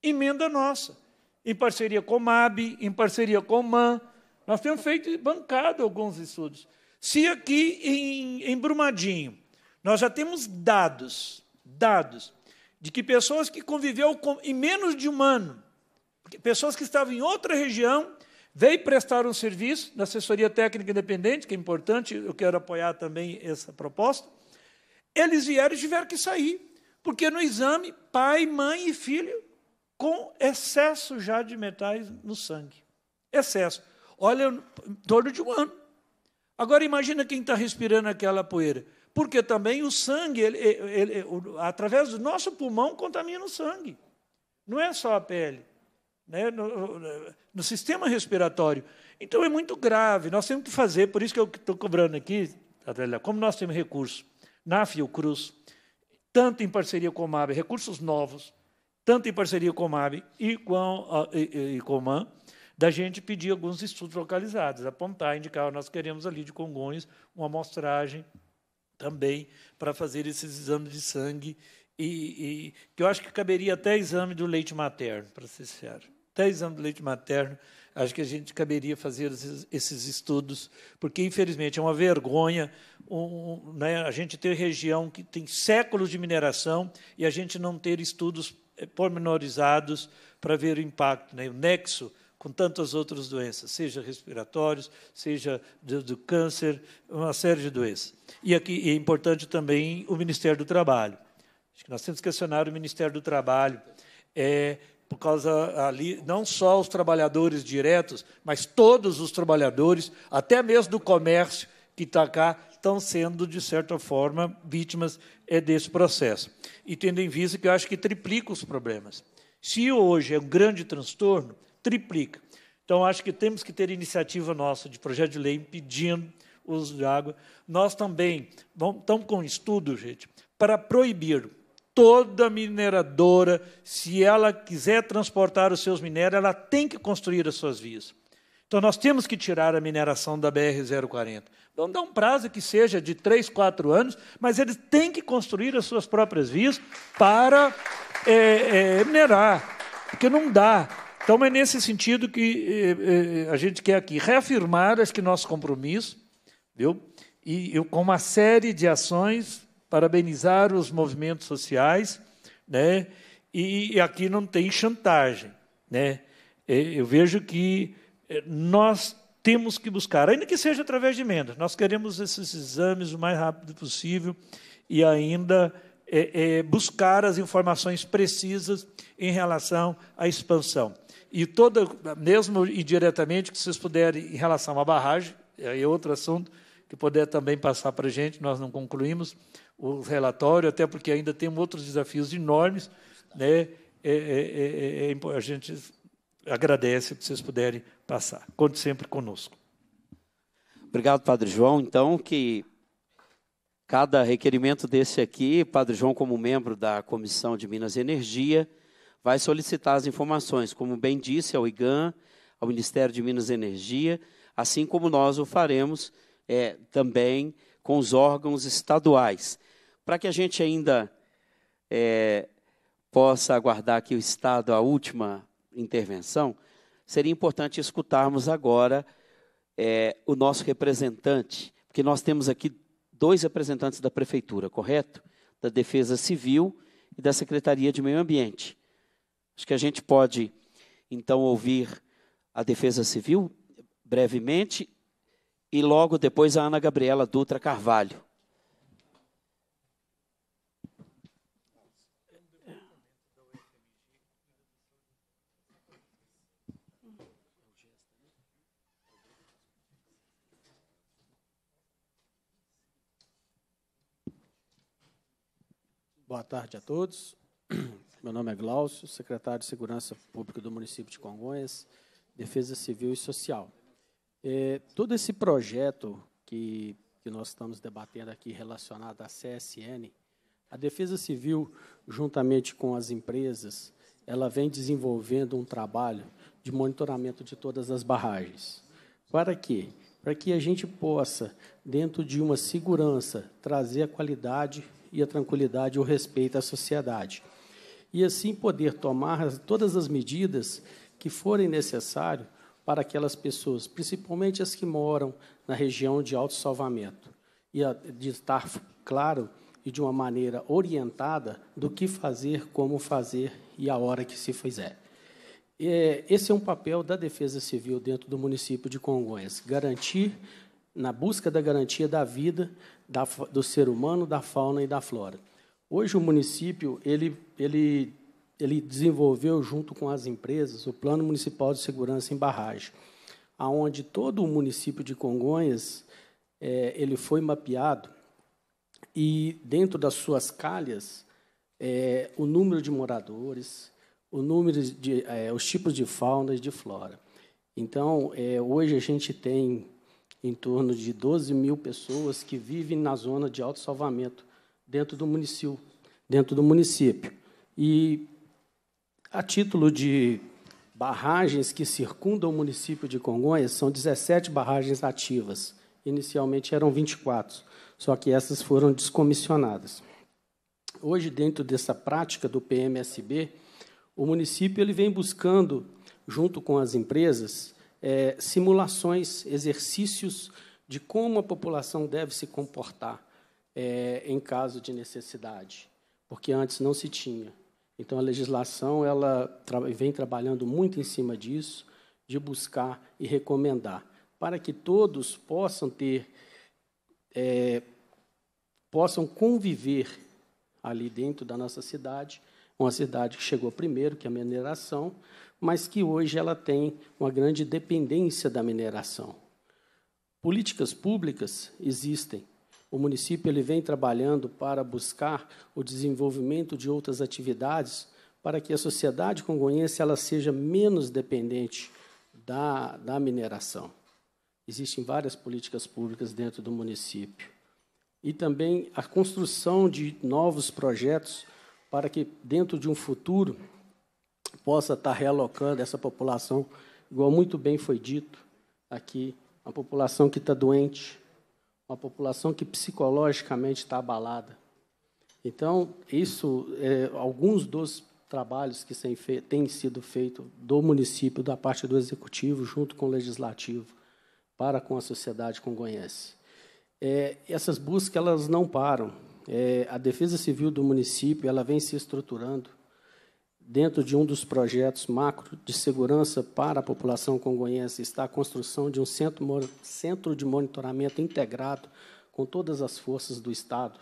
Emenda nossa. Em parceria com o MAB, em parceria com o MAN. Nós temos feito bancado alguns estudos. Se aqui em, em Brumadinho, nós já temos dados, dados, de que pessoas que conviveu com, em menos de um ano, pessoas que estavam em outra região Veio prestar um serviço na assessoria técnica independente, que é importante, eu quero apoiar também essa proposta. Eles vieram e tiveram que sair, porque no exame, pai, mãe e filho com excesso já de metais no sangue. Excesso. Olha, em torno de um ano. Agora imagina quem está respirando aquela poeira. Porque também o sangue, ele, ele, ele, através do nosso pulmão, contamina o sangue. Não é só a pele né, no, no, sistema respiratório. Então é muito grave. Nós temos que fazer, por isso que eu estou cobrando aqui, Adélia, como nós temos recursos na Fiocruz, tanto em parceria com o MAB, recursos novos, tanto em parceria com o MAB e com, e, e, com o MAN, da gente pedir alguns estudos localizados, apontar, indicar, nós queremos ali de Congonhas uma amostragem também para fazer esses exames de sangue e, e, que eu acho que caberia até exame do leite materno, para ser sincero. 10 anos de leite materno, acho que a gente caberia fazer esses, esses estudos, porque, infelizmente, é uma vergonha um, né, a gente ter região que tem séculos de mineração e a gente não ter estudos eh, pormenorizados para ver o impacto, né, o nexo com tantas outras doenças, seja respiratórios, seja do, do câncer, uma série de doenças. E aqui é importante também o Ministério do Trabalho. Acho que nós temos que acionar o Ministério do Trabalho. É, por causa ali, não só os trabalhadores diretos, mas todos os trabalhadores, até mesmo do comércio que está cá, estão sendo, de certa forma, vítimas eh, desse processo. E tendo em vista que eu acho que triplica os problemas. Se hoje é um grande transtorno, triplica. Então, acho que temos que ter iniciativa nossa de projeto de lei impedindo o uso de água. Nós também vamos, estamos com um estudo, gente, para proibir toda mineradora, se ela quiser transportar os seus minérios, ela tem que construir as suas vias. Então, nós temos que tirar a mineração da BR-040. Vamos dar um prazo que seja de 3, 4 anos, mas eles têm que construir as suas próprias vias para é, é, minerar, porque não dá. Então, é nesse sentido que é, é a gente quer aqui reafirmar acho que nosso compromisso, viu? E com uma série de ações parabenizar os movimentos sociais, né? E, e aqui não tem chantagem, né? Eu vejo que eh, nós temos que buscar, ainda que seja através de emendas. Nós queremos esses exames o mais rápido possível e ainda é, é, buscar as informações precisas em relação à expansão. E toda, mesmo indiretamente, que vocês puderem, em relação à barragem, é outro assunto que puder também passar para a gente, nós não concluímos, o relatório, até porque ainda temos outros desafios enormes. Né? É, é, é, é, é a gente agradece que vocês puderem passar. Conte sempre conosco. Obrigado, Padre João. Então, que cada requerimento desse aqui, Padre João, como membro da Comissão de Minas e Energia, vai solicitar as informações, como bem disse, ao IGAN, ao Ministério de Minas e Energia, assim como nós o faremos é, também com os órgãos estaduais. Para que a gente ainda é, possa aguardar aqui o Estado, a última intervenção, seria importante escutarmos agora é, o nosso representante, porque nós temos aqui dois representantes da Prefeitura, correto? Da Defesa Civil e da Secretaria de Meio Ambiente. Acho que a gente pode, então, ouvir a Defesa Civil brevemente e logo depois a Ana Gabriela Dutra Carvalho. Boa tarde a todos. Meu nome é Glaucio, secretário de Segurança Pública do município de Congonhas, Defesa Civil e Social. É, todo esse projeto que, que nós estamos debatendo aqui relacionado à CSN, a Defesa Civil, juntamente com as empresas, ela vem desenvolvendo um trabalho de monitoramento de todas as barragens. Para quê? Para que a gente possa, dentro de uma segurança, trazer a qualidade e a tranquilidade e o respeito à sociedade. E assim poder tomar todas as medidas que forem necessárias para aquelas pessoas, principalmente as que moram na região de alto salvamento, e a, de estar claro e de uma maneira orientada do que fazer, como fazer e a hora que se fizer. É, esse é um papel da Defesa Civil dentro do município de Congonhas, garantir na busca da garantia da vida da, do ser humano, da fauna e da flora. Hoje o município ele, ele, ele desenvolveu junto com as empresas o Plano Municipal de Segurança em Barragem, aonde todo o município de Congonhas é, ele foi mapeado e dentro das suas calhas é, o número de moradores, o número de é, os tipos de fauna e de flora. Então é, hoje a gente tem em torno de 12 mil pessoas que vivem na zona de alto salvamento dentro do município, dentro do município. E a título de barragens que circundam o município de Congonhas, são 17 barragens ativas. Inicialmente eram 24, só que essas foram descomissionadas. Hoje, dentro dessa prática do PMSB, o município ele vem buscando, junto com as empresas, é, simulações, exercícios de como a população deve se comportar é, em caso de necessidade, porque antes não se tinha. Então a legislação ela tra vem trabalhando muito em cima disso, de buscar e recomendar para que todos possam ter, é, possam conviver ali dentro da nossa cidade, uma cidade que chegou primeiro, que é a mineração, mas que hoje ela tem uma grande dependência da mineração. Políticas públicas existem. O município ele vem trabalhando para buscar o desenvolvimento de outras atividades para que a sociedade congonhense ela seja menos dependente da, da mineração. Existem várias políticas públicas dentro do município. E também a construção de novos projetos para que, dentro de um futuro, possa estar realocando essa população, igual muito bem foi dito aqui, uma população que está doente, uma população que psicologicamente está abalada. Então, isso, é, alguns dos trabalhos que têm sido feitos do município, da parte do executivo, junto com o legislativo, para com a sociedade congonhense. É, essas buscas elas não param. É, a Defesa Civil do município ela vem se estruturando Dentro de um dos projetos macro de segurança para a população congonhense está a construção de um centro, de monitoramento integrado com todas as forças do Estado,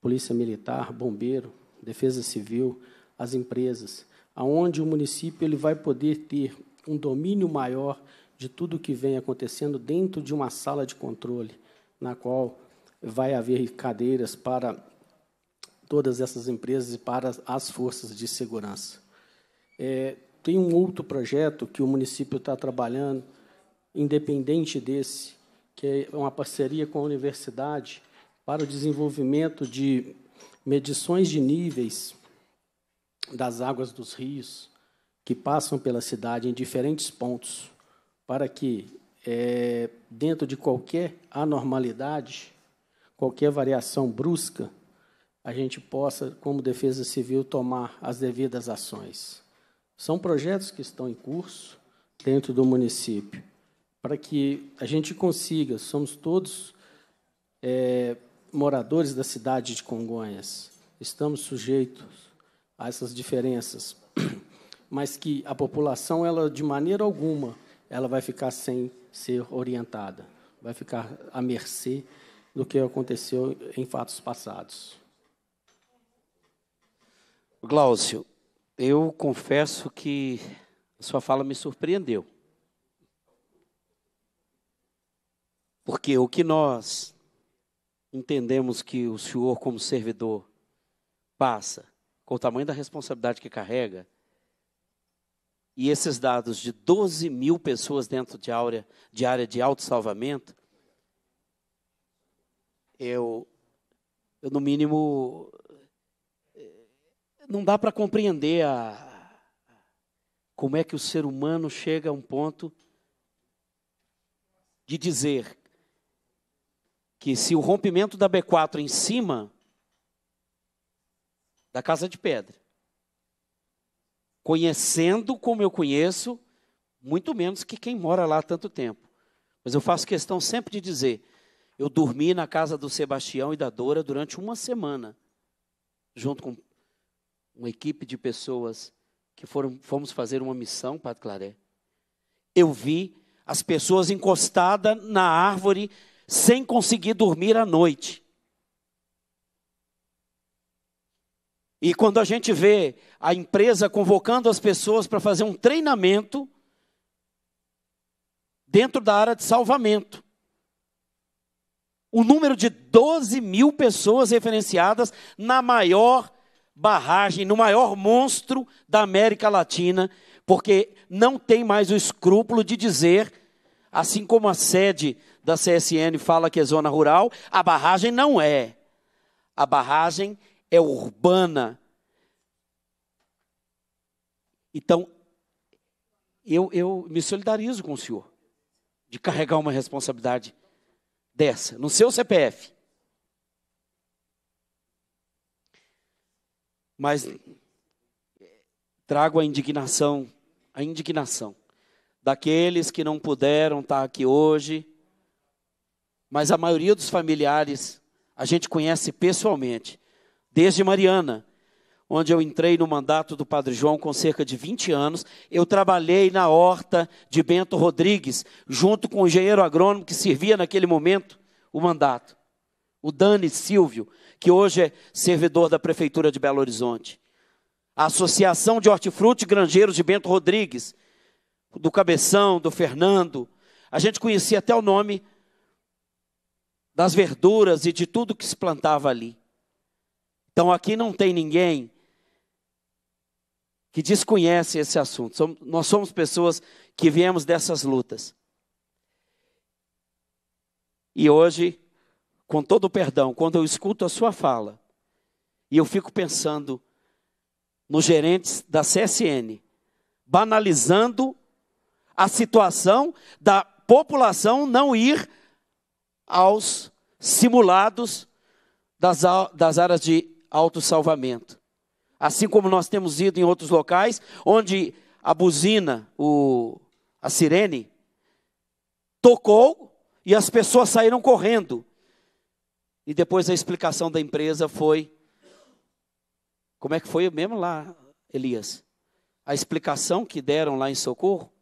Polícia Militar, Bombeiro, Defesa Civil, as empresas, aonde o município ele vai poder ter um domínio maior de tudo o que vem acontecendo dentro de uma sala de controle, na qual vai haver cadeiras para todas essas empresas e para as forças de segurança. É, tem um outro projeto que o município está trabalhando, independente desse, que é uma parceria com a universidade para o desenvolvimento de medições de níveis das águas dos rios que passam pela cidade em diferentes pontos, para que, é, dentro de qualquer anormalidade, qualquer variação brusca, a gente possa, como Defesa Civil, tomar as devidas ações. São projetos que estão em curso dentro do município, para que a gente consiga, somos todos é, moradores da cidade de Congonhas, estamos sujeitos a essas diferenças, mas que a população, ela de maneira alguma, ela vai ficar sem ser orientada, vai ficar à mercê do que aconteceu em fatos passados. Glaucio, eu confesso que sua fala me surpreendeu. Porque o que nós entendemos que o senhor, como servidor, passa, com o tamanho da responsabilidade que carrega, e esses dados de 12 mil pessoas dentro de área de, área de autossalvamento, eu, eu, no mínimo, não dá para compreender a, como é que o ser humano chega a um ponto de dizer que se o rompimento da B4 em cima da casa de pedra, conhecendo como eu conheço, muito menos que quem mora lá há tanto tempo. Mas eu faço questão sempre de dizer: eu dormi na casa do Sebastião e da Dora durante uma semana, junto com uma equipe de pessoas que foram, fomos fazer uma missão, Padre Claré. Eu vi as pessoas encostadas na árvore sem conseguir dormir à noite. E quando a gente vê a empresa convocando as pessoas para fazer um treinamento dentro da área de salvamento, o número de 12 mil pessoas referenciadas na maior barragem no maior monstro da América Latina, porque não tem mais o escrúpulo de dizer, assim como a sede da CSN fala que é zona rural, a barragem não é. A barragem é urbana. Então, eu, eu me solidarizo com o senhor de carregar uma responsabilidade dessa, no seu CPF. Mas trago a indignação, a indignação daqueles que não puderam estar aqui hoje, mas a maioria dos familiares a gente conhece pessoalmente, desde Mariana, onde eu entrei no mandato do Padre João com cerca de 20 anos, eu trabalhei na horta de Bento Rodrigues, junto com o engenheiro agrônomo que servia naquele momento o mandato, o Dani Silvio que hoje é servidor da Prefeitura de Belo Horizonte. A Associação de Hortifruti Grangeiros de Bento Rodrigues, do Cabeção, do Fernando. A gente conhecia até o nome das verduras e de tudo que se plantava ali. Então aqui não tem ninguém que desconhece esse assunto. Somos, nós somos pessoas que viemos dessas lutas. E hoje com todo o perdão, quando eu escuto a sua fala e eu fico pensando nos gerentes da CSN, banalizando a situação da população não ir aos simulados das, das áreas de autossalvamento. Assim como nós temos ido em outros locais, onde a buzina, o, a sirene, tocou e as pessoas saíram correndo. E depois a explicação da empresa foi. Como é que foi mesmo lá, Elias? A explicação que deram lá em socorro?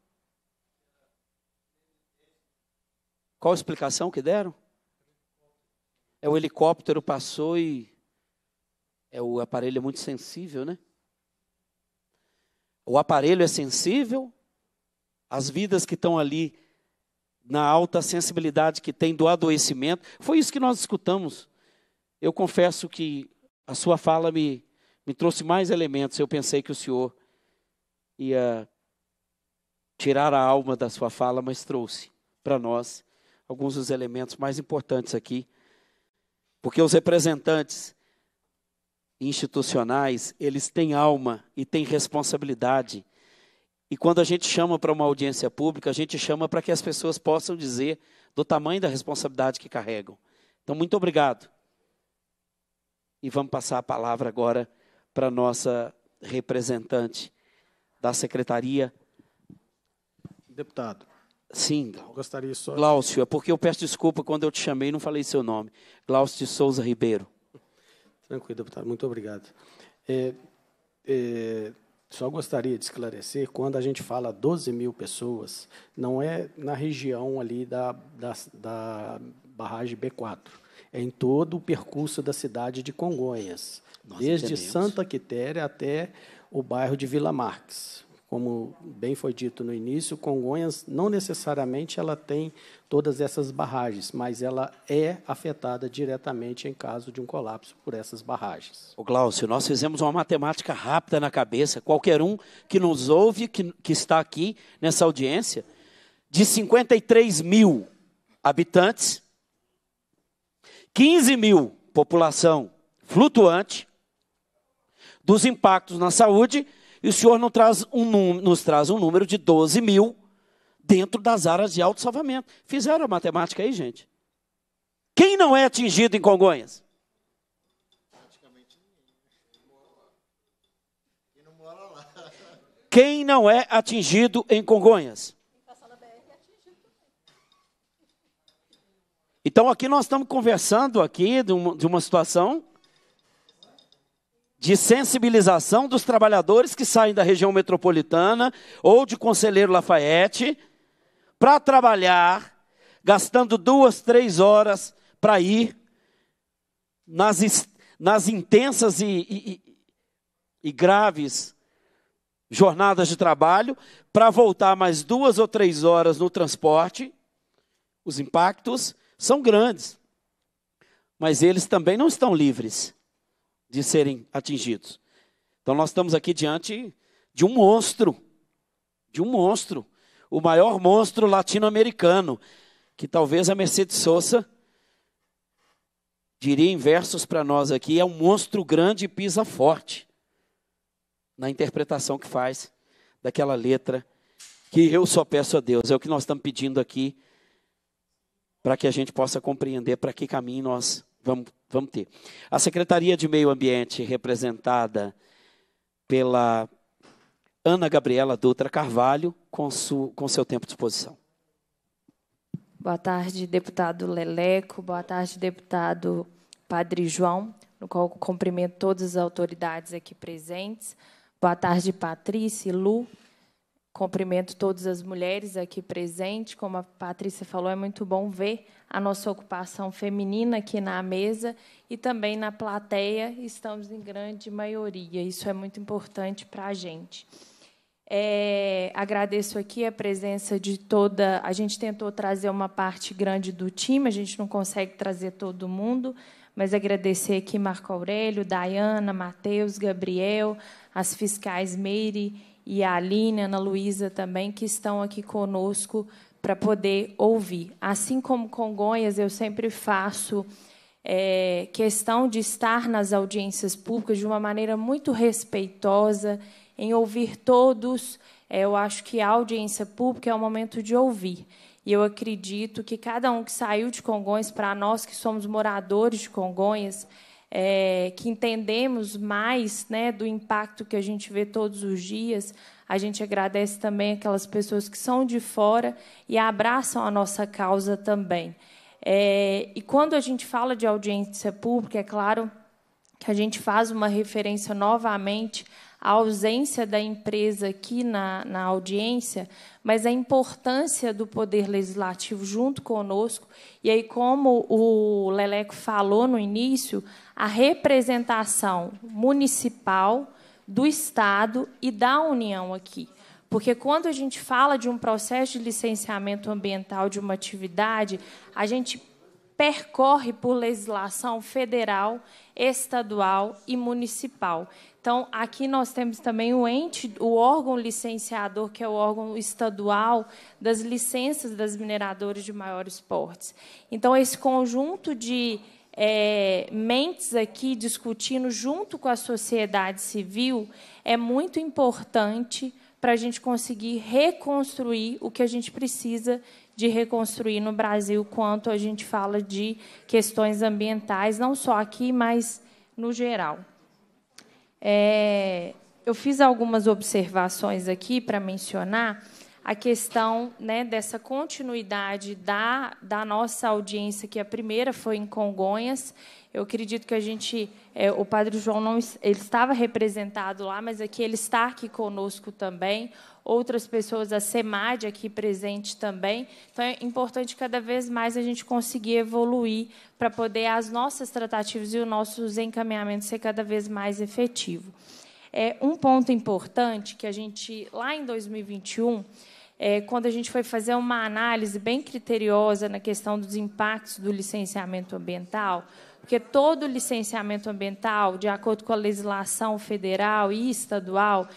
Qual a explicação que deram? É o helicóptero passou e. É, o aparelho é muito sensível, né? O aparelho é sensível, as vidas que estão ali na alta sensibilidade que tem do adoecimento. Foi isso que nós escutamos. Eu confesso que a sua fala me, me trouxe mais elementos. Eu pensei que o senhor ia tirar a alma da sua fala, mas trouxe para nós alguns dos elementos mais importantes aqui. Porque os representantes institucionais, eles têm alma e têm responsabilidade e quando a gente chama para uma audiência pública, a gente chama para que as pessoas possam dizer do tamanho da responsabilidade que carregam. Então, muito obrigado. E vamos passar a palavra agora para a nossa representante da secretaria. Deputado. Sim. Eu gostaria só. Glaucio, é porque eu peço desculpa quando eu te chamei e não falei seu nome. Glaucio de Souza Ribeiro. Tranquilo, deputado. Muito obrigado. É, é, só gostaria de esclarecer, quando a gente fala 12 mil pessoas, não é na região ali da, da, da barragem B4, é em todo o percurso da cidade de Congonhas, Nossa, desde Santa Quitéria até o bairro de Vila Marques como bem foi dito no início, Congonhas não necessariamente ela tem todas essas barragens, mas ela é afetada diretamente em caso de um colapso por essas barragens. O Glaucio, nós fizemos uma matemática rápida na cabeça. Qualquer um que nos ouve, que, que está aqui nessa audiência, de 53 mil habitantes, 15 mil população flutuante, dos impactos na saúde, e o Senhor traz um, nos traz um número de 12 mil dentro das áreas de salvamento. Fizeram a matemática aí, gente? Quem não é atingido em Congonhas? Quem não é atingido em Congonhas? Então aqui nós estamos conversando aqui de uma, de uma situação de sensibilização dos trabalhadores que saem da região metropolitana ou de Conselheiro Lafayette para trabalhar, gastando duas, três horas para ir nas, nas intensas e, e, e graves jornadas de trabalho, para voltar mais duas ou três horas no transporte. Os impactos são grandes, mas eles também não estão livres de serem atingidos. Então nós estamos aqui diante de um monstro, de um monstro, o maior monstro latino-americano, que talvez a Mercedes Sosa diria em versos para nós aqui, é um monstro grande e pisa forte. Na interpretação que faz daquela letra que eu só peço a Deus, é o que nós estamos pedindo aqui para que a gente possa compreender para que caminho nós Vamos, vamos ter. A Secretaria de Meio Ambiente, representada pela Ana Gabriela Dutra Carvalho, com, su, com seu tempo de exposição. Boa tarde, deputado Leleco. Boa tarde, deputado Padre João, no qual cumprimento todas as autoridades aqui presentes. Boa tarde, Patrícia e Lu. Cumprimento todas as mulheres aqui presentes. Como a Patrícia falou, é muito bom ver a nossa ocupação feminina aqui na mesa e também na plateia, estamos em grande maioria. Isso é muito importante para a gente. É, agradeço aqui a presença de toda. A gente tentou trazer uma parte grande do time, a gente não consegue trazer todo mundo, mas agradecer aqui Marco Aurélio, Dayana, Matheus, Gabriel, as fiscais Meire e a Aline, Ana Luísa também, que estão aqui conosco para poder ouvir. Assim como Congonhas, eu sempre faço é, questão de estar nas audiências públicas de uma maneira muito respeitosa, em ouvir todos. É, eu acho que a audiência pública é o momento de ouvir. E eu acredito que cada um que saiu de Congonhas, para nós que somos moradores de Congonhas, é, que entendemos mais né, do impacto que a gente vê todos os dias. A gente agradece também aquelas pessoas que são de fora e abraçam a nossa causa também. É, e quando a gente fala de audiência pública, é claro que a gente faz uma referência novamente a ausência da empresa aqui na, na audiência, mas a importância do Poder Legislativo junto conosco. E aí, como o Leleco falou no início, a representação municipal, do Estado e da União aqui. Porque quando a gente fala de um processo de licenciamento ambiental de uma atividade, a gente percorre por legislação federal, estadual e municipal. Então, aqui nós temos também o ente, o órgão licenciador, que é o órgão estadual das licenças das mineradoras de maiores portes. Então, esse conjunto de é, mentes aqui discutindo junto com a sociedade civil é muito importante para a gente conseguir reconstruir o que a gente precisa de reconstruir no Brasil quanto a gente fala de questões ambientais, não só aqui, mas no geral. É, eu fiz algumas observações aqui para mencionar a questão né, dessa continuidade da, da nossa audiência, que a primeira foi em Congonhas. Eu acredito que a gente, é, o Padre João não ele estava representado lá, mas aqui ele está aqui conosco também outras pessoas, a SEMAD aqui presente também. Então, é importante cada vez mais a gente conseguir evoluir para poder as nossas tratativas e os nossos encaminhamentos ser cada vez mais efetivos É, um ponto importante que a gente, lá em 2021, é, quando a gente foi fazer uma análise bem criteriosa na questão dos impactos do licenciamento ambiental, porque todo licenciamento ambiental, de acordo com a legislação federal e estadual,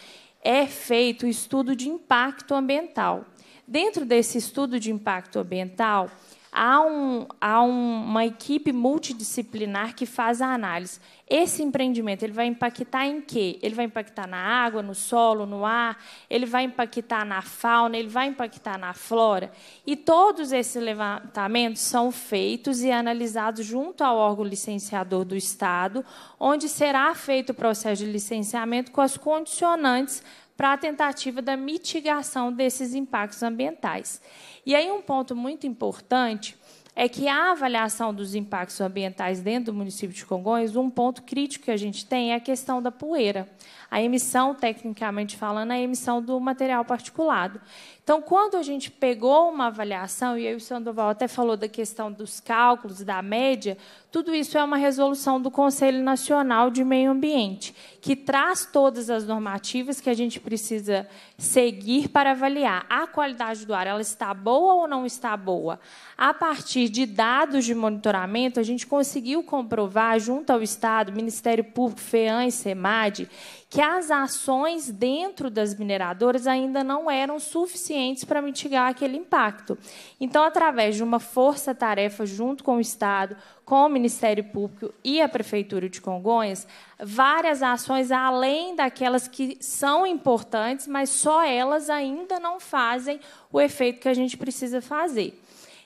é feito o estudo de impacto ambiental. Dentro desse estudo de impacto ambiental, há, um, há um, uma equipe multidisciplinar que faz a análise. Esse empreendimento ele vai impactar em quê? Ele vai impactar na água, no solo, no ar, ele vai impactar na fauna, ele vai impactar na flora. E todos esses levantamentos são feitos e analisados junto ao órgão licenciador do Estado, onde será feito o processo de licenciamento com as condicionantes para a tentativa da mitigação desses impactos ambientais. E aí um ponto muito importante é que a avaliação dos impactos ambientais dentro do município de Congonhas, um ponto crítico que a gente tem é a questão da poeira. A emissão, tecnicamente falando, é a emissão do material particulado. Então, quando a gente pegou uma avaliação, e aí o Sandoval até falou da questão dos cálculos, da média, tudo isso é uma resolução do Conselho Nacional de Meio Ambiente, que traz todas as normativas que a gente precisa seguir para avaliar a qualidade do ar, ela está boa ou não está boa. A partir de dados de monitoramento, a gente conseguiu comprovar junto ao Estado, Ministério Público, FEAM e SEMAD, que as ações dentro das mineradoras ainda não eram suficientes para mitigar aquele impacto. Então, através de uma força-tarefa junto com o Estado, com o Ministério Público e a Prefeitura de Congonhas, várias ações além daquelas que são importantes, mas só elas ainda não fazem o efeito que a gente precisa fazer.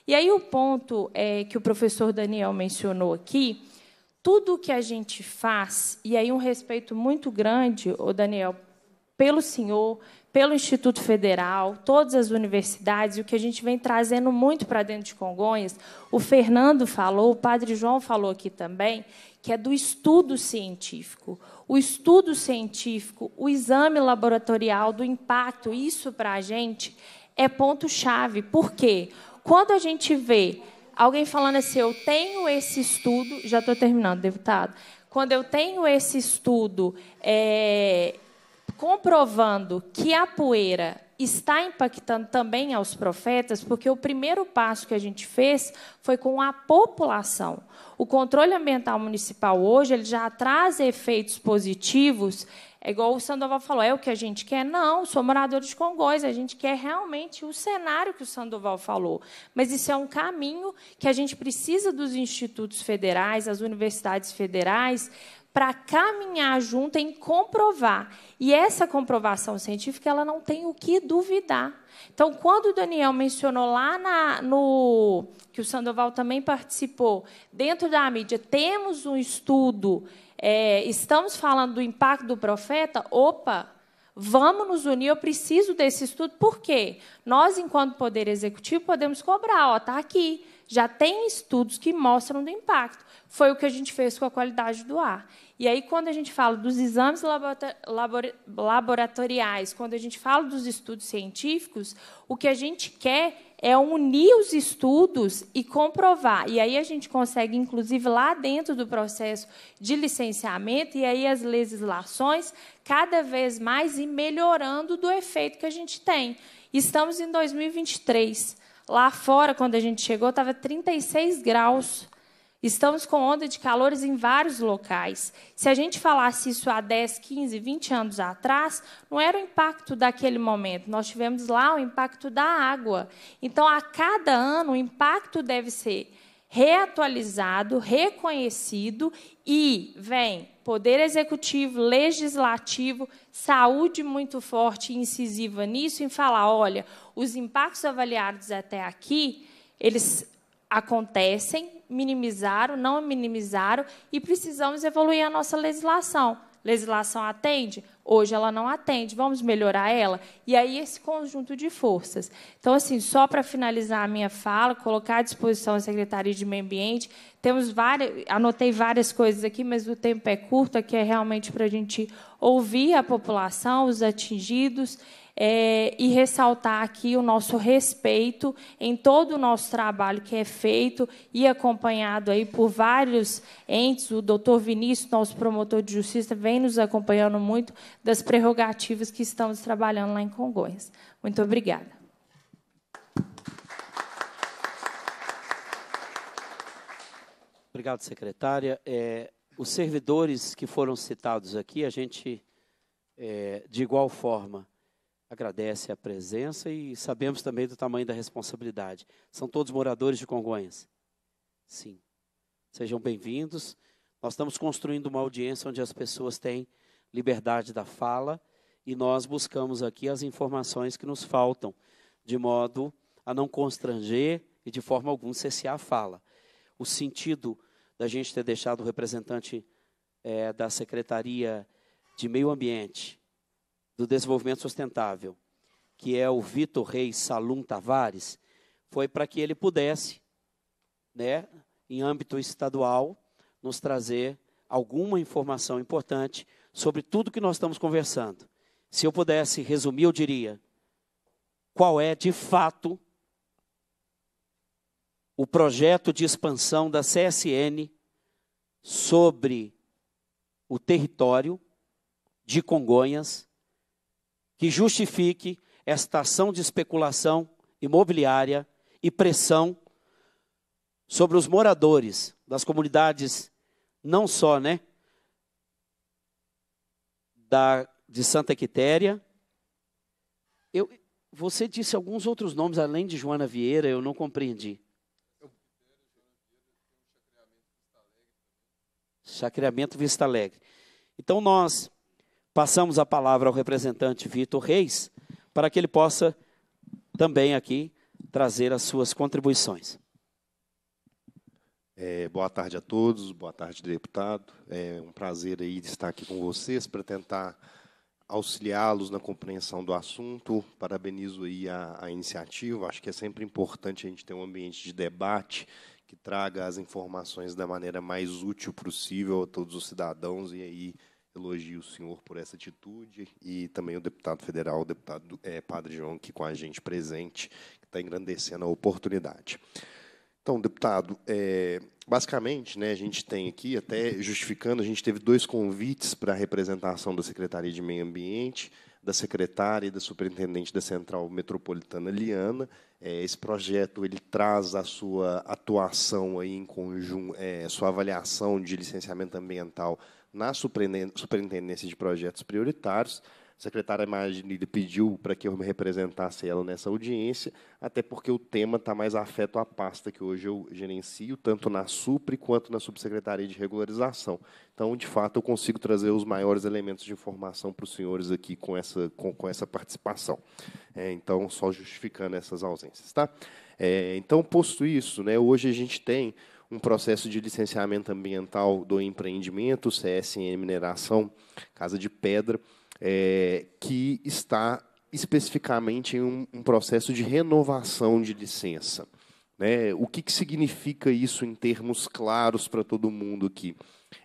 E aí o ponto é, que o professor Daniel mencionou aqui tudo o que a gente faz, e aí um respeito muito grande, o Daniel, pelo senhor, pelo Instituto Federal, todas as universidades, e o que a gente vem trazendo muito para dentro de Congonhas, o Fernando falou, o Padre João falou aqui também, que é do estudo científico. O estudo científico, o exame laboratorial do impacto, isso para a gente é ponto-chave. Por quê? Quando a gente vê alguém falando assim, eu tenho esse estudo, já estou terminando, deputado. Tá. Quando eu tenho esse estudo é, comprovando que a poeira está impactando também aos profetas, porque o primeiro passo que a gente fez foi com a população. O controle ambiental municipal hoje ele já traz efeitos positivos é igual o Sandoval falou, é o que a gente quer? Não, sou morador de Congonhas, a gente quer realmente o cenário que o Sandoval falou. Mas isso é um caminho que a gente precisa dos institutos federais, as universidades federais, para caminhar junto em comprovar. E essa comprovação científica ela não tem o que duvidar. Então, quando o Daniel mencionou lá na, no que o Sandoval também participou, dentro da mídia, temos um estudo é, estamos falando do impacto do profeta, opa, vamos nos unir, eu preciso desse estudo, por quê? Nós, enquanto Poder Executivo, podemos cobrar, ó, está aqui, já tem estudos que mostram do impacto. Foi o que a gente fez com a qualidade do ar. E aí, quando a gente fala dos exames laboratoriais, quando a gente fala dos estudos científicos, o que a gente quer é unir os estudos e comprovar. E aí a gente consegue, inclusive, lá dentro do processo de licenciamento, e aí as legislações cada vez mais e melhorando do efeito que a gente tem. Estamos em 2023. Lá fora, quando a gente chegou, estava 36 graus. Estamos com onda de calores em vários locais. Se a gente falasse isso há 10, 15, 20 anos atrás, não era o impacto daquele momento. Nós tivemos lá o impacto da água. Então, a cada ano, o impacto deve ser reatualizado, reconhecido e vem poder executivo, legislativo, saúde muito forte e incisiva nisso em falar, olha, os impactos avaliados até aqui, eles acontecem, minimizaram, não minimizaram e precisamos evoluir a nossa legislação. Legislação atende? Hoje ela não atende. Vamos melhorar ela? E aí esse conjunto de forças. Então, assim, só para finalizar a minha fala, colocar à disposição a Secretaria de Meio Ambiente, temos várias, anotei várias coisas aqui, mas o tempo é curto, aqui é realmente para a gente ouvir a população, os atingidos, é, e ressaltar aqui o nosso respeito em todo o nosso trabalho que é feito e acompanhado aí por vários entes. O doutor Vinícius, nosso promotor de justiça, vem nos acompanhando muito das prerrogativas que estamos trabalhando lá em Congonhas. Muito obrigada. Obrigado, secretária. É, os servidores que foram citados aqui, a gente, é, de igual forma, agradece a presença e sabemos também do tamanho da responsabilidade. São todos moradores de Congonhas? Sim. Sejam bem-vindos. Nós estamos construindo uma audiência onde as pessoas têm liberdade da fala e nós buscamos aqui as informações que nos faltam, de modo a não constranger e de forma alguma cessear a fala. O sentido da gente ter deixado o representante é, da Secretaria de Meio Ambiente do Desenvolvimento Sustentável, que é o Vitor Reis Salum Tavares, foi para que ele pudesse, né, em âmbito estadual, nos trazer alguma informação importante sobre tudo que nós estamos conversando. Se eu pudesse resumir, eu diria: qual é de fato o projeto de expansão da CSN sobre o território de Congonhas que justifique esta ação de especulação imobiliária e pressão sobre os moradores das comunidades, não só né, da, de Santa Quitéria. Eu, você disse alguns outros nomes além de Joana Vieira, eu não compreendi. Sacramento Vista Alegre. Então nós Passamos a palavra ao representante Vitor Reis, para que ele possa também aqui trazer as suas contribuições. É, boa tarde a todos, boa tarde, deputado. É um prazer aí estar aqui com vocês para tentar auxiliá-los na compreensão do assunto. Parabenizo aí a, a, iniciativa. Acho que é sempre importante a gente ter um ambiente de debate que traga as informações da maneira mais útil possível a todos os cidadãos e aí elogio o senhor por essa atitude e também o deputado federal, o deputado é, Padre João, que com a gente presente, que está engrandecendo a oportunidade. Então, deputado, é, basicamente, né, a gente tem aqui, até justificando, a gente teve dois convites para a representação da Secretaria de Meio Ambiente, da secretária e da superintendente da Central Metropolitana Liana. É, esse projeto ele traz a sua atuação aí em conjunto, é, sua avaliação de licenciamento ambiental na Superintendência de Projetos Prioritários. A secretária Magnilha pediu para que eu me representasse ela nessa audiência, até porque o tema está mais afeto à pasta que hoje eu gerencio, tanto na SUPRE quanto na Subsecretaria de Regularização. Então, de fato, eu consigo trazer os maiores elementos de informação para os senhores aqui com essa, com, com essa participação. É, então, só justificando essas ausências. Tá? É, então, posto isso, né, hoje a gente tem um processo de licenciamento ambiental do empreendimento, CSM Mineração, Casa de Pedra, é, que está especificamente em um, um, processo de renovação de licença. Né? O que, que significa isso em termos claros para todo mundo aqui?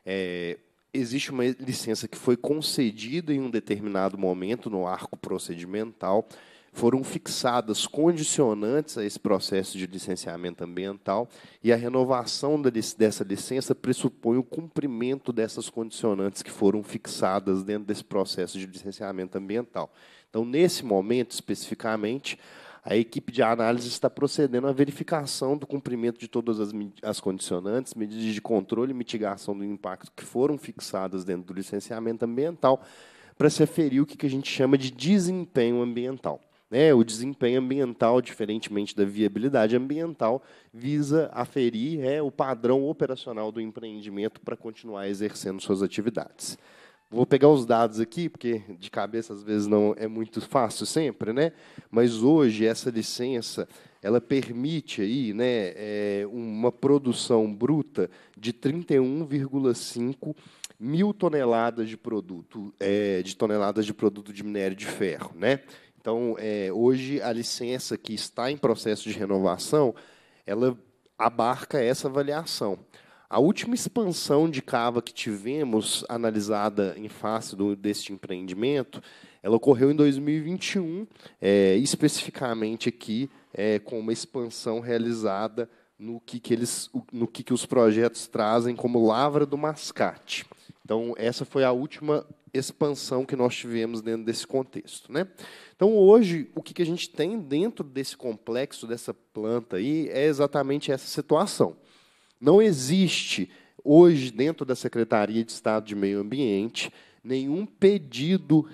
É, existe uma licença que foi concedida em um determinado momento no arco procedimental foram fixadas condicionantes a esse processo de licenciamento ambiental e a renovação dessa licença pressupõe o cumprimento dessas condicionantes que foram fixadas dentro desse processo de licenciamento ambiental. Então, nesse momento especificamente, a equipe de análise está procedendo à verificação do cumprimento de todas as, as, condicionantes, medidas de controle e mitigação do impacto que foram fixadas dentro do licenciamento ambiental, para se aferir o que, que a gente chama de desempenho ambiental. Né? O desempenho ambiental, diferentemente da viabilidade ambiental, visa aferir é, o padrão operacional do empreendimento para continuar exercendo suas atividades. Vou pegar os dados aqui, porque de cabeça às vezes não é muito fácil sempre, né? Mas hoje essa licença ela permite aí, né, é, uma produção bruta de 31,5 mil toneladas de produto, é, de toneladas de produto de minério de ferro, né? Então, é, hoje, a licença que está em processo de renovação, ela abarca essa avaliação. A última expansão de cava que tivemos, analisada em face do, deste empreendimento, ela ocorreu em 2021, é, especificamente aqui, é, com uma expansão realizada no que, que eles, no que, que os projetos trazem como lavra do mascate. Então, essa foi a última expansão que nós tivemos dentro desse contexto. Né? Então, hoje, o que, que a gente tem dentro desse complexo, dessa planta aí, é exatamente essa situação. Não existe, hoje, dentro da Secretaria de Estado de Meio Ambiente, nenhum pedido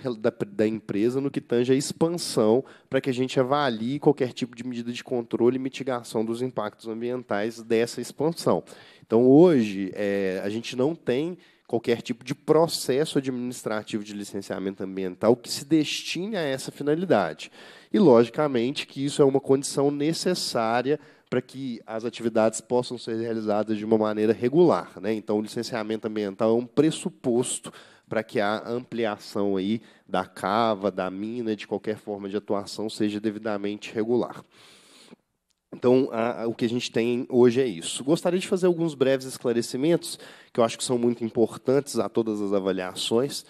da, empresa no que tange a expansão para que a gente avalie qualquer tipo de medida de controle e mitigação dos impactos ambientais dessa expansão. Então, hoje, é, a gente não tem qualquer tipo de processo administrativo de licenciamento ambiental que se destine a essa finalidade. E, logicamente, que isso é uma condição necessária para que as atividades possam ser realizadas de uma maneira regular. Né? Então, o licenciamento ambiental é um pressuposto para que a ampliação aí da cava, da mina, de qualquer forma de atuação seja devidamente regular. Então, a, o que a gente tem hoje é isso. Gostaria de fazer alguns breves esclarecimentos, que eu acho que são muito importantes a todas as avaliações.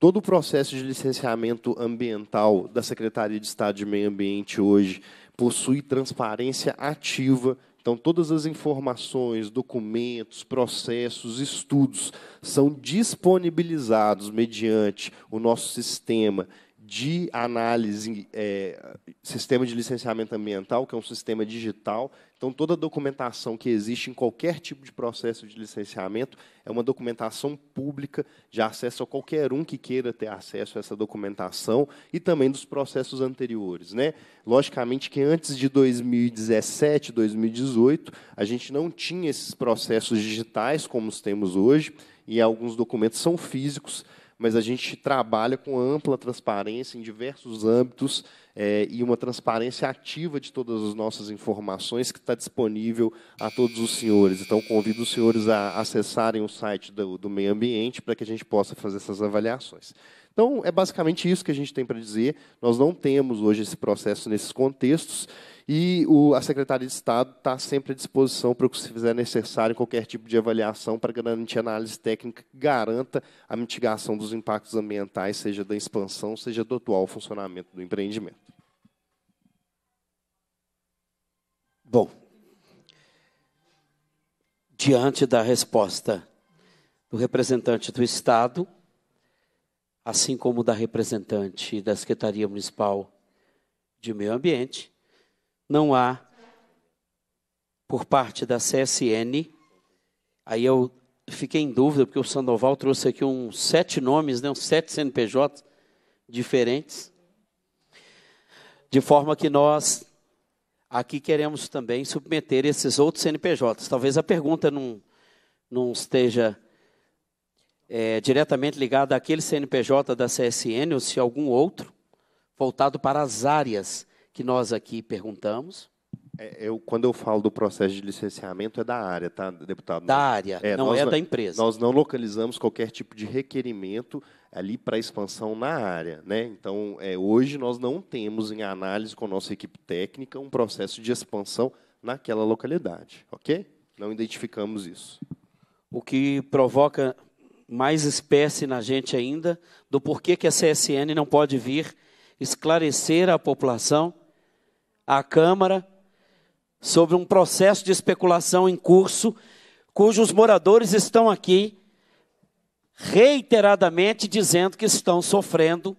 Todo o processo de licenciamento ambiental da Secretaria de Estado de Meio Ambiente hoje possui transparência ativa então, todas as informações, documentos, processos, estudos são disponibilizados mediante o nosso sistema de análise, é, sistema de licenciamento ambiental, que é um sistema digital. Então, toda a documentação que existe em qualquer tipo de processo de licenciamento é uma documentação pública de acesso a qualquer um que queira ter acesso a essa documentação e também dos processos anteriores. Né? Logicamente que antes de 2017, 2018, a gente não tinha esses processos digitais como os temos hoje, e alguns documentos são físicos, mas a gente trabalha com ampla transparência em diversos âmbitos é, e uma transparência ativa de todas as nossas informações que está disponível a todos os senhores. Então, convido os senhores a acessarem o site do, do Meio Ambiente para que a gente possa fazer essas avaliações. Então, é basicamente isso que a gente tem para dizer. Nós não temos hoje esse processo nesses contextos e o, a Secretaria de Estado está sempre à disposição para o que se fizer necessário, qualquer tipo de avaliação, para garantir análise técnica que garanta a mitigação dos impactos ambientais, seja da expansão, seja do atual funcionamento do empreendimento. Bom, diante da resposta do representante do Estado, assim como da representante da Secretaria Municipal de Meio Ambiente, não há, por parte da CSN, aí eu fiquei em dúvida, porque o Sandoval trouxe aqui uns sete nomes, né, uns sete CNPJs diferentes, de forma que nós aqui queremos também submeter esses outros CNPJs. Talvez a pergunta não, não esteja é, diretamente ligado àquele CNPJ da CSN ou se algum outro, voltado para as áreas que nós aqui perguntamos. É, eu, quando eu falo do processo de licenciamento, é da área, tá, deputado? Da área, é, não é da empresa. Nós não localizamos qualquer tipo de requerimento ali para expansão na área. Né? Então, é, hoje nós não temos em análise com a nossa equipe técnica um processo de expansão naquela localidade, ok? Não identificamos isso. O que provoca mais espécie na gente ainda do porquê que a CSN não pode vir esclarecer à população, à Câmara, sobre um processo de especulação em curso, cujos moradores estão aqui reiteradamente dizendo que estão sofrendo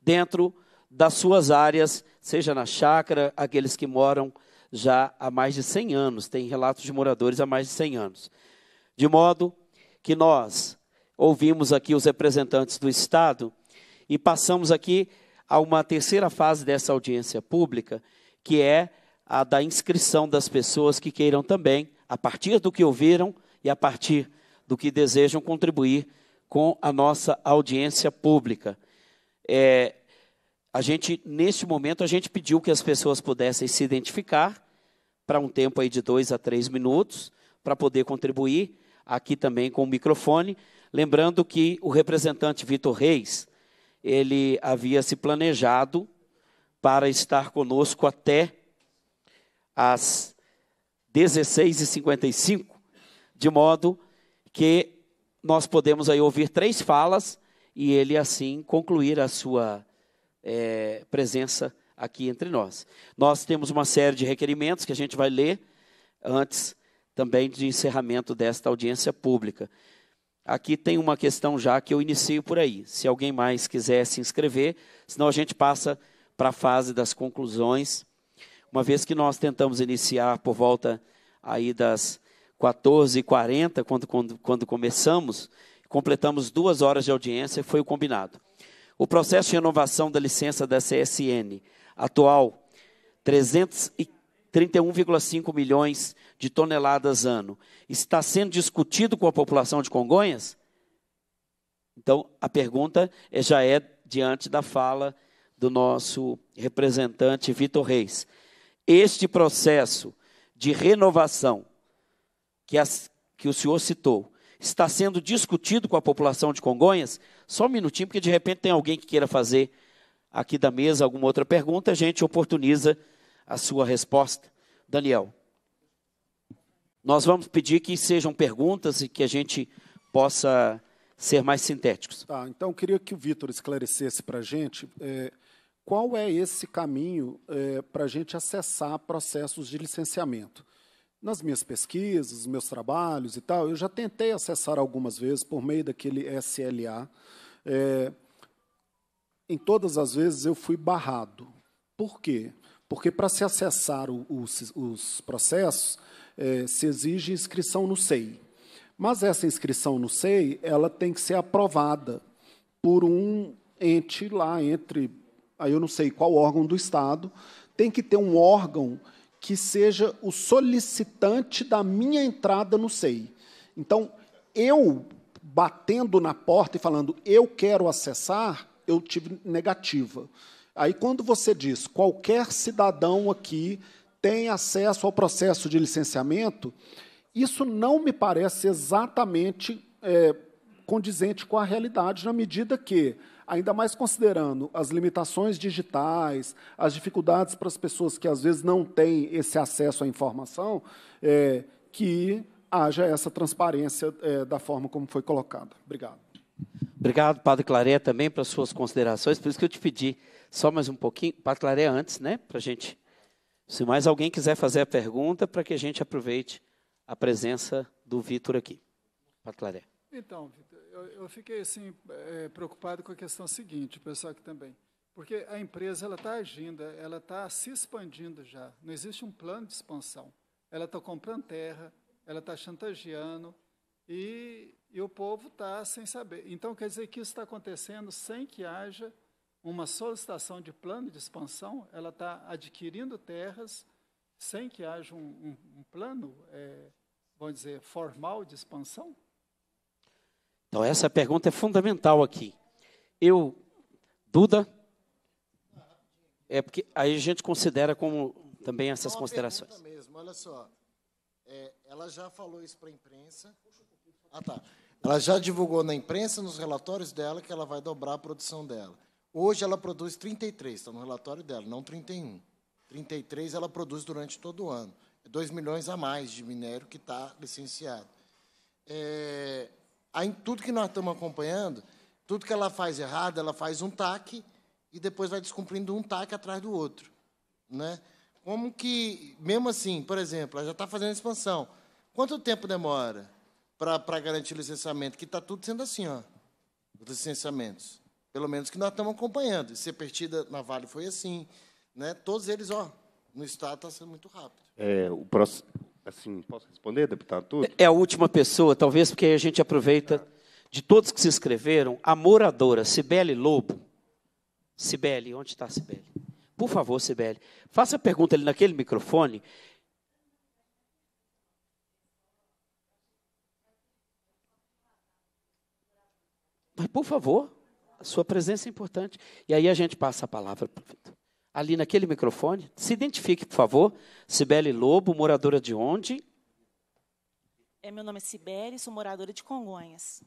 dentro das suas áreas, seja na chácara, aqueles que moram já há mais de 100 anos, tem relatos de moradores há mais de 100 anos. De modo que nós ouvimos aqui os representantes do Estado e passamos aqui a uma terceira fase dessa audiência pública, que é a da inscrição das pessoas que queiram também, a partir do que ouviram e a partir do que desejam contribuir com a nossa audiência pública. É, a gente, neste momento, a gente pediu que as pessoas pudessem se identificar para um tempo aí de dois a três minutos, para poder contribuir aqui também com o microfone. Lembrando que o representante Vitor Reis, ele havia se planejado para estar conosco até às 16h55, de modo que nós podemos aí ouvir três falas e ele assim concluir a sua é, presença aqui entre nós. Nós temos uma série de requerimentos que a gente vai ler antes também de encerramento desta audiência pública. Aqui tem uma questão já que eu inicio por aí. Se alguém mais quiser se inscrever, senão a gente passa para a fase das conclusões. Uma vez que nós tentamos iniciar por volta aí das 14h40, quando, quando, quando começamos, completamos duas horas de audiência, foi o combinado. O processo de renovação da licença da CSN, atual 315 31,5 milhões de toneladas ano. Está sendo discutido com a população de Congonhas? Então, a pergunta é, já é diante da fala do nosso representante Vitor Reis. Este processo de renovação que, as, que o senhor citou, está sendo discutido com a população de Congonhas? Só um minutinho, porque de repente tem alguém que queira fazer aqui da mesa alguma outra pergunta, a gente oportuniza a sua resposta. Daniel, nós vamos pedir que sejam perguntas e que a gente possa ser mais sintéticos. Tá, então, queria que o Vitor esclarecesse para a gente é, qual é esse caminho é, para a gente acessar processos de licenciamento. Nas minhas pesquisas, meus trabalhos e tal, eu já tentei acessar algumas vezes por meio daquele SLA. É, em todas as vezes eu fui barrado. Por quê? Porque para se acessar o, os, os, processos, é, se exige inscrição no SEI. Mas essa inscrição no SEI, ela tem que ser aprovada por um ente lá entre, aí eu não sei qual órgão do Estado, tem que ter um órgão que seja o solicitante da minha entrada no SEI. Então, eu batendo na porta e falando, eu quero acessar, eu tive negativa. Aí, quando você diz qualquer cidadão aqui tem acesso ao processo de licenciamento, isso não me parece exatamente é, condizente com a realidade, na medida que, ainda mais considerando as limitações digitais, as dificuldades para as pessoas que às vezes não têm esse acesso à informação, é, que haja essa transparência é, da forma como foi colocada. Obrigado. Obrigado, Padre Claré, também para suas considerações. Por isso que eu te pedi só mais um pouquinho, para clarear antes, né? Para gente, se mais alguém quiser fazer a pergunta, para que a gente aproveite a presença do Vitor aqui. Para clarear. Então, Vitor, eu, eu, fiquei assim é, preocupado com a questão seguinte, o pessoal aqui também, porque a empresa ela está agindo, ela está se expandindo já. Não existe um plano de expansão. Ela está comprando terra, ela está chantageando e, e o povo está sem saber. Então quer dizer que isso está acontecendo sem que haja uma solicitação de plano de expansão, ela está adquirindo terras sem que haja um, um, um plano, é, vamos dizer, formal de expansão? Então, essa pergunta é fundamental aqui. Eu, Duda, é porque aí a gente considera como também essas considerações. mesmo, olha só. É, ela já falou isso para a imprensa. Ah, tá. Ela já divulgou na imprensa, nos relatórios dela, que ela vai dobrar a produção dela. Hoje ela produz 33, está no relatório dela, não 31. 33 ela produz durante todo o ano. 2 é milhões a mais de minério que está licenciado. É, aí, tudo que nós estamos acompanhando, tudo que ela faz errado, ela faz um TAC e depois vai descumprindo um TAC atrás do outro. Né? Como que, mesmo assim, por exemplo, ela já está fazendo expansão. Quanto tempo demora para garantir o licenciamento? Que está tudo sendo assim, ó, os licenciamentos. Pelo menos que nós estamos acompanhando. Ser perdida na Vale foi assim. Né? Todos eles, ó, no Estado está sendo muito rápido. É, o próximo, assim, posso responder, deputado? Tudo? É a última pessoa, talvez, porque a gente aproveita de todos que se inscreveram, a moradora Cibele Lobo. Cibele, onde está Cibele? Por favor, Cibele, faça a pergunta ali naquele microfone. Mas, por favor a sua presença é importante. E aí a gente passa a palavra para o Vitor. Ali naquele microfone, se identifique, por favor. Cibele Lobo, moradora de onde? É, meu nome é Cibele, sou moradora de Congonhas.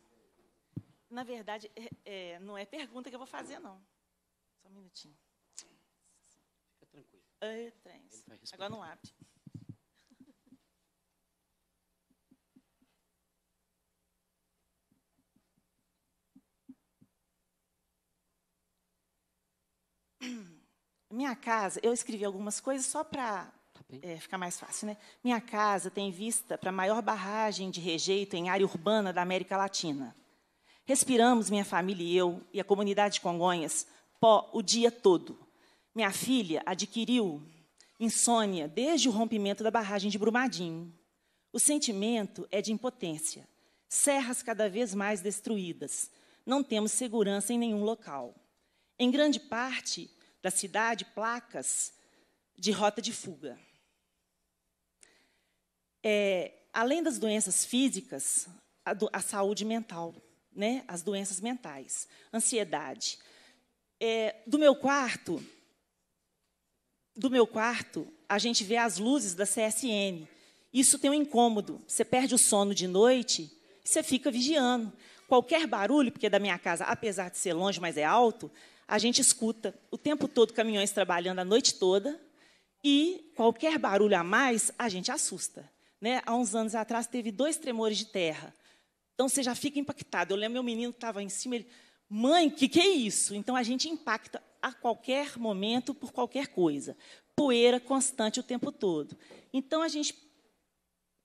Na verdade, é, é, não é pergunta que eu vou fazer, não. Só um minutinho. Fica tranquilo. É, Agora não abre. Minha casa, eu escrevi algumas coisas só para tá é, ficar mais fácil, né? Minha casa tem vista para a maior barragem de rejeito em área urbana da América Latina. Respiramos, minha família e eu, e a comunidade de Congonhas, pó o dia todo. Minha filha adquiriu insônia desde o rompimento da barragem de Brumadinho. O sentimento é de impotência. Serras cada vez mais destruídas. Não temos segurança em nenhum local em grande parte da cidade, placas de rota de fuga. É, além das doenças físicas, a, do, a saúde mental, né? as doenças mentais, ansiedade. É, do meu quarto, do meu quarto, a gente vê as luzes da CSN. Isso tem um incômodo. Você perde o sono de noite, você fica vigiando. Qualquer barulho, porque é da minha casa, apesar de ser longe, mas é alto, a gente escuta o tempo todo caminhões trabalhando a noite toda e qualquer barulho a mais a gente assusta. Né? Há uns anos atrás teve dois tremores de terra. Então você já fica impactado. Eu lembro meu menino estava em cima, ele, mãe, que que é isso? Então a gente impacta a qualquer momento por qualquer coisa. Poeira constante o tempo todo. Então a gente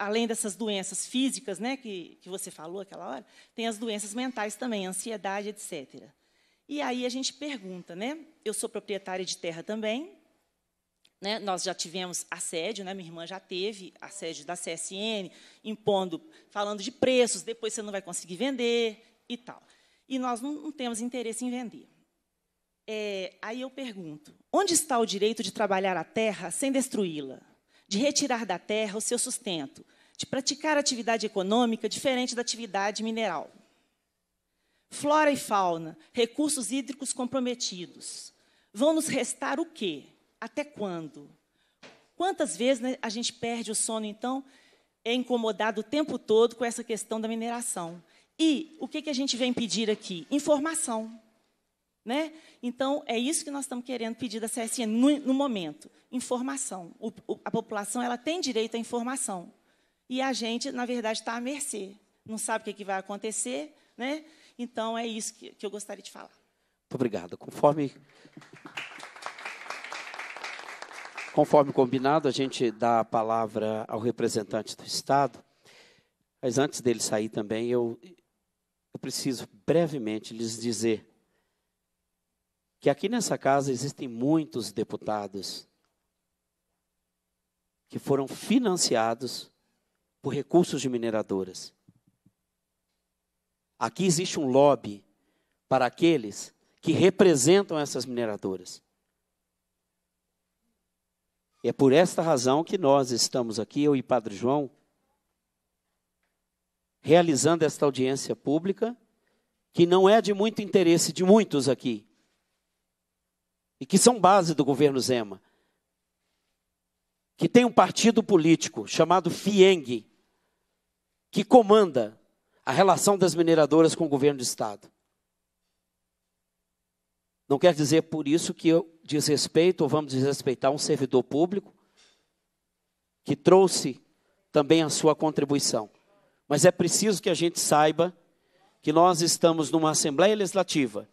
além dessas doenças físicas, né, que, que você falou aquela hora, tem as doenças mentais também, ansiedade, etc. E aí a gente pergunta, né? Eu sou proprietária de terra também, né? Nós já tivemos assédio, né? Minha irmã já teve assédio da CSN, impondo, falando de preços, depois você não vai conseguir vender e tal. E nós não, não temos interesse em vender. É, aí eu pergunto: onde está o direito de trabalhar a terra sem destruí-la, de retirar da terra o seu sustento, de praticar atividade econômica diferente da atividade mineral? Flora e fauna, recursos hídricos comprometidos. Vão nos restar o quê? Até quando? Quantas vezes né, a gente perde o sono, então, é incomodado o tempo todo com essa questão da mineração? E o que, que a gente vem pedir aqui? Informação. Né? Então, é isso que nós estamos querendo pedir da CSN no, no momento. Informação. O, o, a população ela tem direito à informação. E a gente, na verdade, está à mercê. Não sabe o que, que vai acontecer, né? Então, é isso que, que eu gostaria de falar. Muito obrigado. Conforme. Conforme combinado, a gente dá a palavra ao representante do Estado. Mas antes dele sair também, eu, eu preciso brevemente lhes dizer que aqui nessa casa existem muitos deputados que foram financiados por recursos de mineradoras. Aqui existe um lobby para aqueles que representam essas mineradoras. É por esta razão que nós estamos aqui, eu e Padre João, realizando esta audiência pública, que não é de muito interesse de muitos aqui, e que são base do governo Zema, que tem um partido político chamado FIENG, que comanda a relação das mineradoras com o governo do Estado. Não quer dizer por isso que eu desrespeito ou vamos desrespeitar um servidor público que trouxe também a sua contribuição. Mas é preciso que a gente saiba que nós estamos numa Assembleia Legislativa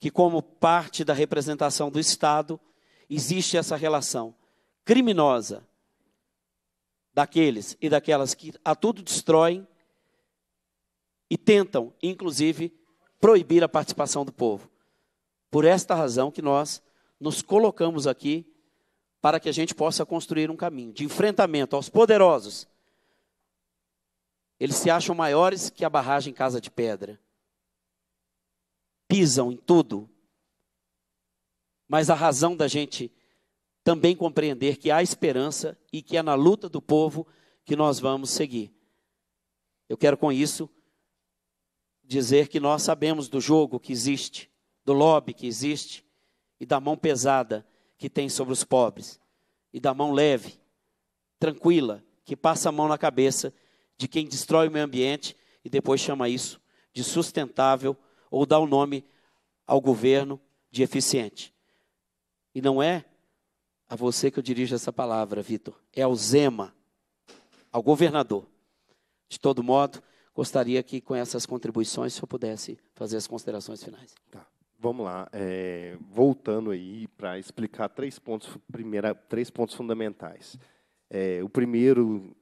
que, como parte da representação do Estado, existe essa relação criminosa daqueles e daquelas que a tudo destroem e tentam, inclusive, proibir a participação do povo. Por esta razão que nós nos colocamos aqui para que a gente possa construir um caminho de enfrentamento aos poderosos. Eles se acham maiores que a barragem Casa de Pedra. Pisam em tudo. Mas a razão da gente também compreender que há esperança e que é na luta do povo que nós vamos seguir. Eu quero com isso dizer que nós sabemos do jogo que existe, do lobby que existe e da mão pesada que tem sobre os pobres e da mão leve, tranquila, que passa a mão na cabeça de quem destrói o meio ambiente e depois chama isso de sustentável ou dá o um nome ao governo de eficiente. E não é a você que eu dirijo essa palavra, Vitor, é ao Zema, ao governador. De todo modo, gostaria que com essas contribuições o senhor pudesse fazer as considerações finais. Tá. Vamos lá, é, voltando aí para explicar três pontos, primeira, três pontos fundamentais. É, o primeiro,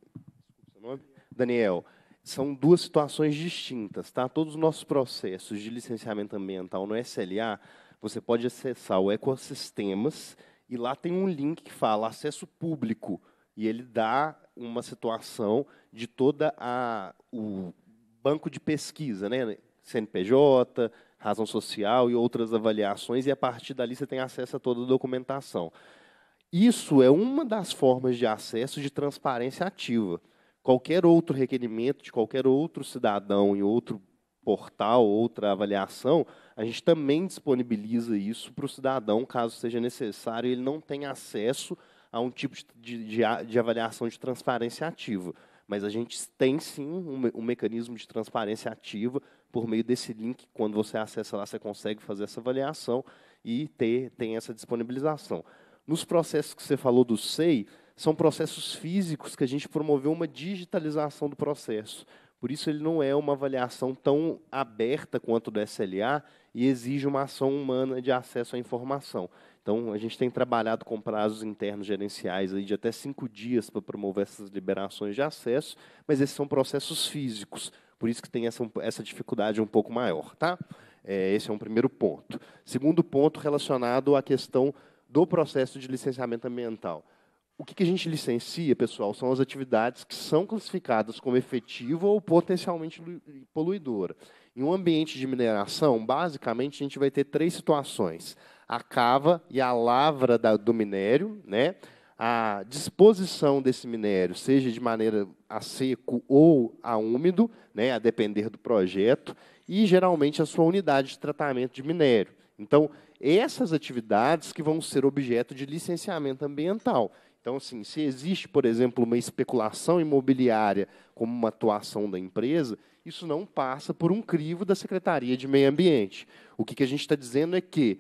Daniel, são duas situações distintas, tá? Todos os nossos processos de licenciamento ambiental no SLA, você pode acessar o ecossistemas e lá tem um link que fala acesso público e ele dá uma situação de toda a o, banco de pesquisa, né? CNPJ, razão social e outras avaliações, e a partir dali você tem acesso a toda a documentação. Isso é uma das formas de acesso de transparência ativa. Qualquer outro requerimento de qualquer outro cidadão em outro portal, outra avaliação, a gente também disponibiliza isso para o cidadão, caso seja necessário, ele não tem acesso a um tipo de, de, de avaliação de transparência ativa. Mas a gente tem sim um, me um mecanismo de transparência ativa por meio desse link. Quando você acessa lá, você consegue fazer essa avaliação e ter, tem essa disponibilização. Nos processos que você falou do SEI, são processos físicos que a gente promoveu uma digitalização do processo. Por isso, ele não é uma avaliação tão aberta quanto do SLA e exige uma ação humana de acesso à informação. Então, a gente tem trabalhado com prazos internos gerenciais aí de até cinco dias para promover essas liberações de acesso, mas esses são processos físicos, por isso que tem essa, essa dificuldade um pouco maior. Tá? É, esse é um primeiro ponto. Segundo ponto, relacionado à questão do processo de licenciamento ambiental. O que, que a gente licencia, pessoal, são as atividades que são classificadas como efetiva ou potencialmente poluidora. Em um ambiente de mineração, basicamente, a gente vai ter três situações a cava e a lavra da, do minério, né? a disposição desse minério, seja de maneira a seco ou a úmido, né, a depender do projeto, e geralmente a sua unidade de tratamento de minério. Então, essas atividades que vão ser objeto de licenciamento ambiental. Então, assim, se existe, por exemplo, uma especulação imobiliária como uma atuação da empresa, isso não passa por um crivo da Secretaria de Meio Ambiente. O que, que a gente está dizendo é que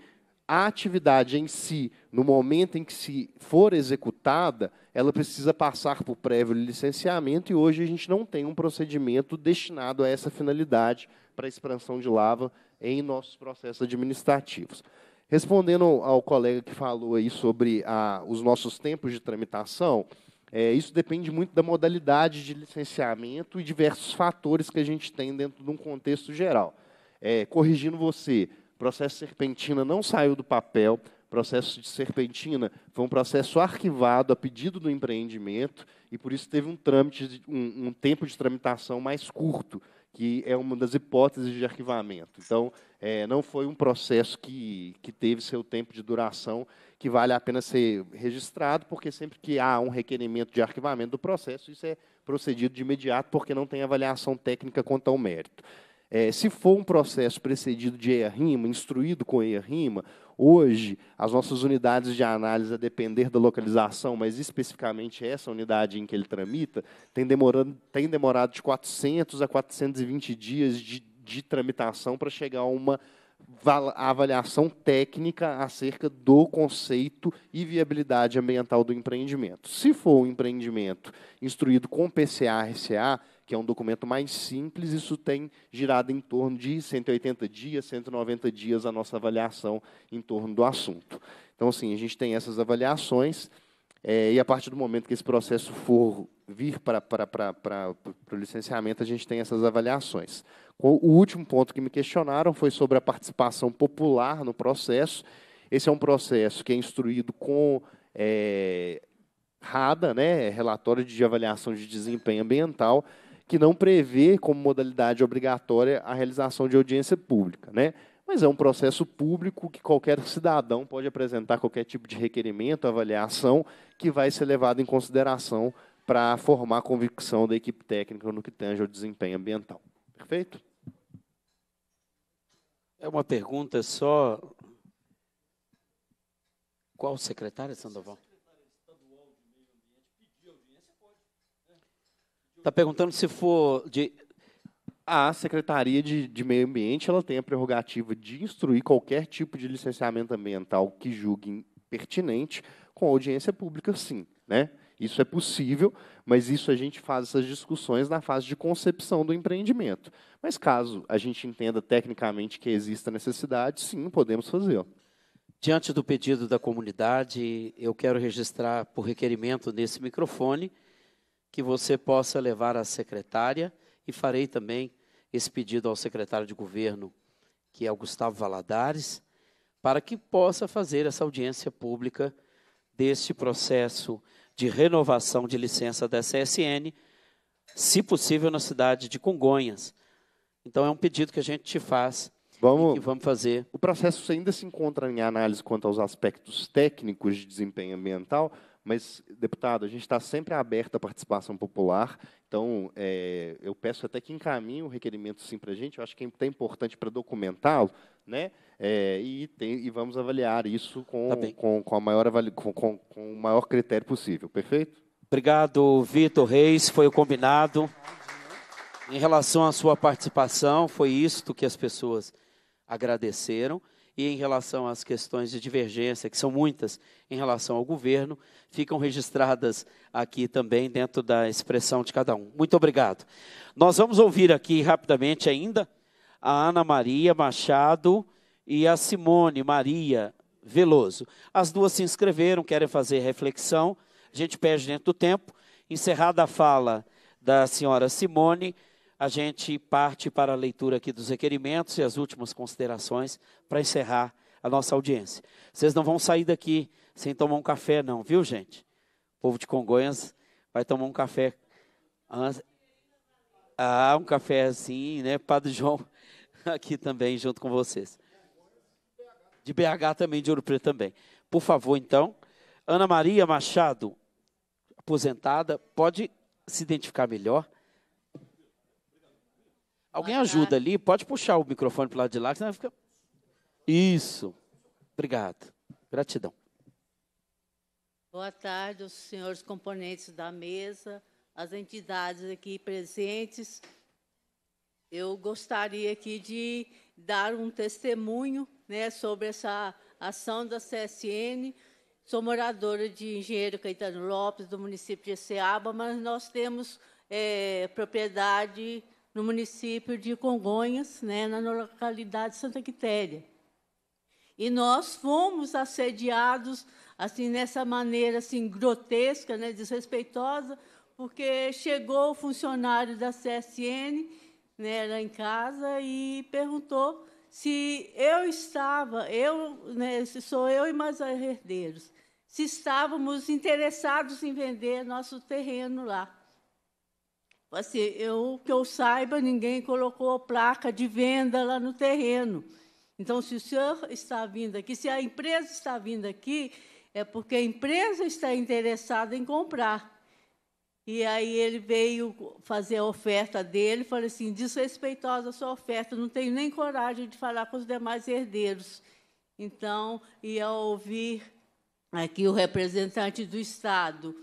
a atividade em si, no momento em que se for executada, ela precisa passar por prévio licenciamento e hoje a gente não tem um procedimento destinado a essa finalidade para expansão de lava em nossos processos administrativos. Respondendo ao colega que falou aí sobre a, os nossos tempos de tramitação, é, isso depende muito da modalidade de licenciamento e diversos fatores que a gente tem dentro de um contexto geral. É, corrigindo você, processo Serpentina não saiu do papel. Processo de Serpentina foi um processo arquivado a pedido do empreendimento e por isso teve um trâmite, um, um tempo de tramitação mais curto, que é uma das hipóteses de arquivamento. Então, é, não foi um processo que, que teve seu tempo de duração que vale a pena ser registrado, porque sempre que há um requerimento de arquivamento do processo, isso é procedido de imediato, porque não tem avaliação técnica quanto ao mérito. É, se for um processo precedido de EIA-RIMA, instruído com EIA-RIMA, hoje as nossas unidades de análise, a depender da localização, mas especificamente essa unidade em que ele tramita, tem demorado, tem demorado de 400 a 420 dias de, de tramitação para chegar a uma avaliação técnica acerca do conceito e viabilidade ambiental do empreendimento. Se for um empreendimento instruído com PCA-RCA, que é um documento mais simples, isso tem girado em torno de 180 dias, 190 dias a nossa avaliação em torno do assunto. Então, assim, a gente tem essas avaliações, é, e a partir do momento que esse processo for vir para, para, para, para, o licenciamento, a gente tem essas avaliações. O último ponto que me questionaram foi sobre a participação popular no processo. Esse é um processo que é instruído com é, RADA, né, relatório de avaliação de desempenho ambiental que não prevê como modalidade obrigatória a realização de audiência pública, né? Mas é um processo público que qualquer cidadão pode apresentar qualquer tipo de requerimento, avaliação, que vai ser levado em consideração para formar a convicção da equipe técnica no que tange ao desempenho ambiental. Perfeito? É uma pergunta só. Qual secretário, Sandoval? Está perguntando se for de a Secretaria de, de, Meio Ambiente ela tem a prerrogativa de instruir qualquer tipo de licenciamento ambiental que julguem pertinente com audiência pública, sim. Né? Isso é possível, mas isso a gente faz essas discussões na fase de concepção do empreendimento. Mas caso a gente entenda tecnicamente que exista necessidade, sim, podemos fazê-lo. Diante do pedido da comunidade, eu quero registrar por requerimento nesse microfone que você possa levar à secretária e farei também esse pedido ao secretário de governo, que é o Gustavo Valadares, para que possa fazer essa audiência pública deste processo de renovação de licença da CSN, se possível na cidade de Congonhas. Então é um pedido que a gente te faz vamos, e vamos fazer. O processo ainda se encontra em análise quanto aos aspectos técnicos de desempenho ambiental, mas, deputado, a gente está sempre aberto à participação popular, então é, eu peço até que encaminhe o requerimento sim para a gente, eu acho que é tá importante para documentá-lo, né? É, e, tem, e, vamos avaliar isso com, tá com, com, a maior com, com, com o maior critério possível, perfeito? Obrigado, Vitor Reis, foi o combinado. Em relação à sua participação, foi isto que as pessoas agradeceram e em relação às questões de divergência, que são muitas em relação ao governo, ficam registradas aqui também dentro da expressão de cada um. Muito obrigado. Nós vamos ouvir aqui rapidamente ainda a Ana Maria Machado e a Simone Maria Veloso. As duas se inscreveram, querem fazer reflexão. A gente pede dentro do tempo. Encerrada a fala da senhora Simone, a gente parte para a leitura aqui dos requerimentos e as últimas considerações para encerrar a nossa audiência. Vocês não vão sair daqui sem tomar um café, não, viu, gente? O povo de Congonhas vai tomar um café. Ah, um café assim, né? Padre João aqui também, junto com vocês. De BH também, de Ouro Preto também. Por favor, então, Ana Maria Machado, aposentada, pode se identificar melhor. Alguém ajuda ali? Pode puxar o microfone para o lado de lá, senão fica. Isso. Obrigado. Gratidão. Boa tarde senhores componentes da mesa, as entidades aqui presentes. Eu gostaria aqui de dar um testemunho né, sobre essa ação da CSN. Sou moradora de Engenheiro Caetano Lopes, do município de Eceaba, mas nós temos é, propriedade no município de Congonhas, né, na localidade Santa Quitéria. E nós fomos assediados assim nessa maneira assim grotesca, né, desrespeitosa, porque chegou o funcionário da CSN, né, lá em casa e perguntou se eu estava, eu, né, se sou eu e mais herdeiros, se estávamos interessados em vender nosso terreno lá. Assim, eu, que eu saiba, ninguém colocou placa de venda lá no terreno. Então, se o senhor está vindo aqui, se a empresa está vindo aqui, é porque a empresa está interessada em comprar. E aí ele veio fazer a oferta dele, falou assim, desrespeitosa a sua oferta, não tenho nem coragem de falar com os demais herdeiros. Então, ia ouvir aqui o representante do Estado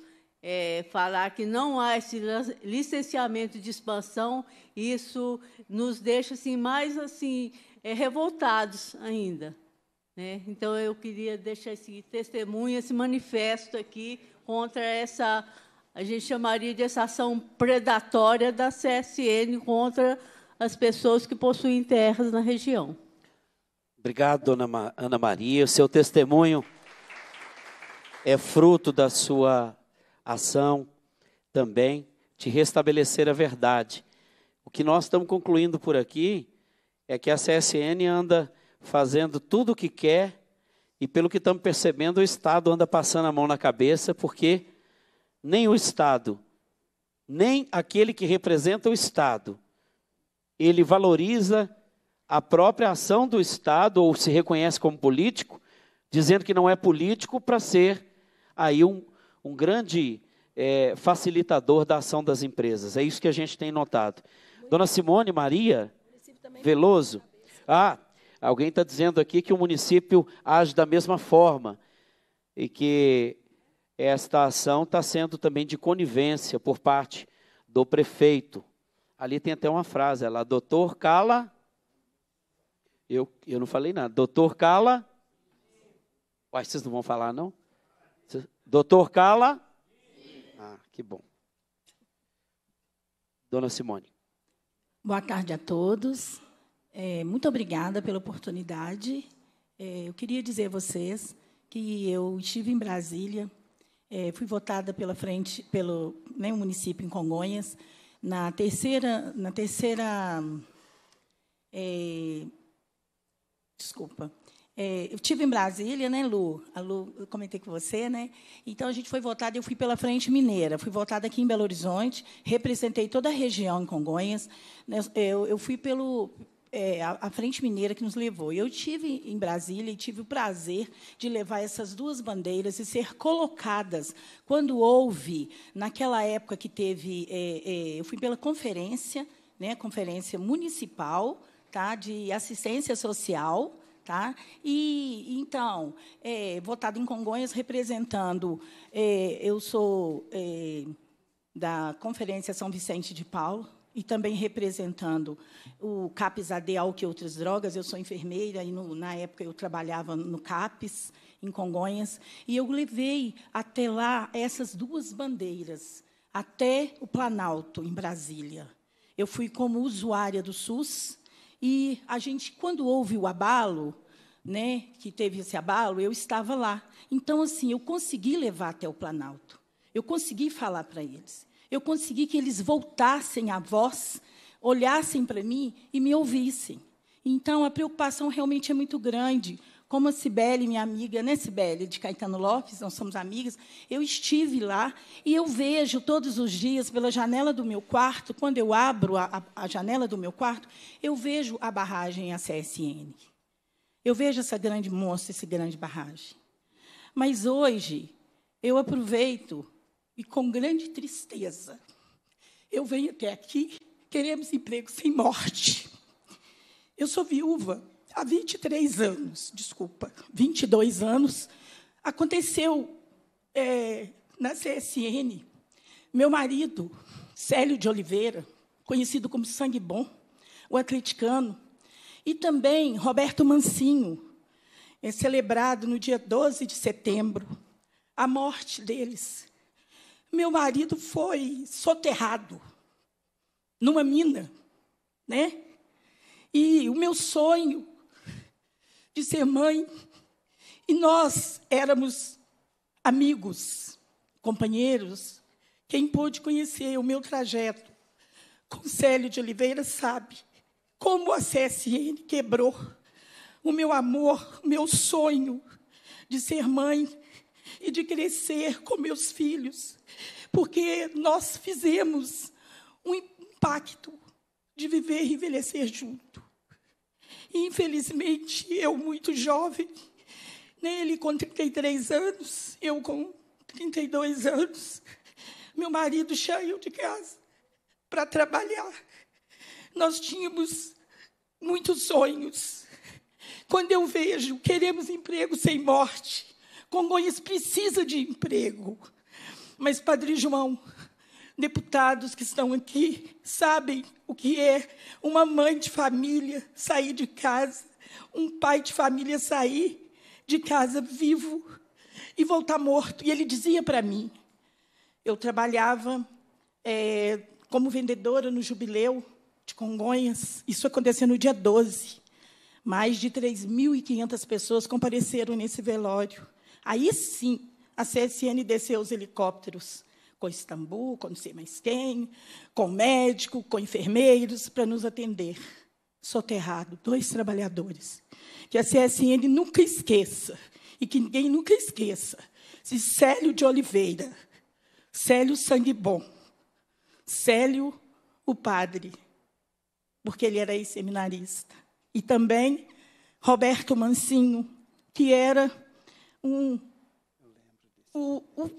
é, falar que não há esse licenciamento de expansão, isso nos deixa assim, mais assim é, revoltados ainda. Né? Então, eu queria deixar esse testemunho, esse manifesto aqui contra essa, a gente chamaria de essa ação predatória da CSN contra as pessoas que possuem terras na região. Obrigado, dona Ana Maria. O seu testemunho é fruto da sua ação também de restabelecer a verdade. O que nós estamos concluindo por aqui é que a CSN anda fazendo tudo o que quer e, pelo que estamos percebendo, o Estado anda passando a mão na cabeça, porque nem o Estado, nem aquele que representa o Estado, ele valoriza a própria ação do Estado, ou se reconhece como político, dizendo que não é político para ser aí um, um grande é, facilitador da ação das empresas. É isso que a gente tem notado. Dona Simone Maria Veloso. Ah, alguém está dizendo aqui que o município age da mesma forma e que esta ação está sendo também de conivência por parte do prefeito. Ali tem até uma frase, ela, doutor Cala. Eu, eu não falei nada. Doutor Cala. Uai, vocês não vão falar, não? Doutor Carla? Ah, que bom. Dona Simone. Boa tarde a todos. É, muito obrigada pela oportunidade. É, eu queria dizer a vocês que eu estive em Brasília, é, fui votada pela frente, pelo né, município em Congonhas, na terceira, na terceira, é, desculpa, é, eu tive em Brasília, né, Lu? A Lu, eu comentei com você, né? Então a gente foi votada, eu fui pela Frente Mineira, fui votada aqui em Belo Horizonte, representei toda a região em Congonhas. Né, eu, eu, fui pelo é, a, a, Frente Mineira que nos levou. Eu tive em Brasília e tive o prazer de levar essas duas bandeiras e ser colocadas quando houve naquela época que teve, é, é eu fui pela conferência, né, conferência municipal, tá, de assistência social Tá? E, então, é, votado em Congonhas, representando, é, eu sou é, da Conferência São Vicente de Paulo, e também representando o CAPES AD que e Outras Drogas. Eu sou enfermeira e, no, na época, eu trabalhava no CAPES, em Congonhas, e eu levei até lá essas duas bandeiras, até o Planalto, em Brasília. Eu fui como usuária do SUS, e a gente, quando houve o abalo, né, que teve esse abalo, eu estava lá. Então, assim, eu consegui levar até o Planalto. Eu consegui falar para eles. Eu consegui que eles voltassem à voz, olhassem para mim e me ouvissem. Então, a preocupação realmente é muito grande. Como a Cibele, minha amiga, né, Cibele, de Caetano Lopes, nós somos amigas, eu estive lá e eu vejo todos os dias, pela janela do meu quarto, quando eu abro a, a, janela do meu quarto, eu vejo a barragem, a CSN. Eu vejo essa grande monstra, essa grande barragem. Mas hoje, eu aproveito e, com grande tristeza, eu venho até aqui, queremos emprego sem morte. Eu sou viúva, há 23 anos, desculpa, 22 anos, aconteceu é, na CSN, meu marido, Célio de Oliveira, conhecido como Sangue Bom, o atleticano, e também Roberto Mancinho, é celebrado no dia 12 de setembro, a morte deles. Meu marido foi soterrado numa mina, né? E o meu sonho de ser mãe. E nós éramos amigos, companheiros. Quem pôde conhecer o meu trajeto com Célio de Oliveira sabe como a CSN quebrou o meu amor, o meu sonho de ser mãe e de crescer com meus filhos, porque nós fizemos um impacto de viver e envelhecer junto infelizmente, eu, muito jovem, né, ele com 33 anos, eu com 32 anos, meu marido saiu de casa para trabalhar. Nós tínhamos muitos sonhos. Quando eu vejo, queremos emprego sem morte. Congonhas precisa de emprego. Mas, Padre João, deputados que estão aqui sabem o que é uma mãe de família sair de casa, um pai de família sair de casa vivo e voltar morto. E ele dizia para mim: eu trabalhava é, como vendedora no Jubileu de Congonhas, isso aconteceu no dia 12. Mais de 3.500 pessoas compareceram nesse velório. Aí sim, a CSN desceu os helicópteros com Istambul, com não sei mais quem, com médico, com enfermeiros, para nos atender. Soterrado, dois trabalhadores. Que a CSN nunca esqueça, e que ninguém nunca esqueça, se Célio de Oliveira, Célio Sangue Bom, Célio o padre, porque ele era seminarista, e também Roberto Mancinho, que era um, o, o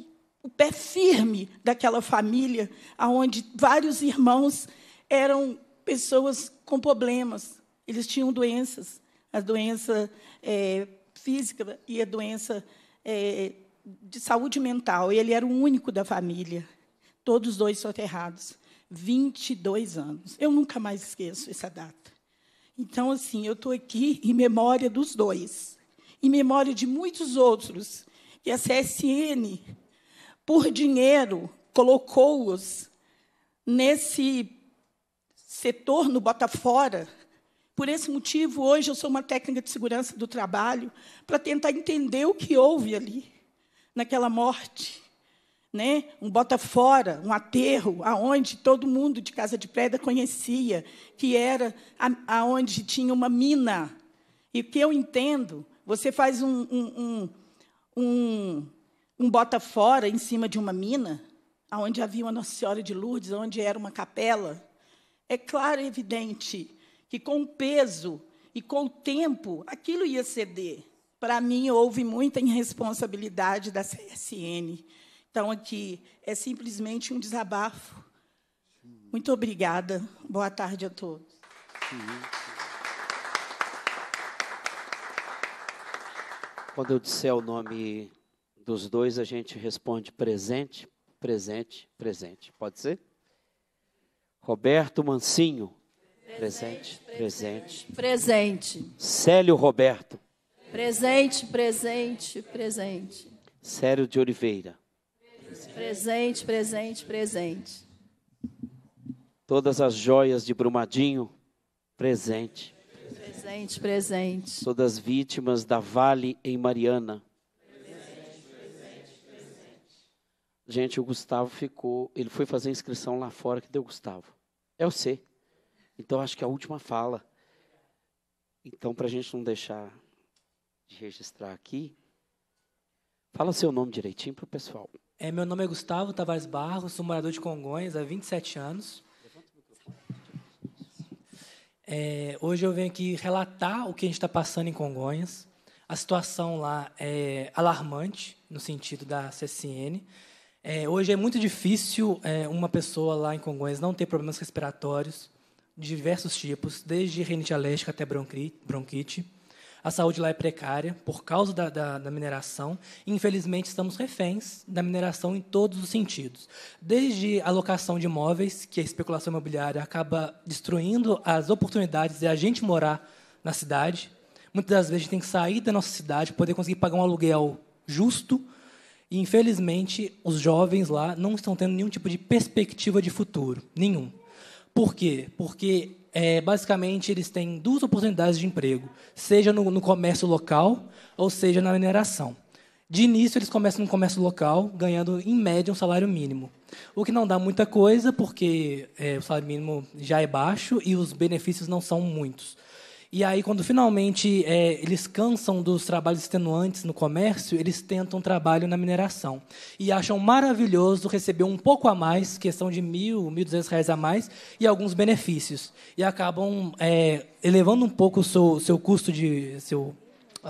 o pé firme daquela família, aonde vários irmãos eram pessoas com problemas. Eles tinham doenças, a doença é, física e a doença é, de saúde mental. e Ele era o único da família. Todos dois soterrados. 22 anos. Eu nunca mais esqueço essa data. Então, assim, eu estou aqui em memória dos dois, em memória de muitos outros. E a CSN por dinheiro, colocou-os nesse setor no Botafora. Por esse motivo, hoje eu sou uma técnica de segurança do trabalho para tentar entender o que houve ali, naquela morte. Né? Um Botafora, um aterro, aonde todo mundo de Casa de Pedra conhecia, que era a, aonde tinha uma mina. E o que eu entendo, você faz um, um, um, um um bota fora em cima de uma mina, onde havia uma Nossa Senhora de Lourdes, onde era uma capela, é claro e evidente que com o peso e com o tempo aquilo ia ceder. Para mim, houve muita irresponsabilidade da CSN. Então, aqui é simplesmente um desabafo. Muito obrigada. Boa tarde a todos. Quando eu disser o nome dos dois a gente responde presente, presente, presente. Pode ser? Roberto Mancinho. Presente, presente. Presente. Célio Roberto. Presente, presente, presente. Célio de Oliveira. Presente, presente, presente. Todas as joias de Brumadinho. Presente. Presente, presente. Todas as vítimas da Vale em Mariana. Gente, o Gustavo ficou, ele foi fazer inscrição lá fora, que deu Gustavo? É o C. Então acho que é a última fala. Então, para a gente não deixar de registrar aqui, fala seu nome direitinho para o pessoal. É, meu nome é Gustavo Tavares Barros, sou morador de Congonhas há 27 anos. É, hoje eu venho aqui relatar o que a gente está passando em Congonhas. A situação lá é alarmante, no sentido da CSN. É, hoje é muito difícil é, uma pessoa lá em Congonhas não ter problemas respiratórios de diversos tipos, desde rinite alérgica até bronquite. A saúde lá é precária por causa da, da, da, mineração. Infelizmente, estamos reféns da mineração em todos os sentidos. Desde a locação de imóveis, que a especulação imobiliária acaba destruindo as oportunidades de a gente morar na cidade. Muitas das vezes, a gente tem que sair da nossa cidade para poder conseguir pagar um aluguel justo e, infelizmente, os jovens lá não estão tendo nenhum tipo de perspectiva de futuro. Nenhum. Por quê? Porque, é, basicamente, eles têm duas oportunidades de emprego, seja no, no comércio local ou seja na mineração. De início, eles começam no comércio local, ganhando, em média, um salário mínimo. O que não dá muita coisa, porque é, o salário mínimo já é baixo e os benefícios não são muitos. E aí, quando finalmente é, eles cansam dos trabalhos extenuantes no comércio, eles tentam trabalho na mineração. E acham maravilhoso receber um pouco a mais, questão de mil, mil duzentos reais a mais, e alguns benefícios. E acabam é, elevando um pouco o seu, seu custo de. Seu,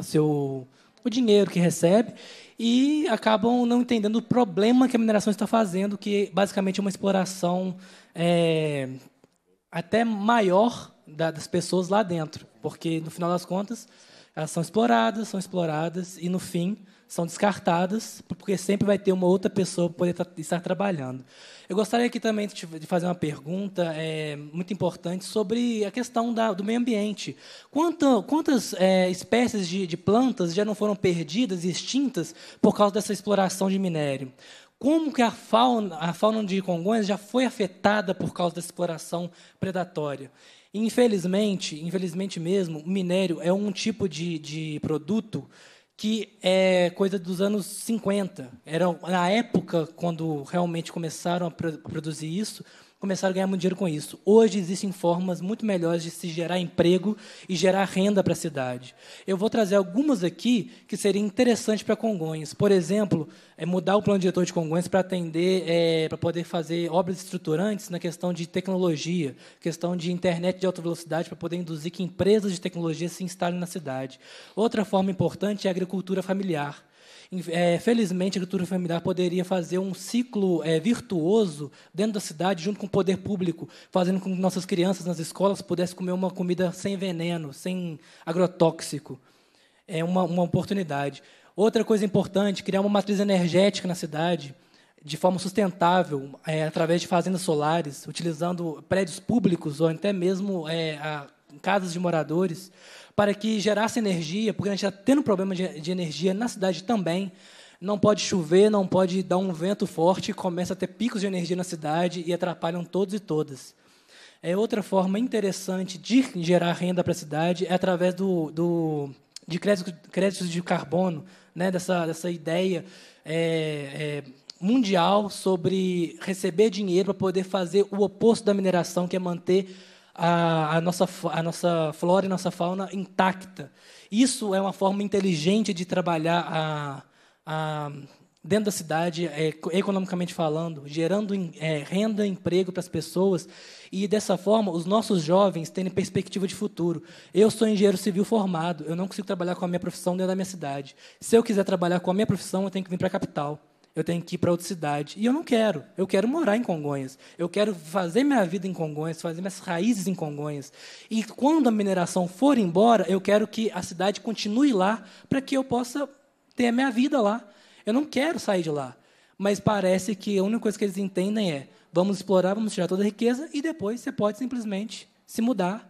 seu, o dinheiro que recebe e acabam não entendendo o problema que a mineração está fazendo, que basicamente é uma exploração é, até maior das pessoas lá dentro. Porque, no final das contas, elas são exploradas, são exploradas e, no fim, são descartadas, porque sempre vai ter uma outra pessoa para poder estar trabalhando. Eu gostaria aqui também de fazer uma pergunta é, muito importante sobre a questão da, do meio ambiente. Quanto, quantas é, espécies de, de plantas já não foram perdidas e extintas por causa dessa exploração de minério? como que a fauna, a fauna de Congonhas já foi afetada por causa da exploração predatória. Infelizmente, infelizmente mesmo, minério é um tipo de, de produto que é coisa dos anos 50. Era na época quando realmente começaram a produzir isso, começaram a ganhar muito dinheiro com isso. Hoje existem formas muito melhores de se gerar emprego e gerar renda para a cidade. Eu vou trazer algumas aqui que seriam interessantes para Congonhas. Por exemplo, é mudar o plano diretor de Congonhas para atender, é, para poder fazer obras estruturantes na questão de tecnologia, questão de internet de alta velocidade, para poder induzir que empresas de tecnologia se instalem na cidade. Outra forma importante é a agricultura familiar é, felizmente, a agricultura familiar poderia fazer um ciclo é, virtuoso dentro da cidade, junto com o poder público, fazendo com que nossas crianças nas escolas pudessem comer uma comida sem veneno, sem agrotóxico. É uma, uma oportunidade. Outra coisa importante, criar uma matriz energética na cidade de forma sustentável, é, através de fazendas solares, utilizando prédios públicos ou até mesmo é, a, casas de moradores, para que gerasse energia, porque a gente está tendo problema de, de energia na cidade também. Não pode chover, não pode dar um vento forte, começa a ter picos de energia na cidade e atrapalham todos e todas. É outra forma interessante de gerar renda para a cidade é através do, do de créditos, de carbono, né? dessa, dessa ideia é, é, mundial sobre receber dinheiro para poder fazer o oposto da mineração, que é manter a, a, nossa, a nossa flora e nossa fauna intacta. Isso é uma forma inteligente de trabalhar a, a, dentro da cidade, é, economicamente falando, gerando é, renda, emprego para as pessoas. E dessa forma, os nossos jovens têm perspectiva de futuro. Eu sou engenheiro civil formado, eu não consigo trabalhar com a minha profissão dentro da minha cidade. Se eu quiser trabalhar com a minha profissão, eu tenho que vir para a capital eu tenho que ir para outra cidade. E eu não quero. Eu quero morar em Congonhas. Eu quero fazer minha vida em Congonhas, fazer minhas raízes em Congonhas. E quando a mineração for embora, eu quero que a cidade continue lá para que eu possa ter a minha vida lá. Eu não quero sair de lá. Mas parece que a única coisa que eles entendem é: vamos explorar, vamos tirar toda a riqueza e depois você pode simplesmente se mudar,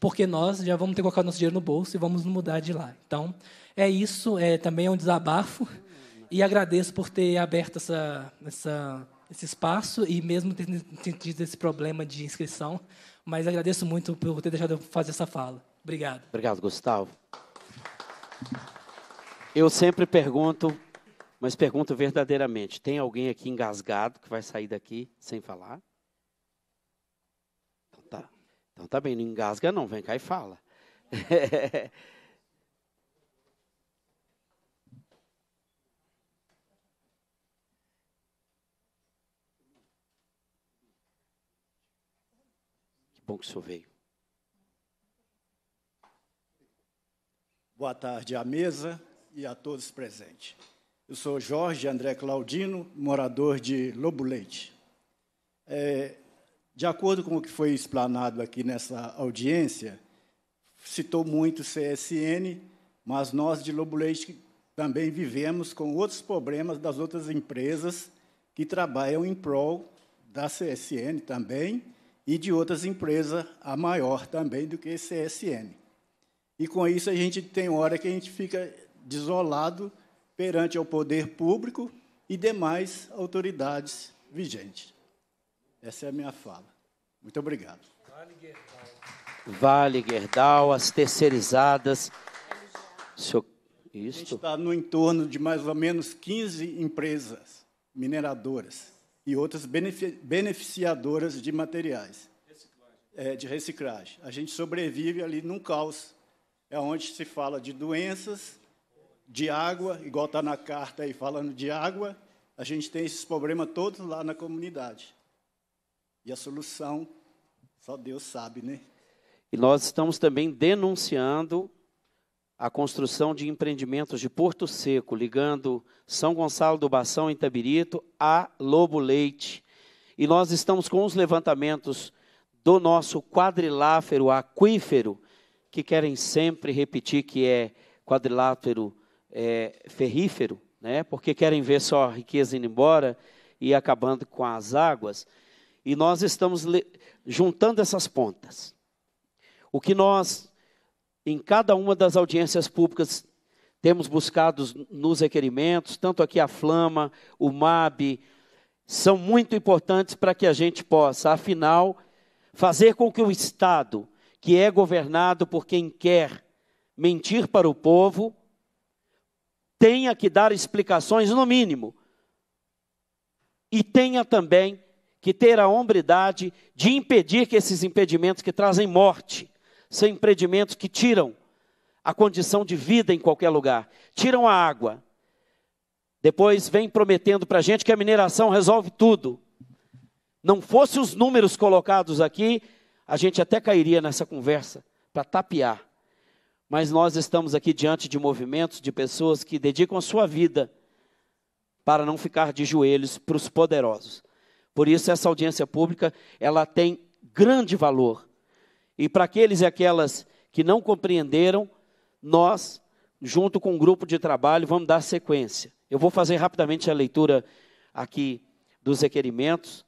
porque nós já vamos ter colocado nosso dinheiro no bolso e vamos mudar de lá. Então, é isso, é, também é um desabafo e agradeço por ter aberto essa, essa, esse espaço e mesmo ter tido esse problema de inscrição, mas agradeço muito por ter deixado eu fazer essa fala. Obrigado. Obrigado, Gustavo. Eu sempre pergunto, mas pergunto verdadeiramente: tem alguém aqui engasgado que vai sair daqui sem falar? Então tá, então tá bem, não engasga não, vem cá e fala. bom que o senhor veio. Boa tarde à mesa e a todos presentes. Eu sou Jorge André Claudino, morador de Lobo Leite. É, de acordo com o que foi explanado aqui nessa audiência, citou muito o CSN, mas nós de Lobo Leite também vivemos com outros problemas das outras empresas que trabalham em prol da CSN também e de outras empresas a maior também do que CSN. E com isso a gente tem hora que a gente fica desolado perante o poder público e demais autoridades vigentes. Essa é a minha fala. Muito obrigado. Vale Gerdau, as terceirizadas. isso isto? A gente está no entorno de mais ou menos 15 empresas mineradoras e outras beneficiadoras de materiais reciclagem. É, de reciclagem. A gente sobrevive ali num caos, é onde se fala de doenças, de água, igual está na carta aí falando de água, a gente tem esses problemas todos lá na comunidade. E a solução, só Deus sabe, né? E nós estamos também denunciando a construção de empreendimentos de Porto Seco, ligando São Gonçalo do Bação em Tabirito a Lobo Leite. E nós estamos com os levantamentos do nosso quadrilátero aquífero, que querem sempre repetir que é quadrilátero é, ferrífero, né? porque querem ver só a riqueza indo embora e acabando com as águas. E nós estamos juntando essas pontas. O que nós em cada uma das audiências públicas temos buscado nos requerimentos, tanto aqui a Flama, o MAB, são muito importantes para que a gente possa, afinal, fazer com que o Estado, que é governado por quem quer mentir para o povo, tenha que dar explicações, no mínimo, e tenha também que ter a hombridade de impedir que esses impedimentos que trazem morte são empreendimentos que tiram a condição de vida em qualquer lugar, tiram a água. Depois vem prometendo para a gente que a mineração resolve tudo. Não fosse os números colocados aqui, a gente até cairia nessa conversa para tapear. Mas nós estamos aqui diante de movimentos de pessoas que dedicam a sua vida para não ficar de joelhos para os poderosos. Por isso essa audiência pública, ela tem grande valor. E para aqueles e aquelas que não compreenderam, nós, junto com um grupo de trabalho, vamos dar sequência. Eu vou fazer rapidamente a leitura aqui dos requerimentos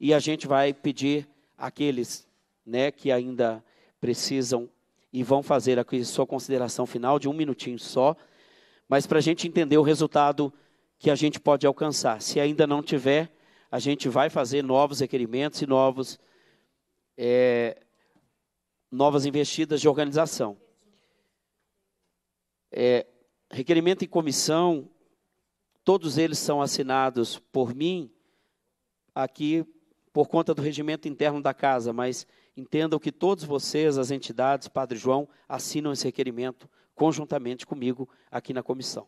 e a gente vai pedir àqueles né, que ainda precisam e vão fazer aqui sua consideração final de um minutinho só, mas para a gente entender o resultado que a gente pode alcançar. Se ainda não tiver, a gente vai fazer novos requerimentos e novos. É, novas investidas de organização. É, requerimento em comissão, todos eles são assinados por mim, aqui por conta do regimento interno da casa, mas entendam que todos vocês, as entidades, Padre João, assinam esse requerimento conjuntamente comigo aqui na comissão.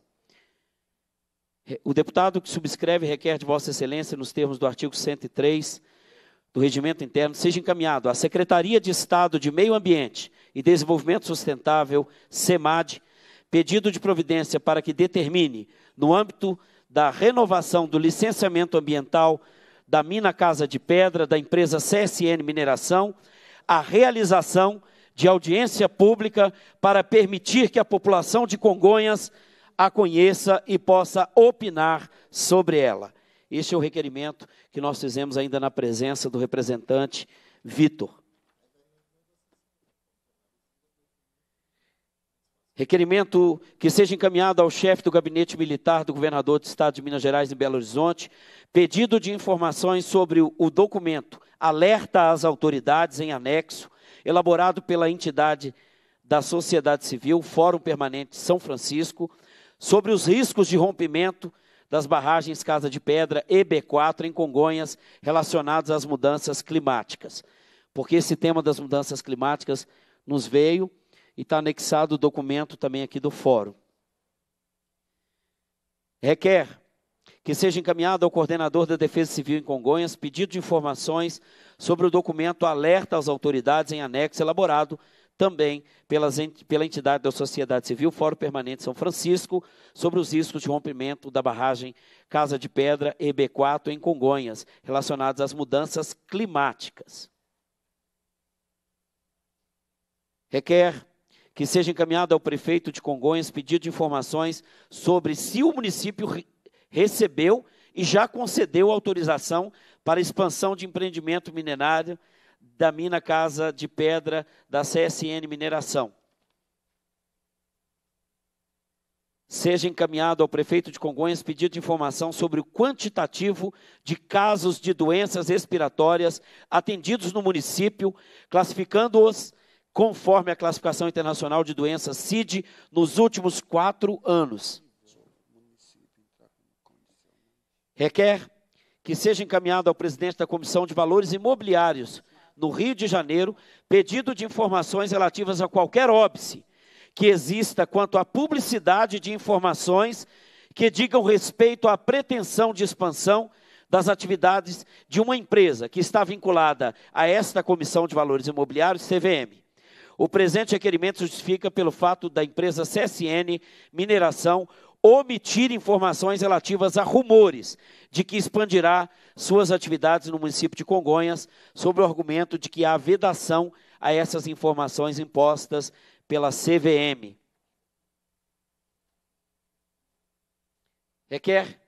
O deputado que subscreve requer de Vossa Excelência, nos termos do artigo 103 do Regimento Interno seja encaminhado à Secretaria de Estado de Meio Ambiente e Desenvolvimento Sustentável, SEMAD, pedido de providência para que determine, no âmbito da renovação do licenciamento ambiental da mina Casa de Pedra da empresa CSN Mineração, a realização de audiência pública para permitir que a população de Congonhas a conheça e possa opinar sobre ela. Este é o requerimento que nós fizemos ainda na presença do representante Vitor. Requerimento que seja encaminhado ao chefe do gabinete militar do governador do estado de Minas Gerais, em Belo Horizonte, pedido de informações sobre o documento Alerta às Autoridades em Anexo, elaborado pela entidade da sociedade civil, Fórum Permanente São Francisco, sobre os riscos de rompimento das barragens Casa de Pedra e B4 em Congonhas, relacionados às mudanças climáticas. Porque esse tema das mudanças climáticas nos veio e está anexado o documento também aqui do fórum. Requer que seja encaminhado ao coordenador da Defesa Civil em Congonhas pedido de informações sobre o documento Alerta às Autoridades em anexo elaborado também pelas, pela entidade da sociedade civil Fórum Permanente São Francisco sobre os riscos de rompimento da barragem Casa de Pedra EB4 em Congonhas, relacionados às mudanças climáticas. Requer que seja encaminhado ao prefeito de Congonhas pedido de informações sobre se o município recebeu e já concedeu autorização para expansão de empreendimento minerário da mina Casa de Pedra da CSN Mineração. Seja encaminhado ao prefeito de Congonhas pedido de informação sobre o quantitativo de casos de doenças respiratórias atendidos no município, classificando-os conforme a classificação internacional de doenças CID nos últimos quatro anos. Requer que seja encaminhado ao presidente da Comissão de Valores Imobiliários no Rio de Janeiro, pedido de informações relativas a qualquer óbice que exista quanto à publicidade de informações que digam respeito à pretensão de expansão das atividades de uma empresa que está vinculada a esta Comissão de Valores Imobiliários, CVM. O presente requerimento justifica pelo fato da empresa CSN Mineração omitir informações relativas a rumores de que expandirá suas atividades no município de Congonhas, sob o argumento de que há vedação a essas informações impostas pela CVM. Requer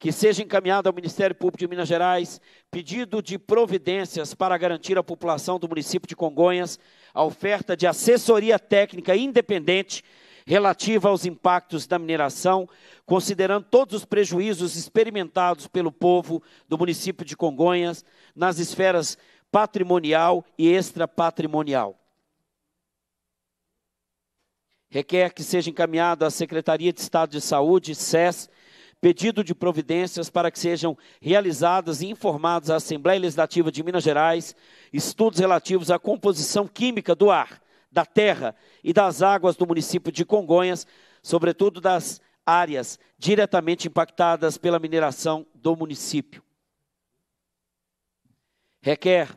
que seja encaminhado ao Ministério Público de Minas Gerais pedido de providências para garantir à população do município de Congonhas a oferta de assessoria técnica independente relativa aos impactos da mineração, considerando todos os prejuízos experimentados pelo povo do município de Congonhas nas esferas patrimonial e extrapatrimonial. Requer que seja encaminhado à Secretaria de Estado de Saúde, SES, pedido de providências para que sejam realizadas e informados à Assembleia Legislativa de Minas Gerais estudos relativos à composição química do ar da terra e das águas do município de Congonhas, sobretudo das áreas diretamente impactadas pela mineração do município. Requer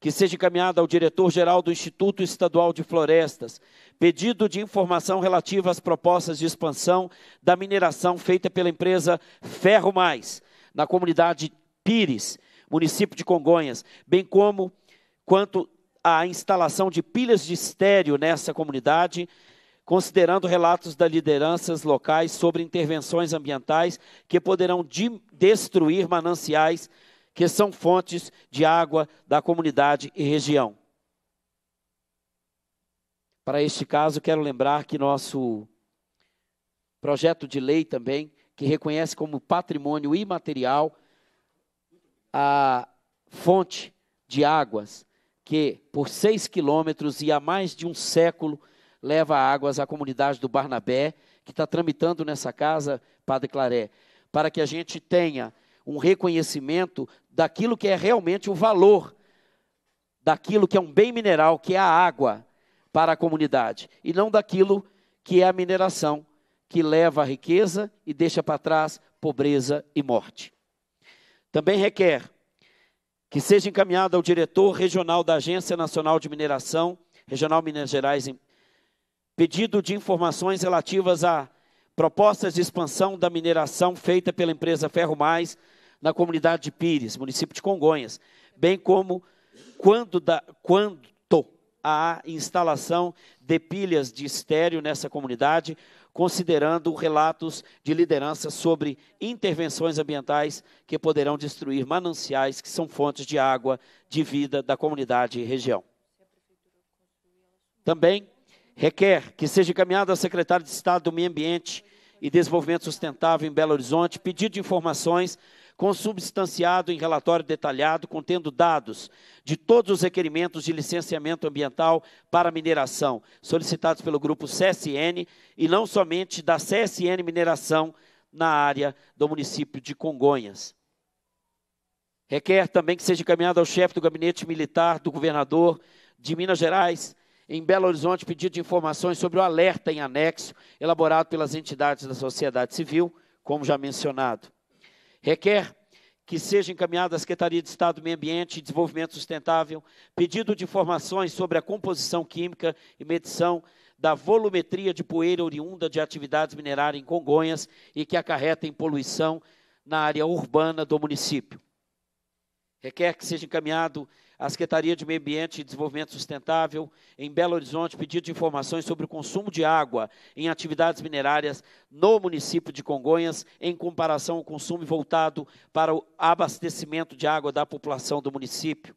que seja encaminhado ao diretor-geral do Instituto Estadual de Florestas pedido de informação relativa às propostas de expansão da mineração feita pela empresa Ferro Mais na comunidade Pires, município de Congonhas, bem como quanto a instalação de pilhas de estéreo nessa comunidade, considerando relatos das lideranças locais sobre intervenções ambientais que poderão de destruir mananciais que são fontes de água da comunidade e região. Para este caso, quero lembrar que nosso projeto de lei também, que reconhece como patrimônio imaterial a fonte de águas que por seis quilômetros e há mais de um século leva águas à comunidade do Barnabé, que está tramitando nessa casa, Padre Claré, para que a gente tenha um reconhecimento daquilo que é realmente o valor daquilo que é um bem mineral, que é a água para a comunidade, e não daquilo que é a mineração, que leva a riqueza e deixa para trás pobreza e morte. Também requer que seja encaminhada ao diretor regional da Agência Nacional de Mineração, Regional Minas Gerais, em pedido de informações relativas a propostas de expansão da mineração feita pela empresa Ferro Mais na comunidade de Pires, município de Congonhas, bem como quando da, quanto à instalação de pilhas de estéreo nessa comunidade, considerando relatos de liderança sobre intervenções ambientais que poderão destruir mananciais que são fontes de água de vida da comunidade e região. Também requer que seja encaminhado ao secretário de Estado do Meio Ambiente e Desenvolvimento Sustentável em Belo Horizonte pedido de informações consubstanciado em relatório detalhado contendo dados de todos os requerimentos de licenciamento ambiental para mineração solicitados pelo grupo CSN e não somente da CSN Mineração na área do município de Congonhas. Requer também que seja encaminhado ao chefe do gabinete militar do governador de Minas Gerais, em Belo Horizonte, pedido de informações sobre o alerta em anexo elaborado pelas entidades da sociedade civil, como já mencionado. Requer que seja encaminhado à Secretaria de Estado do Meio Ambiente e Desenvolvimento Sustentável pedido de informações sobre a composição química e medição da volumetria de poeira oriunda de atividades minerárias em Congonhas e que acarreta em poluição na área urbana do município. Requer que seja encaminhado à Secretaria de Meio Ambiente e Desenvolvimento Sustentável em Belo Horizonte pedido de informações sobre o consumo de água em atividades minerárias no município de Congonhas, em comparação ao consumo voltado para o abastecimento de água da população do município.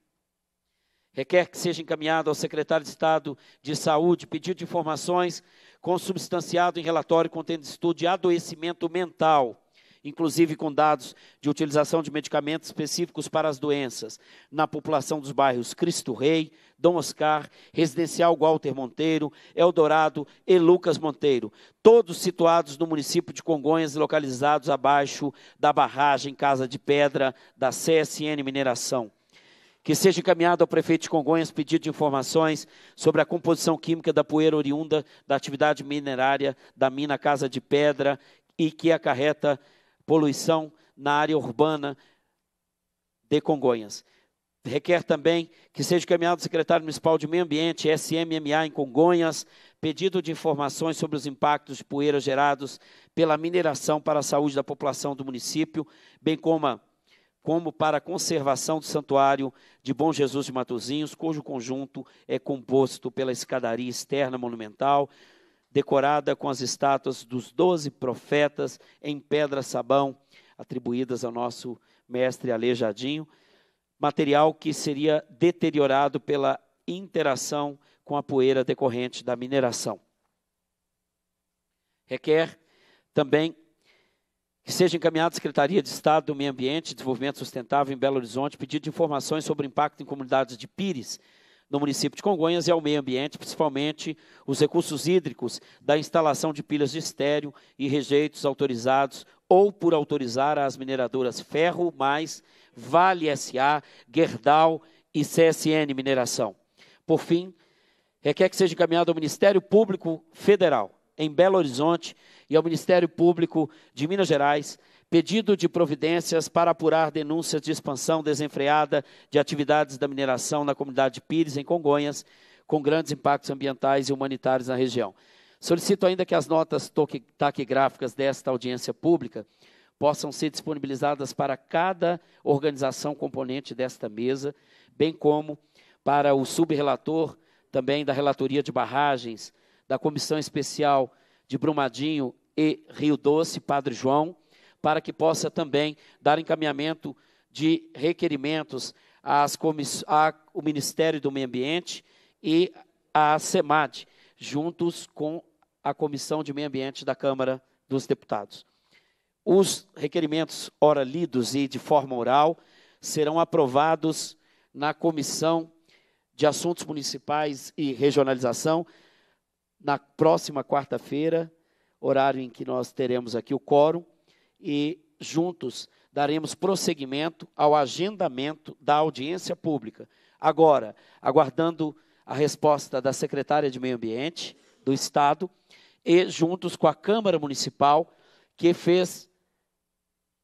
Requer que seja encaminhado ao secretário de Estado de Saúde pedido de informações consubstanciado em relatório contendo estudo de adoecimento mental inclusive com dados de utilização de medicamentos específicos para as doenças, na população dos bairros Cristo Rei, Dom Oscar, Residencial Walter Monteiro, Eldorado e Lucas Monteiro, todos situados no município de Congonhas e localizados abaixo da barragem Casa de Pedra da CSN Mineração que seja encaminhado ao prefeito de Congonhas pedido de informações sobre a composição química da poeira oriunda da atividade minerária da mina Casa de Pedra e que acarreta poluição na área urbana de Congonhas. Requer também que seja encaminhado o secretário municipal de Meio Ambiente, SMMA, em Congonhas, pedido de informações sobre os impactos de poeira gerados pela mineração para a saúde da população do município, bem como, a, como para a conservação do Santuário de Bom Jesus de Matozinhos, cujo conjunto é composto pela escadaria externa monumental, decorada com as estátuas dos doze profetas em pedra sabão, atribuídas ao nosso mestre Alejadinho, material que seria deteriorado pela interação com a poeira decorrente da mineração. Requer também que seja encaminhado à Secretaria de Estado do Meio Ambiente e Desenvolvimento Sustentável em Belo Horizonte pedido de informações sobre o impacto em comunidades de Pires, no município de Congonhas e ao meio ambiente, principalmente os recursos hídricos da instalação de pilhas de estéreo e rejeitos autorizados ou por autorizar às mineradoras Ferro Mais, Vale SA, Gerdau e CSN Mineração. Por fim, requer que seja encaminhado ao Ministério Público Federal em Belo Horizonte e ao Ministério Público de Minas Gerais pedido de providências para apurar denúncias de expansão desenfreada de atividades da mineração na comunidade de Pires, em Congonhas, com grandes impactos ambientais e humanitários na região. Solicito ainda que as notas taquigráficas desta audiência pública possam ser disponibilizadas para cada organização componente desta mesa, bem como para o subrelator também da Relatoria de Barragens, da Comissão Especial de Brumadinho e Rio Doce, Padre João, para que possa também dar encaminhamento de requerimentos às ao Ministério do Meio Ambiente e à SEMAD, juntos com a Comissão de Meio Ambiente da Câmara dos Deputados. Os requerimentos, ora lidos e de forma oral, serão aprovados na Comissão de Assuntos Municipais e Regionalização na próxima quarta-feira, horário em que nós teremos aqui o quórum, e juntos daremos prosseguimento ao agendamento da audiência pública. Agora, aguardando a resposta da secretária de Meio Ambiente do Estado e juntos com a Câmara Municipal, que fez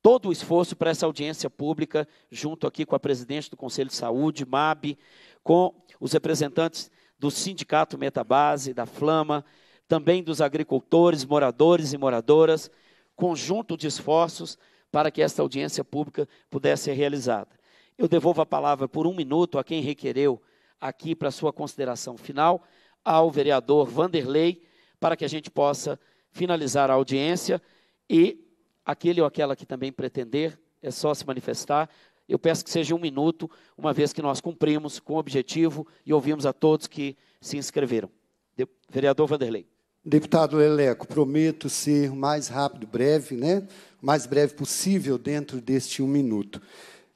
todo o esforço para essa audiência pública, junto aqui com a presidente do Conselho de Saúde, MAB, com os representantes do Sindicato Metabase, da Flama, também dos agricultores, moradores e moradoras, conjunto de esforços para que esta audiência pública pudesse ser realizada. Eu devolvo a palavra por um minuto a quem requereu aqui para sua consideração final, ao vereador Vanderlei, para que a gente possa finalizar a audiência e aquele ou aquela que também pretender, é só se manifestar. Eu peço que seja um minuto, uma vez que nós cumprimos com o objetivo e ouvimos a todos que se inscreveram. De vereador Vanderlei. Deputado Leleco, prometo ser mais rápido, breve, né? mais breve possível dentro deste um minuto.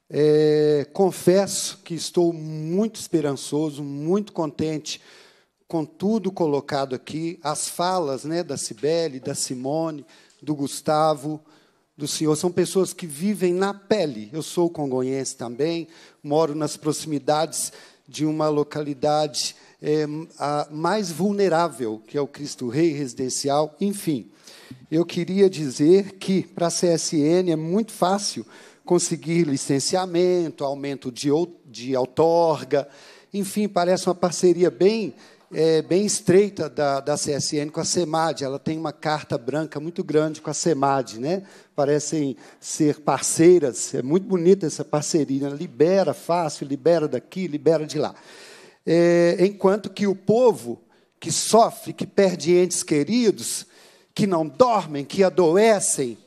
É, confesso que estou muito esperançoso, muito contente com tudo colocado aqui, as falas né, da Cibele, da Simone, do Gustavo, do senhor, são pessoas que vivem na pele. Eu sou congonhense também, moro nas proximidades de uma localidade é, a mais vulnerável, que é o Cristo Rei residencial, enfim. Eu queria dizer que para a CSN é muito fácil conseguir licenciamento, aumento de, de outorga, enfim, parece uma parceria bem, é, bem estreita da, da CSN com a SEMAD. Ela tem uma carta branca muito grande com a SEMAD, né? parecem ser parceiras, é muito bonita essa parceria, libera fácil, libera daqui, libera de lá é, enquanto que o povo que sofre, que perde entes queridos, que não dormem, que adoecem,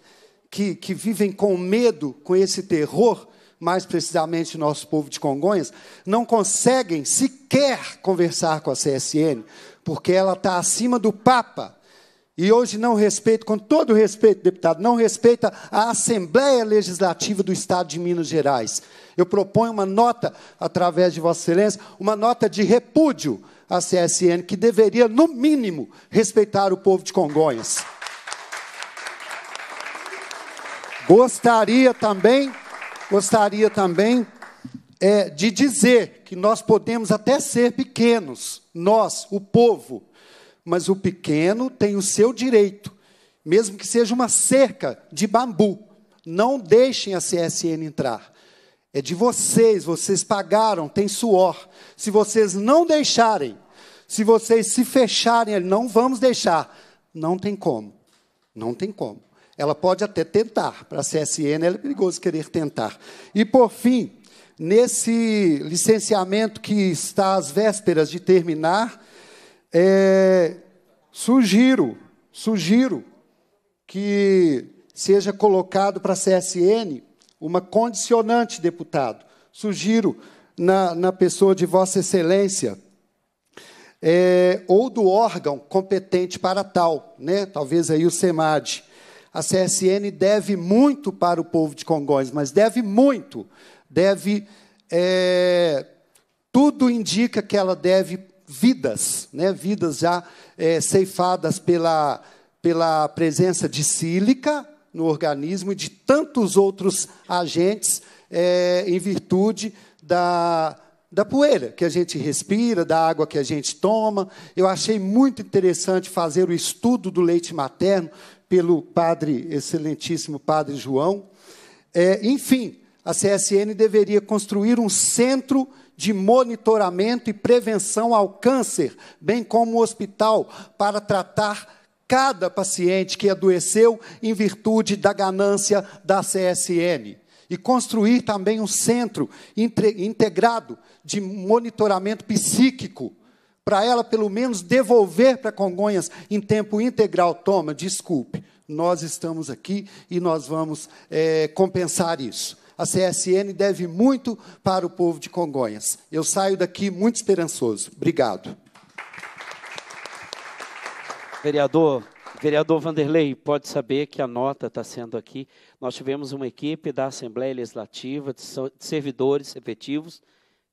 que, que vivem com medo, com esse terror, mais precisamente nosso povo de Congonhas, não conseguem sequer conversar com a CSN, porque ela está acima do Papa e hoje não respeito, com todo respeito, deputado, não respeita a Assembleia Legislativa do Estado de Minas Gerais. Eu proponho uma nota, através de Vossa Excelência, uma nota de repúdio à CSN, que deveria, no mínimo, respeitar o povo de Congonhas. Gostaria também, gostaria também é, de dizer que nós podemos até ser pequenos, nós, o povo, mas o pequeno tem o seu direito, mesmo que seja uma cerca de bambu. Não deixem a CSN entrar. É de vocês, vocês pagaram, tem suor. Se vocês não deixarem, se vocês se fecharem, não vamos deixar. Não tem como. Não tem como. Ela pode até tentar, para a CSN é perigoso querer tentar. E por fim, nesse licenciamento que está às vésperas de terminar, é, sugiro, sugiro que seja colocado para a CSN uma condicionante, deputado. Sugiro na, na pessoa de Vossa Excelência é, ou do órgão competente para tal, né? talvez aí o SEMAD. A CSN deve muito para o povo de Congonhas, mas deve muito. Deve. É, tudo indica que ela deve vidas, né? vidas já é, ceifadas pela, pela presença de sílica no organismo e de tantos outros agentes é, em virtude da, da poeira que a gente respira, da água que a gente toma. Eu achei muito interessante fazer o estudo do leite materno pelo padre, excelentíssimo padre João. É, enfim, a CSN deveria construir um centro de de monitoramento e prevenção ao câncer, bem como o hospital para tratar cada paciente que adoeceu em virtude da ganância da CSN. E construir também um centro integrado de monitoramento psíquico para ela pelo menos devolver para Congonhas em tempo integral. Toma, desculpe, nós estamos aqui e nós vamos é, compensar isso a CSN deve muito para o povo de Congonhas. Eu saio daqui muito esperançoso. Obrigado. Vereador, vereador Vanderlei, pode saber que a nota está sendo aqui. Nós tivemos uma equipe da Assembleia Legislativa, de servidores efetivos,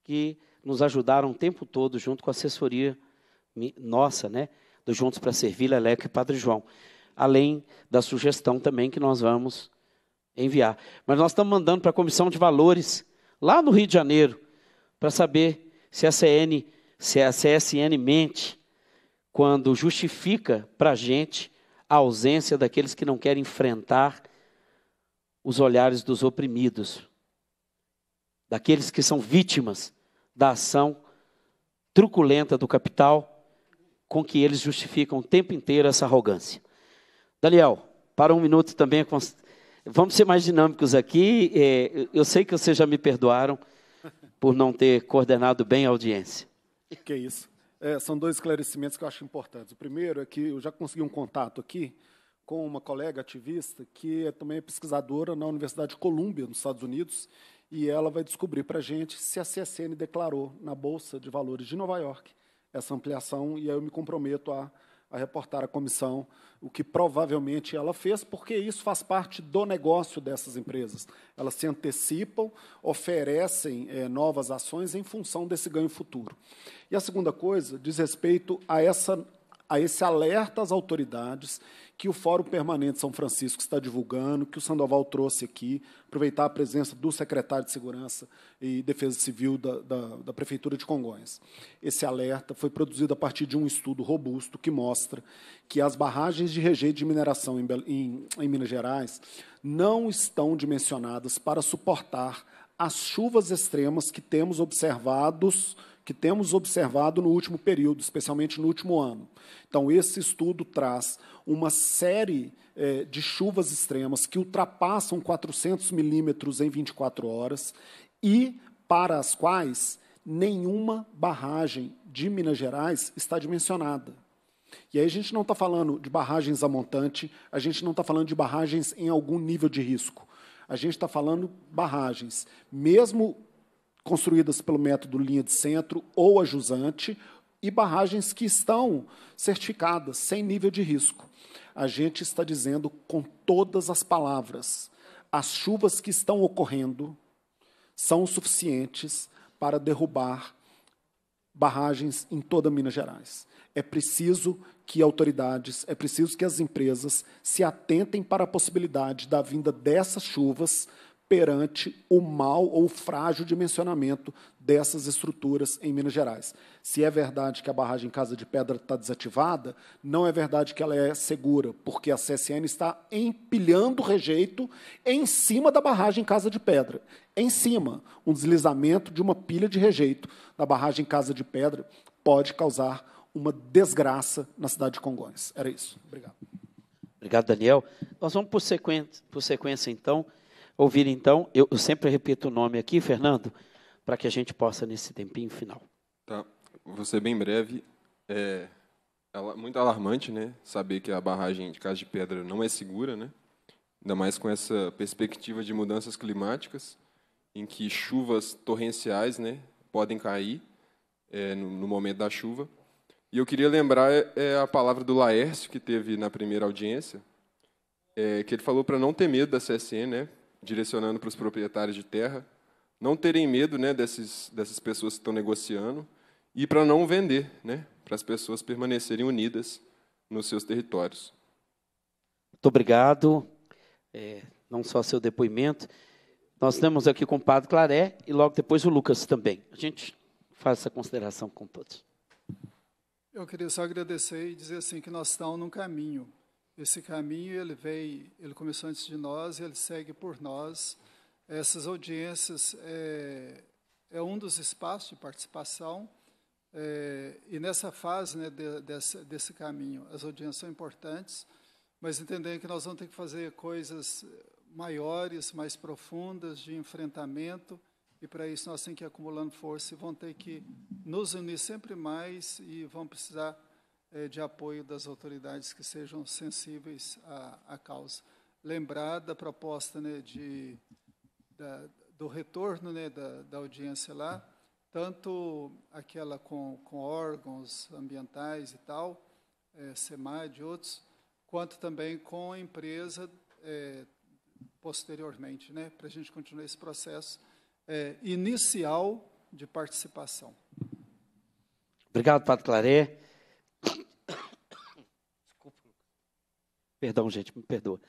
que nos ajudaram o tempo todo, junto com a assessoria nossa, né, do Juntos para Servir, Leleco e Padre João. Além da sugestão também que nós vamos enviar. Mas nós estamos mandando para a Comissão de Valores, lá no Rio de Janeiro, para saber se a, CN, se a CSN mente quando justifica para a gente a ausência daqueles que não querem enfrentar os olhares dos oprimidos, daqueles que são vítimas da ação truculenta do capital com que eles justificam o tempo inteiro essa arrogância. Daniel, para um minuto também Vamos ser mais dinâmicos aqui. É, eu sei que vocês já me perdoaram por não ter coordenado bem a audiência. Que isso. É, são dois esclarecimentos que eu acho importantes. O primeiro é que eu já consegui um contato aqui com uma colega ativista que é também é pesquisadora na Universidade de Columbia, nos Estados Unidos, e ela vai descobrir para a gente se a CSN declarou na Bolsa de Valores de Nova York essa ampliação, e aí eu me comprometo a a reportar à comissão o que provavelmente ela fez, porque isso faz parte do negócio dessas empresas. Elas se antecipam, oferecem é, novas ações em função desse ganho futuro. E a segunda coisa diz respeito a essa a esse alerta às autoridades que o Fórum Permanente São Francisco está divulgando, que o Sandoval trouxe aqui, aproveitar a presença do secretário de Segurança e Defesa Civil da, da, da Prefeitura de Congonhas. Esse alerta foi produzido a partir de um estudo robusto que mostra que as barragens de rejeito de mineração em, em, em Minas Gerais não estão dimensionadas para suportar as chuvas extremas que temos observados que temos observado no último período, especialmente no último ano. Então, esse estudo traz uma série é, de chuvas extremas que ultrapassam 400 milímetros em 24 horas e para as quais nenhuma barragem de Minas Gerais está dimensionada. E aí a gente não está falando de barragens a montante, a gente não está falando de barragens em algum nível de risco. A gente está falando barragens, mesmo construídas pelo método linha de centro ou a jusante, e barragens que estão certificadas, sem nível de risco. A gente está dizendo com todas as palavras: as chuvas que estão ocorrendo são suficientes para derrubar barragens em toda Minas Gerais. É preciso que autoridades, é preciso que as empresas se atentem para a possibilidade da vinda dessas chuvas perante o mal ou frágil dimensionamento dessas estruturas em Minas Gerais. Se é verdade que a barragem Casa de Pedra está desativada, não é verdade que ela é segura, porque a CSN está empilhando rejeito em cima da barragem Casa de Pedra. Em cima, um deslizamento de uma pilha de rejeito da barragem Casa de Pedra pode causar uma desgraça na cidade de Congonhas. Era isso. Obrigado. Obrigado, Daniel. Nós vamos por sequência, por sequência então ouvir então, eu, sempre repito o nome aqui, Fernando, para que a gente possa nesse tempinho final. Tá, vou ser bem breve. É muito alarmante, né? Saber que a barragem de Casa de Pedra não é segura, né? Ainda mais com essa perspectiva de mudanças climáticas, em que chuvas torrenciais, né, podem cair é, no, no, momento da chuva. E eu queria lembrar é, é a palavra do Laércio que teve na primeira audiência, é, que ele falou para não ter medo da CSN, né? direcionando para os proprietários de terra, não terem medo né, dessas pessoas que estão negociando e para não vender, né, para as pessoas permanecerem unidas nos seus territórios. Muito obrigado, é, não só seu depoimento. Nós temos aqui com o Padre Claré e logo depois o Lucas também. A gente faz essa consideração com todos. Eu queria só agradecer e dizer assim que nós estamos num caminho esse caminho ele veio, ele começou antes de nós e ele segue por nós. Essas audiências é, é um dos espaços de participação é, e nessa fase né, de, desse, desse caminho as audiências são importantes, mas entendendo que nós vamos ter que fazer coisas maiores, mais profundas de enfrentamento e para isso nós temos que ir acumulando força e vão ter que nos unir sempre mais e vão precisar é, de apoio das autoridades que sejam sensíveis à, à causa. Lembrar da proposta né, de, da, do retorno né, da, da, audiência lá, tanto aquela com, com órgãos ambientais e tal, é, SEMAD e outros, quanto também com a empresa é, posteriormente, né, para a gente continuar esse processo é, inicial de participação. Obrigado, Padre Claré. Perdão, gente, me perdoa.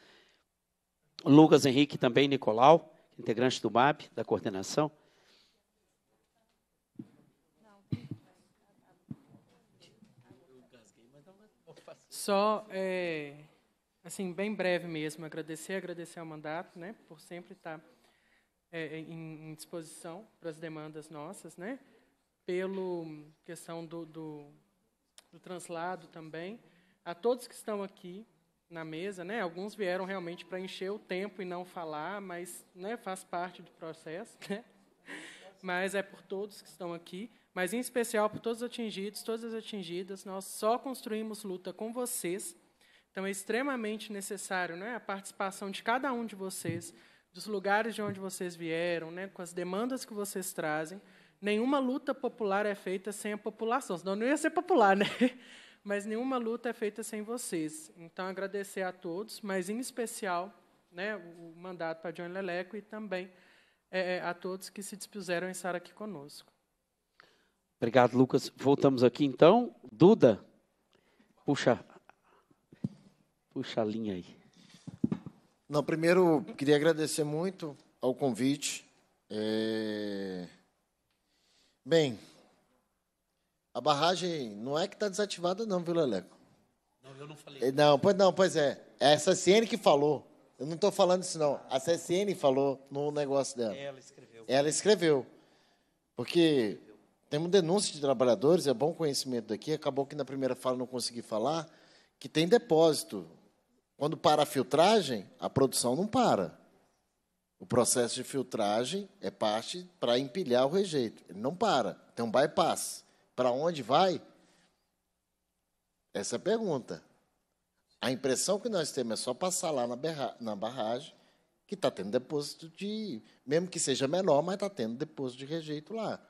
Lucas Henrique também, Nicolau, integrante do MAB, da coordenação. Só, é, assim, bem breve mesmo, agradecer, agradecer ao mandato, né, por sempre estar é, em, em, disposição para as demandas nossas, né, pelo questão do, do, do translado também, a todos que estão aqui, na mesa, né? Alguns vieram realmente para encher o tempo e não falar, mas né, faz parte do processo, né? Mas é por todos que estão aqui, mas em especial por todos os atingidos, todas as atingidas. Nós só construímos luta com vocês, então é extremamente necessário, né? A participação de cada um de vocês, dos lugares de onde vocês vieram, né? Com as demandas que vocês trazem. Nenhuma luta popular é feita sem a população, senão não ia ser popular, né? mas nenhuma luta é feita sem vocês. Então, agradecer a todos, mas em especial né, o mandato para John Leleco e também é, é a todos que se dispuseram em estar aqui conosco. Obrigado, Lucas. Voltamos aqui então. Duda, puxa, puxa a linha aí. Não, primeiro queria agradecer muito ao convite. É... Bem, a barragem não é que está desativada, não, viu, Leleco? Não, eu não falei. Eh, não, pois, não, pois é. É a CSN que falou. Eu não estou falando isso, não. A CSN falou no negócio dela. Ela escreveu. Ela escreveu. Porque temos denúncias de trabalhadores, é bom conhecimento daqui. Acabou que na primeira fala não consegui falar, que tem depósito. Quando para a filtragem, a produção não para. O processo de filtragem é parte para empilhar o rejeito. Ele não para. Tem um bypass para onde vai? Essa é a pergunta. A impressão que nós temos é só passar lá na, berra, na barragem, que está tendo depósito de. Mesmo que seja menor, mas está tendo depósito de rejeito lá.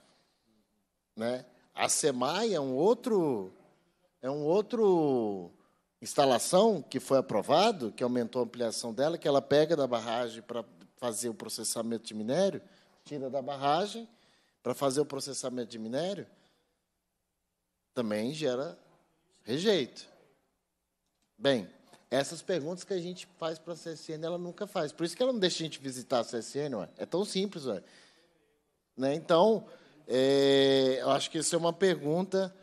Né? A SEMAI é um outro. É um outro instalação que foi aprovado, que aumentou a ampliação dela, que ela pega da barragem para fazer o processamento de minério, tira da barragem para fazer o processamento de minério, também gera rejeito. Bem, essas perguntas que a gente faz para a CSN, ela nunca faz. Por isso que ela não deixa a gente visitar a CSN, ué. é tão simples. Ué. Né? Então, é, eu acho que isso é uma pergunta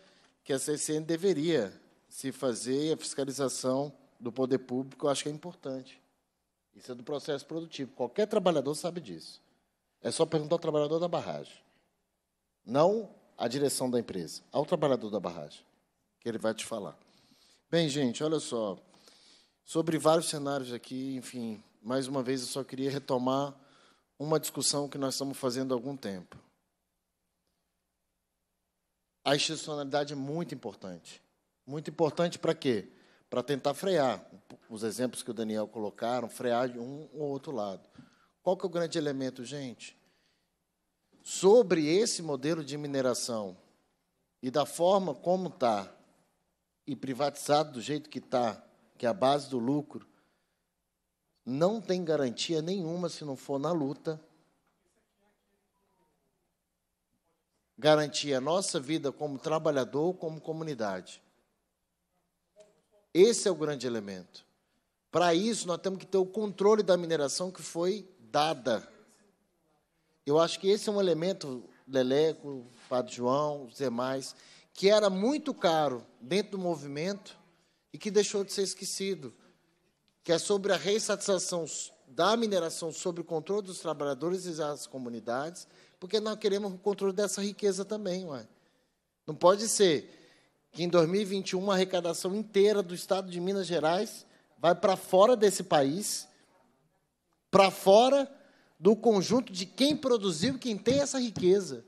que a CSN deveria se fazer, e a fiscalização do poder público eu acho que é importante. Isso é do processo produtivo. Qualquer trabalhador sabe disso. É só perguntar ao trabalhador da barragem. Não a direção da empresa, ao trabalhador da barragem, que ele vai te falar. Bem, gente, olha só. Sobre vários cenários aqui, enfim, mais uma vez eu só queria retomar uma discussão que nós estamos fazendo há algum tempo. A institucionalidade é muito importante. Muito importante para quê? Para tentar frear os exemplos que o Daniel colocaram, frear de um ou outro lado. Qual que é o grande elemento, gente? sobre esse modelo de mineração e da forma como está, e privatizado do jeito que está, que é a base do lucro, não tem garantia nenhuma se não for na luta. Garantir a nossa vida como trabalhador, como comunidade. Esse é o grande elemento. Para isso, nós temos que ter o controle da mineração que foi dada. Eu acho que esse é um elemento, Leleco, Padre João, os demais, que era muito caro dentro do movimento e que deixou de ser esquecido, que é sobre a reestatização da mineração sobre o controle dos trabalhadores e das comunidades, porque nós queremos o controle dessa riqueza também. Ué. Não pode ser que em 2021 a arrecadação inteira do Estado de Minas Gerais vai para fora desse país, para fora do conjunto de quem produziu e quem tem essa riqueza.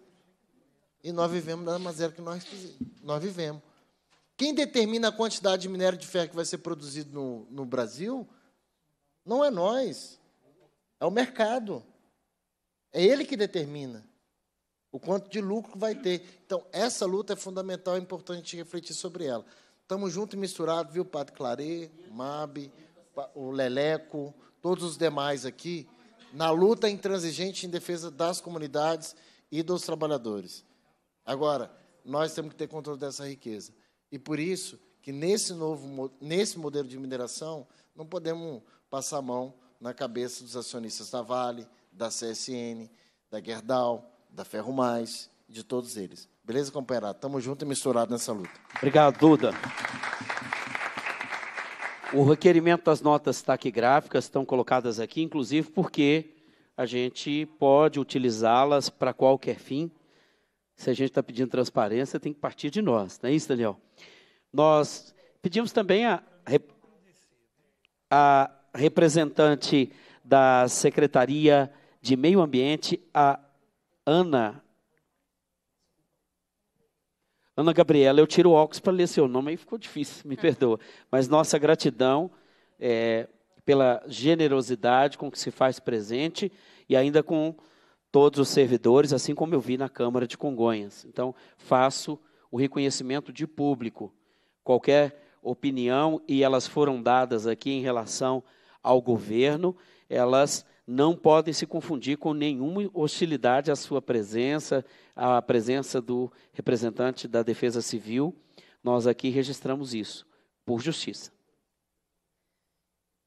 E nós vivemos da maneira que nós, nós vivemos. Quem determina a quantidade de minério de ferro que vai ser produzido no, no Brasil não é nós, é o mercado. É ele que determina o quanto de lucro vai ter. Então, essa luta é fundamental, é importante refletir sobre ela. Estamos juntos e misturados, viu, Padre Claret, Mab, o Leleco, todos os demais aqui na luta intransigente em defesa das comunidades e dos trabalhadores. Agora, nós temos que ter controle dessa riqueza. E por isso que nesse novo nesse modelo de mineração não podemos passar a mão na cabeça dos acionistas da Vale, da CSN, da Gerdau, da Ferro Mais, de todos eles. Beleza, companheirado? Tamo junto e misturado nessa luta. Obrigado, Duda. O requerimento das notas taquigráficas estão colocadas aqui, inclusive porque a gente pode utilizá-las para qualquer fim. Se a gente está pedindo transparência, tem que partir de nós, não é isso, Daniel? Nós pedimos também a, a representante da Secretaria de Meio Ambiente, a Ana Ana Gabriela, eu tiro o óculos para ler seu nome, aí ficou difícil, me perdoa. Mas nossa gratidão é, pela generosidade com que se faz presente e ainda com todos os servidores, assim como eu vi na Câmara de Congonhas. Então, faço o reconhecimento de público. Qualquer opinião, e elas foram dadas aqui em relação ao governo, elas não podem se confundir com nenhuma hostilidade à sua presença, à presença do representante da Defesa Civil. Nós aqui registramos isso, por justiça.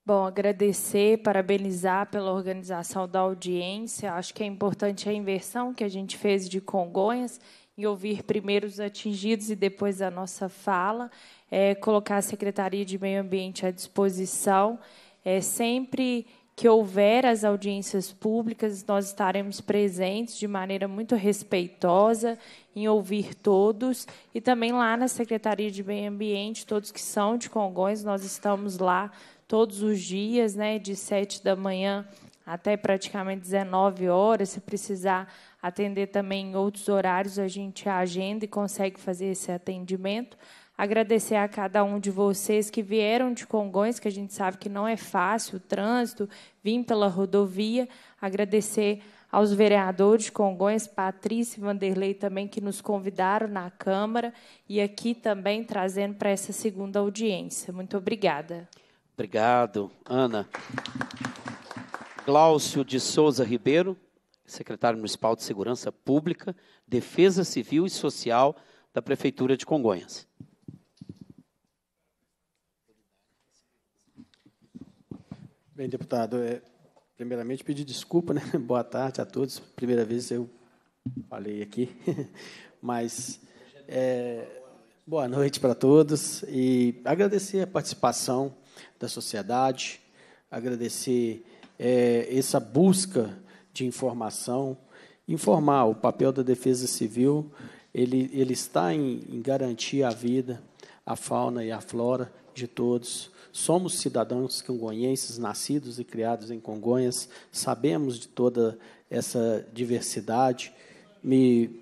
Bom, agradecer, parabenizar pela organização da audiência. Acho que é importante a inversão que a gente fez de Congonhas e ouvir primeiro os atingidos e depois a nossa fala. É, colocar a Secretaria de Meio Ambiente à disposição. É sempre que houver as audiências públicas, nós estaremos presentes de maneira muito respeitosa, em ouvir todos. E também lá na Secretaria de Meio Ambiente, todos que são de Congonhas, nós estamos lá todos os dias, né, de 7 da manhã até praticamente 19 horas. Se precisar atender também em outros horários, a gente agenda e consegue fazer esse atendimento agradecer a cada um de vocês que vieram de Congonhas, que a gente sabe que não é fácil o trânsito, vim pela rodovia, agradecer aos vereadores de Congonhas, Patrícia e Vanderlei também, que nos convidaram na Câmara e aqui também trazendo para essa segunda audiência. Muito obrigada. Obrigado, Ana. Glaucio de Souza Ribeiro, secretário municipal de Segurança Pública, Defesa Civil e Social da Prefeitura de Congonhas. Bem, deputado, é, primeiramente pedir desculpa, né? Boa tarde a todos. Primeira vez eu falei aqui, mas é, boa noite para todos e agradecer a participação da sociedade, agradecer é, essa busca de informação, informar o papel da Defesa Civil, ele, ele está em, em garantir a vida, a fauna e a flora de todos. Somos cidadãos congonhenses, nascidos e criados em Congonhas, sabemos de toda essa diversidade. Me,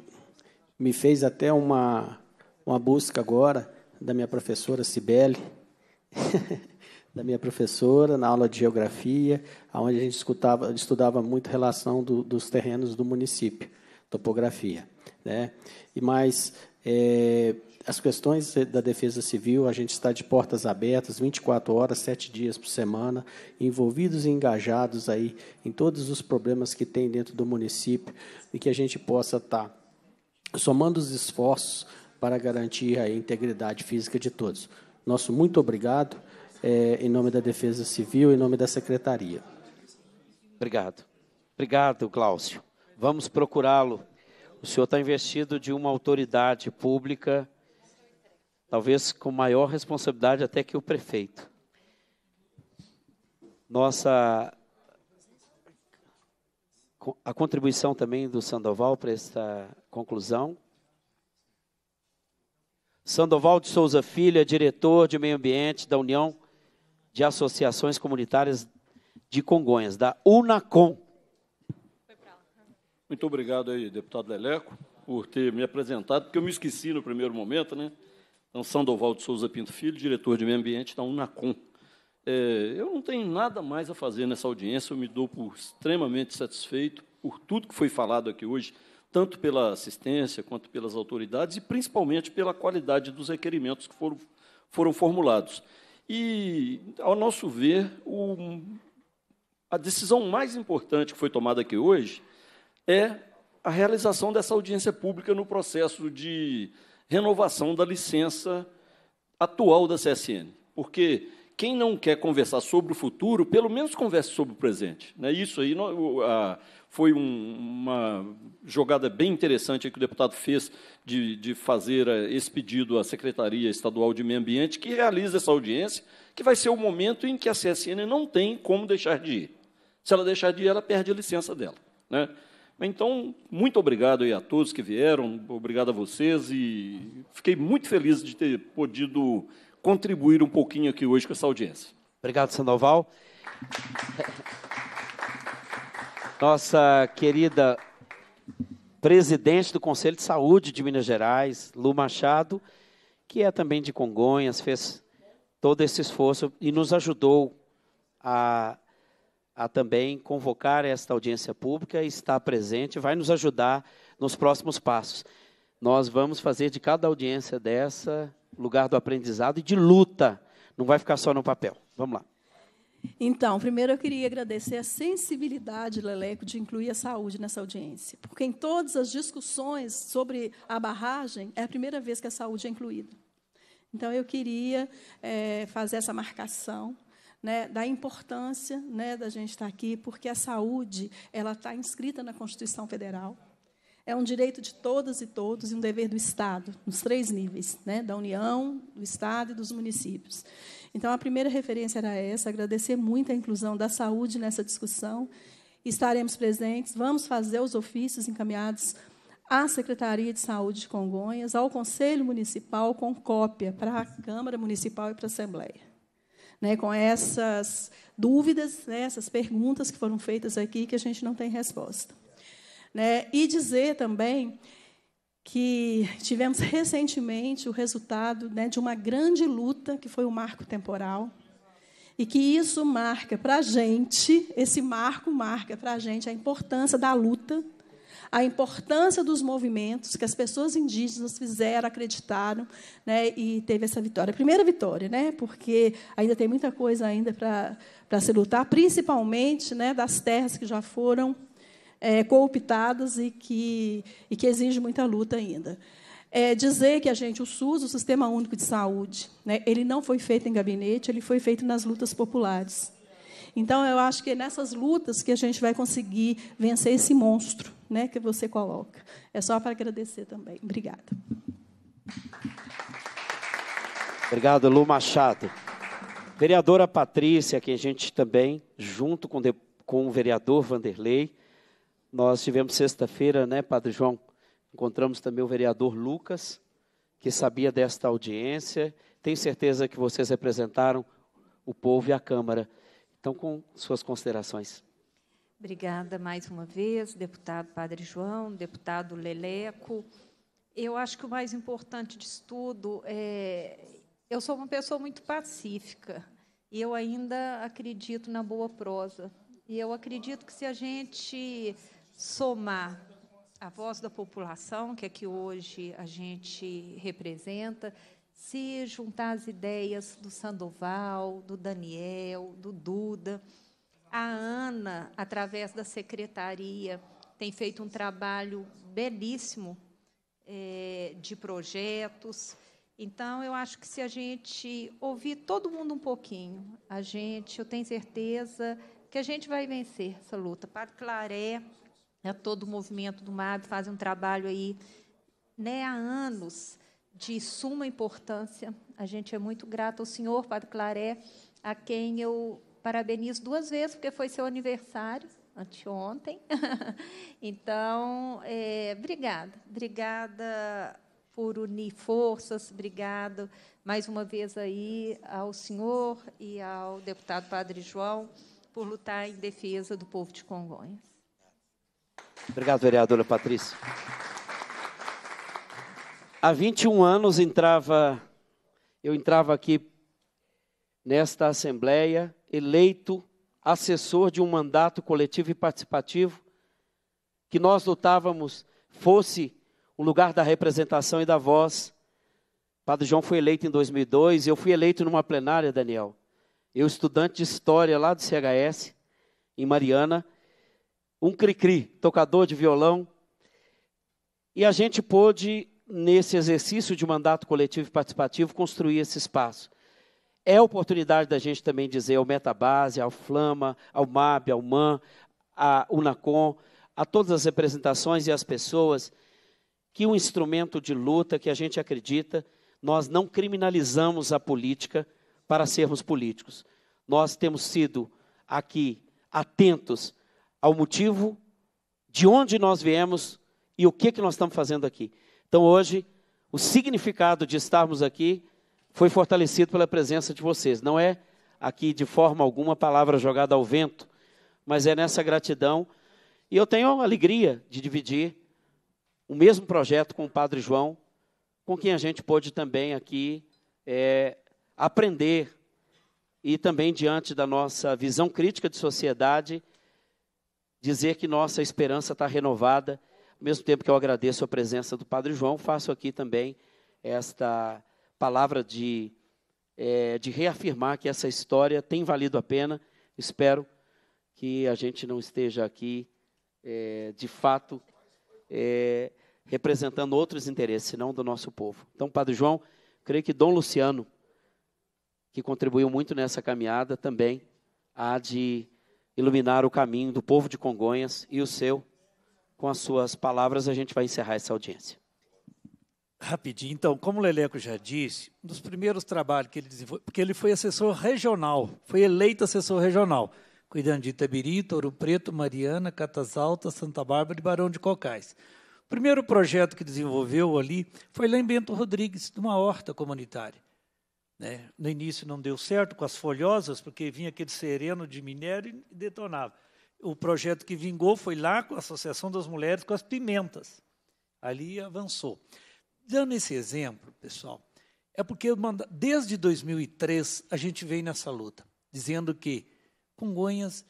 me fez até uma, uma busca agora da minha professora Cibele, da minha professora na aula de geografia, onde a gente escutava, estudava muito relação do, dos terrenos do município, topografia. Né? E mais, é, as questões da defesa civil, a gente está de portas abertas, 24 horas, 7 dias por semana, envolvidos e engajados aí em todos os problemas que tem dentro do município e que a gente possa estar tá somando os esforços para garantir a integridade física de todos. Nosso muito obrigado, é, em nome da Defesa Civil, em nome da Secretaria. Obrigado. Obrigado, Cláudio. Vamos procurá-lo. O senhor está investido de uma autoridade pública talvez com maior responsabilidade até que o prefeito. Nossa a contribuição também do Sandoval para esta conclusão. Sandoval de Souza Filho é diretor de meio ambiente da União de Associações Comunitárias de Congonhas, da UNACOM. Muito obrigado aí, deputado Leleco, por ter me apresentado, porque eu me esqueci no primeiro momento, né? Então, Sandoval de Souza Pinto Filho, diretor de meio ambiente da Unacom. É, eu não tenho nada mais a fazer nessa audiência, eu me dou por extremamente satisfeito por tudo que foi falado aqui hoje, tanto pela assistência quanto pelas autoridades e principalmente pela qualidade dos requerimentos que foram, foram formulados. E, ao nosso ver, o, a decisão mais importante que foi tomada aqui hoje é a realização dessa audiência pública no processo de renovação da licença atual da CSN. Porque quem não quer conversar sobre o futuro, pelo menos converse sobre o presente. Né? Isso aí foi uma jogada bem interessante que o deputado fez de, fazer eh, esse pedido à Secretaria Estadual de Meio Ambiente, que realiza essa audiência, que vai ser o momento em que a CSN não tem como deixar de ir. Se ela deixar de ir, ela perde a licença dela. Né? Então, muito obrigado aí a todos que vieram, obrigado a vocês e fiquei muito feliz de ter podido contribuir um pouquinho aqui hoje com essa audiência. Obrigado, Sandoval. Nossa querida presidente do Conselho de Saúde de Minas Gerais, Lu Machado, que é também de Congonhas, fez todo esse esforço e nos ajudou a a também convocar esta audiência pública e estar presente, vai nos ajudar nos próximos passos. Nós vamos fazer de cada audiência dessa lugar do aprendizado e de luta, não vai ficar só no papel. Vamos lá. Então, primeiro eu queria agradecer a sensibilidade, Leleco, de incluir a saúde nessa audiência, porque em todas as discussões sobre a barragem, é a primeira vez que a saúde é incluída. Então, eu queria é, fazer essa marcação né, da importância né, da gente estar tá aqui, porque a saúde ela está inscrita na Constituição Federal. É um direito de todas e todos e um dever do Estado, nos três níveis, né, da União, do Estado e dos municípios. Então, a primeira referência era essa, agradecer muito a inclusão da saúde nessa discussão. Estaremos presentes, vamos fazer os ofícios encaminhados à Secretaria de Saúde de Congonhas, ao Conselho Municipal, com cópia para a Câmara Municipal e para a Assembleia né, com essas dúvidas, né, essas perguntas que foram feitas aqui que a gente não tem resposta. Né? E dizer também que tivemos recentemente o resultado né, de uma grande luta, que foi o marco temporal, e que isso marca para a gente, esse marco marca para a gente a importância da luta a importância dos movimentos que as pessoas indígenas fizeram, acreditaram, né, e teve essa vitória. A primeira vitória, né, porque ainda tem muita coisa ainda para se lutar, principalmente né, das terras que já foram é, cooptadas e que, e que exige muita luta ainda. É dizer que a gente, o SUS, o Sistema Único de Saúde, né, ele não foi feito em gabinete, ele foi feito nas lutas populares. Então, eu acho que é nessas lutas que a gente vai conseguir vencer esse monstro né, que você coloca. É só para agradecer também. Obrigada. Obrigado, Lu Machado. Vereadora Patrícia, que a gente também, junto com, de, com o vereador Vanderlei, nós tivemos sexta-feira, né, Padre João? Encontramos também o vereador Lucas, que sabia desta audiência. Tenho certeza que vocês representaram o povo e a Câmara. Então, com suas considerações. Obrigada mais uma vez, deputado Padre João, deputado Leleco. Eu acho que o mais importante disso tudo é. Eu sou uma pessoa muito pacífica e eu ainda acredito na boa prosa. E eu acredito que se a gente somar a voz da população, que aqui é hoje a gente representa, se juntar as ideias do Sandoval, do Daniel, do Duda a Ana, através da secretaria, tem feito um trabalho belíssimo é, de projetos. Então, eu acho que se a gente ouvir todo mundo um pouquinho, a gente, eu tenho certeza que a gente vai vencer essa luta. Para Claré, é todo o movimento do MAB faz um trabalho aí né, há anos de suma importância. A gente é muito grato ao senhor, Padre Claré, a quem eu parabenizo duas vezes, porque foi seu aniversário, anteontem. então, é, obrigada. Obrigada por unir forças, obrigado mais uma vez aí ao senhor e ao deputado Padre João por lutar em defesa do povo de Congonhas. Obrigado, vereadora Patrícia. Há 21 anos entrava eu entrava aqui nesta assembleia eleito assessor de um mandato coletivo e participativo, que nós lutávamos fosse o lugar da representação e da voz. Padre João foi eleito em 2002, eu fui eleito numa plenária, Daniel. Eu, estudante de História lá do CHS, em Mariana, um cri-cri, tocador de violão, e a gente pôde, nesse exercício de mandato coletivo e participativo, construir esse espaço. É oportunidade da gente também dizer ao Metabase, ao Flama, ao MAB, ao MAN, ao Unacom, a todas as representações e as pessoas, que um instrumento de luta que a gente acredita, nós não criminalizamos a política para sermos políticos. Nós temos sido aqui atentos ao motivo de onde nós viemos e o que, que nós estamos fazendo aqui. Então, hoje, o significado de estarmos aqui foi fortalecido pela presença de vocês. Não é aqui de forma alguma palavra jogada ao vento, mas é nessa gratidão. E eu tenho a alegria de dividir o mesmo projeto com o Padre João, com quem a gente pôde também aqui é, aprender e também diante da nossa visão crítica de sociedade, dizer que nossa esperança está renovada. Ao mesmo tempo que eu agradeço a presença do Padre João, faço aqui também esta palavra de, é, de reafirmar que essa história tem valido a pena. Espero que a gente não esteja aqui, é, de fato, é, representando outros interesses, senão do nosso povo. Então, Padre João, creio que Dom Luciano, que contribuiu muito nessa caminhada, também há de iluminar o caminho do povo de Congonhas e o seu. Com as suas palavras, a gente vai encerrar essa audiência. Rapidinho, então, como o Leleco já disse, um dos primeiros trabalhos que ele desenvolveu, porque ele foi assessor regional, foi eleito assessor regional, cuidando de Itabiri, Ouro Preto, Mariana, Catas Altas, Santa Bárbara e Barão de Cocais. O primeiro projeto que desenvolveu ali foi lá em Bento Rodrigues, de uma horta comunitária. Né? No início não deu certo com as folhosas, porque vinha aquele sereno de minério e detonava. O projeto que vingou foi lá com a Associação das Mulheres com as pimentas. Ali avançou dando esse exemplo, pessoal, é porque desde 2003 a gente vem nessa luta, dizendo que Congonhas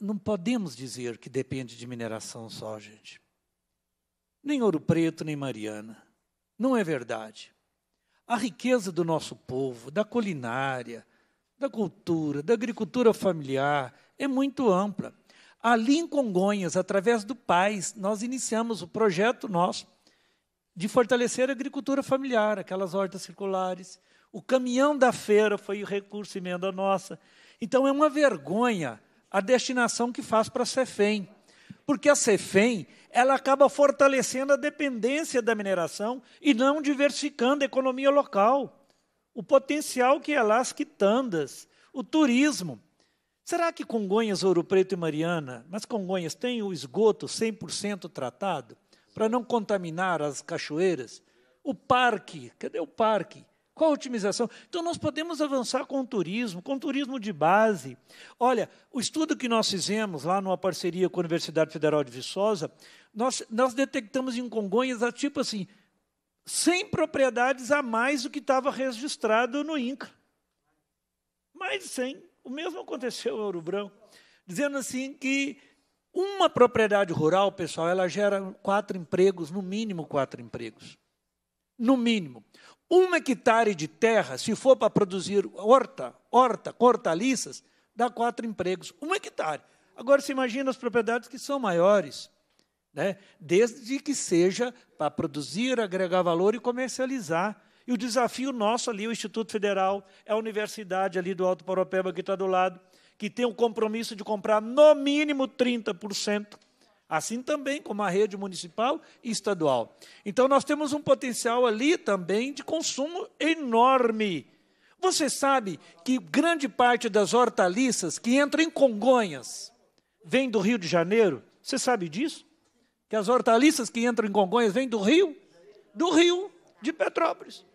não podemos dizer que depende de mineração só, gente. Nem Ouro Preto, nem Mariana. Não é verdade. A riqueza do nosso povo, da culinária, da cultura, da agricultura familiar, é muito ampla. Ali em Congonhas, através do PAIS, nós iniciamos o projeto nosso de fortalecer a agricultura familiar, aquelas hortas circulares. O caminhão da feira foi o recurso emenda nossa. Então é uma vergonha a destinação que faz para a Cefem, porque a Cefem ela acaba fortalecendo a dependência da mineração e não diversificando a economia local. O potencial que é lá as quitandas, o turismo. Será que Congonhas, Ouro Preto e Mariana, mas Congonhas tem o esgoto 100% tratado? para não contaminar as cachoeiras. O parque, cadê o parque? Qual a otimização? Então, nós podemos avançar com o turismo, com o turismo de base. Olha, o estudo que nós fizemos lá numa parceria com a Universidade Federal de Viçosa, nós, nós detectamos em Congonhas, ah, tipo assim, 100 propriedades a mais do que estava registrado no INCRA. Mais de 100. O mesmo aconteceu em Ouro Branco. Dizendo assim que uma propriedade rural, pessoal, ela gera quatro empregos, no mínimo quatro empregos. No mínimo. Um hectare de terra, se for para produzir horta, horta, hortaliças, dá quatro empregos. Um hectare. Agora, se imagina as propriedades que são maiores, né? desde que seja para produzir, agregar valor e comercializar. E o desafio nosso ali, o Instituto Federal, é a universidade ali do Alto Paropeba que está do lado que tem o compromisso de comprar no mínimo 30%, assim também como a rede municipal e estadual. Então nós temos um potencial ali também de consumo enorme. Você sabe que grande parte das hortaliças que entram em Congonhas vem do Rio de Janeiro? Você sabe disso? Que as hortaliças que entram em Congonhas vêm do Rio? Do Rio de Petrópolis.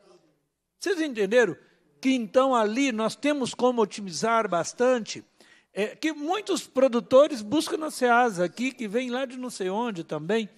Vocês entenderam? Que então ali nós temos como otimizar bastante é, que muitos produtores buscam na Ceasa aqui, que vem lá de não sei onde também.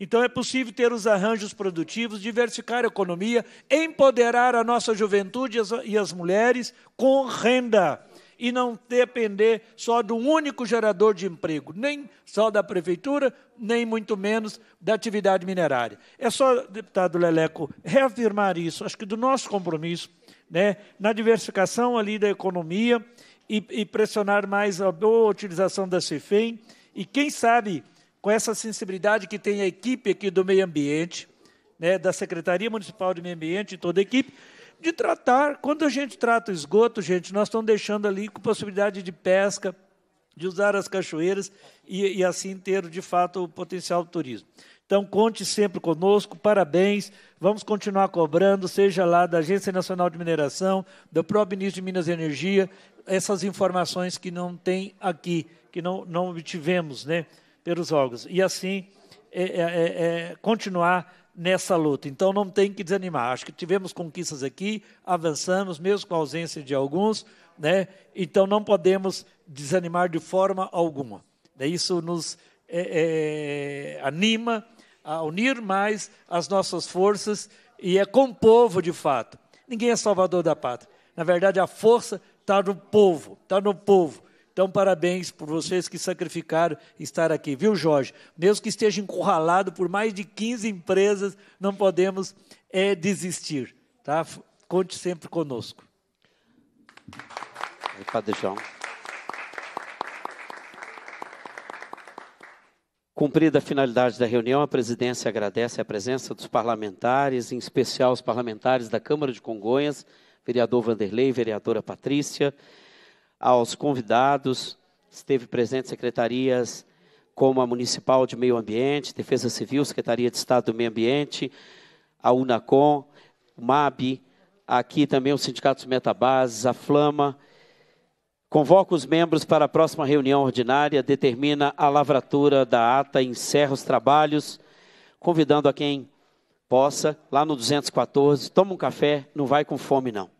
Então é possível ter os arranjos produtivos, diversificar a economia, empoderar a nossa juventude e as, e as mulheres com renda e não depender só de um único gerador de emprego, nem só da prefeitura, nem muito menos da atividade minerária. É só, deputado Leleco, reafirmar isso, acho que do nosso compromisso, né, na diversificação ali da economia e, e pressionar mais a, boa utilização da CIFEM. E quem sabe, com essa sensibilidade que tem a equipe aqui do meio ambiente, né, da Secretaria Municipal de Meio Ambiente e toda a equipe, de tratar. Quando a gente trata o esgoto, gente, nós estamos deixando ali com possibilidade de pesca, de usar as cachoeiras e, e assim ter, de fato, o potencial do turismo. Então, conte sempre conosco, parabéns. Vamos continuar cobrando, seja lá da Agência Nacional de Mineração, do Ministro de Minas e Energia, essas informações que não tem aqui, que não, não obtivemos né, pelos órgãos. E assim, é, é, é, é, continuar nessa luta. Então, não tem que desanimar. Acho que tivemos conquistas aqui, avançamos, mesmo com a ausência de alguns, né? então não podemos desanimar de forma alguma. Né? Isso nos é, é, anima a unir mais as nossas forças e é com o povo de fato. Ninguém é salvador da pátria. Na verdade, a força está no povo, está no povo. Então, parabéns por vocês que sacrificaram estar aqui, viu, Jorge? Mesmo que esteja encurralado por mais de 15 empresas, não podemos é, desistir, tá? Conte sempre conosco. Padre João. Cumprida a finalidade da reunião, a presidência agradece a presença dos parlamentares, em especial os parlamentares da Câmara de Congonhas, vereador Vanderlei, vereadora Patrícia, aos convidados, esteve presente secretarias como a Municipal de Meio Ambiente, Defesa Civil, Secretaria de Estado do Meio Ambiente, a UNACOM, o MAB, aqui também os sindicatos Metabases, a Flama, Convoca os membros para a próxima reunião ordinária, determina a lavratura da ata, encerra os trabalhos, convidando a quem possa, lá no 214, toma um café, não vai com fome não.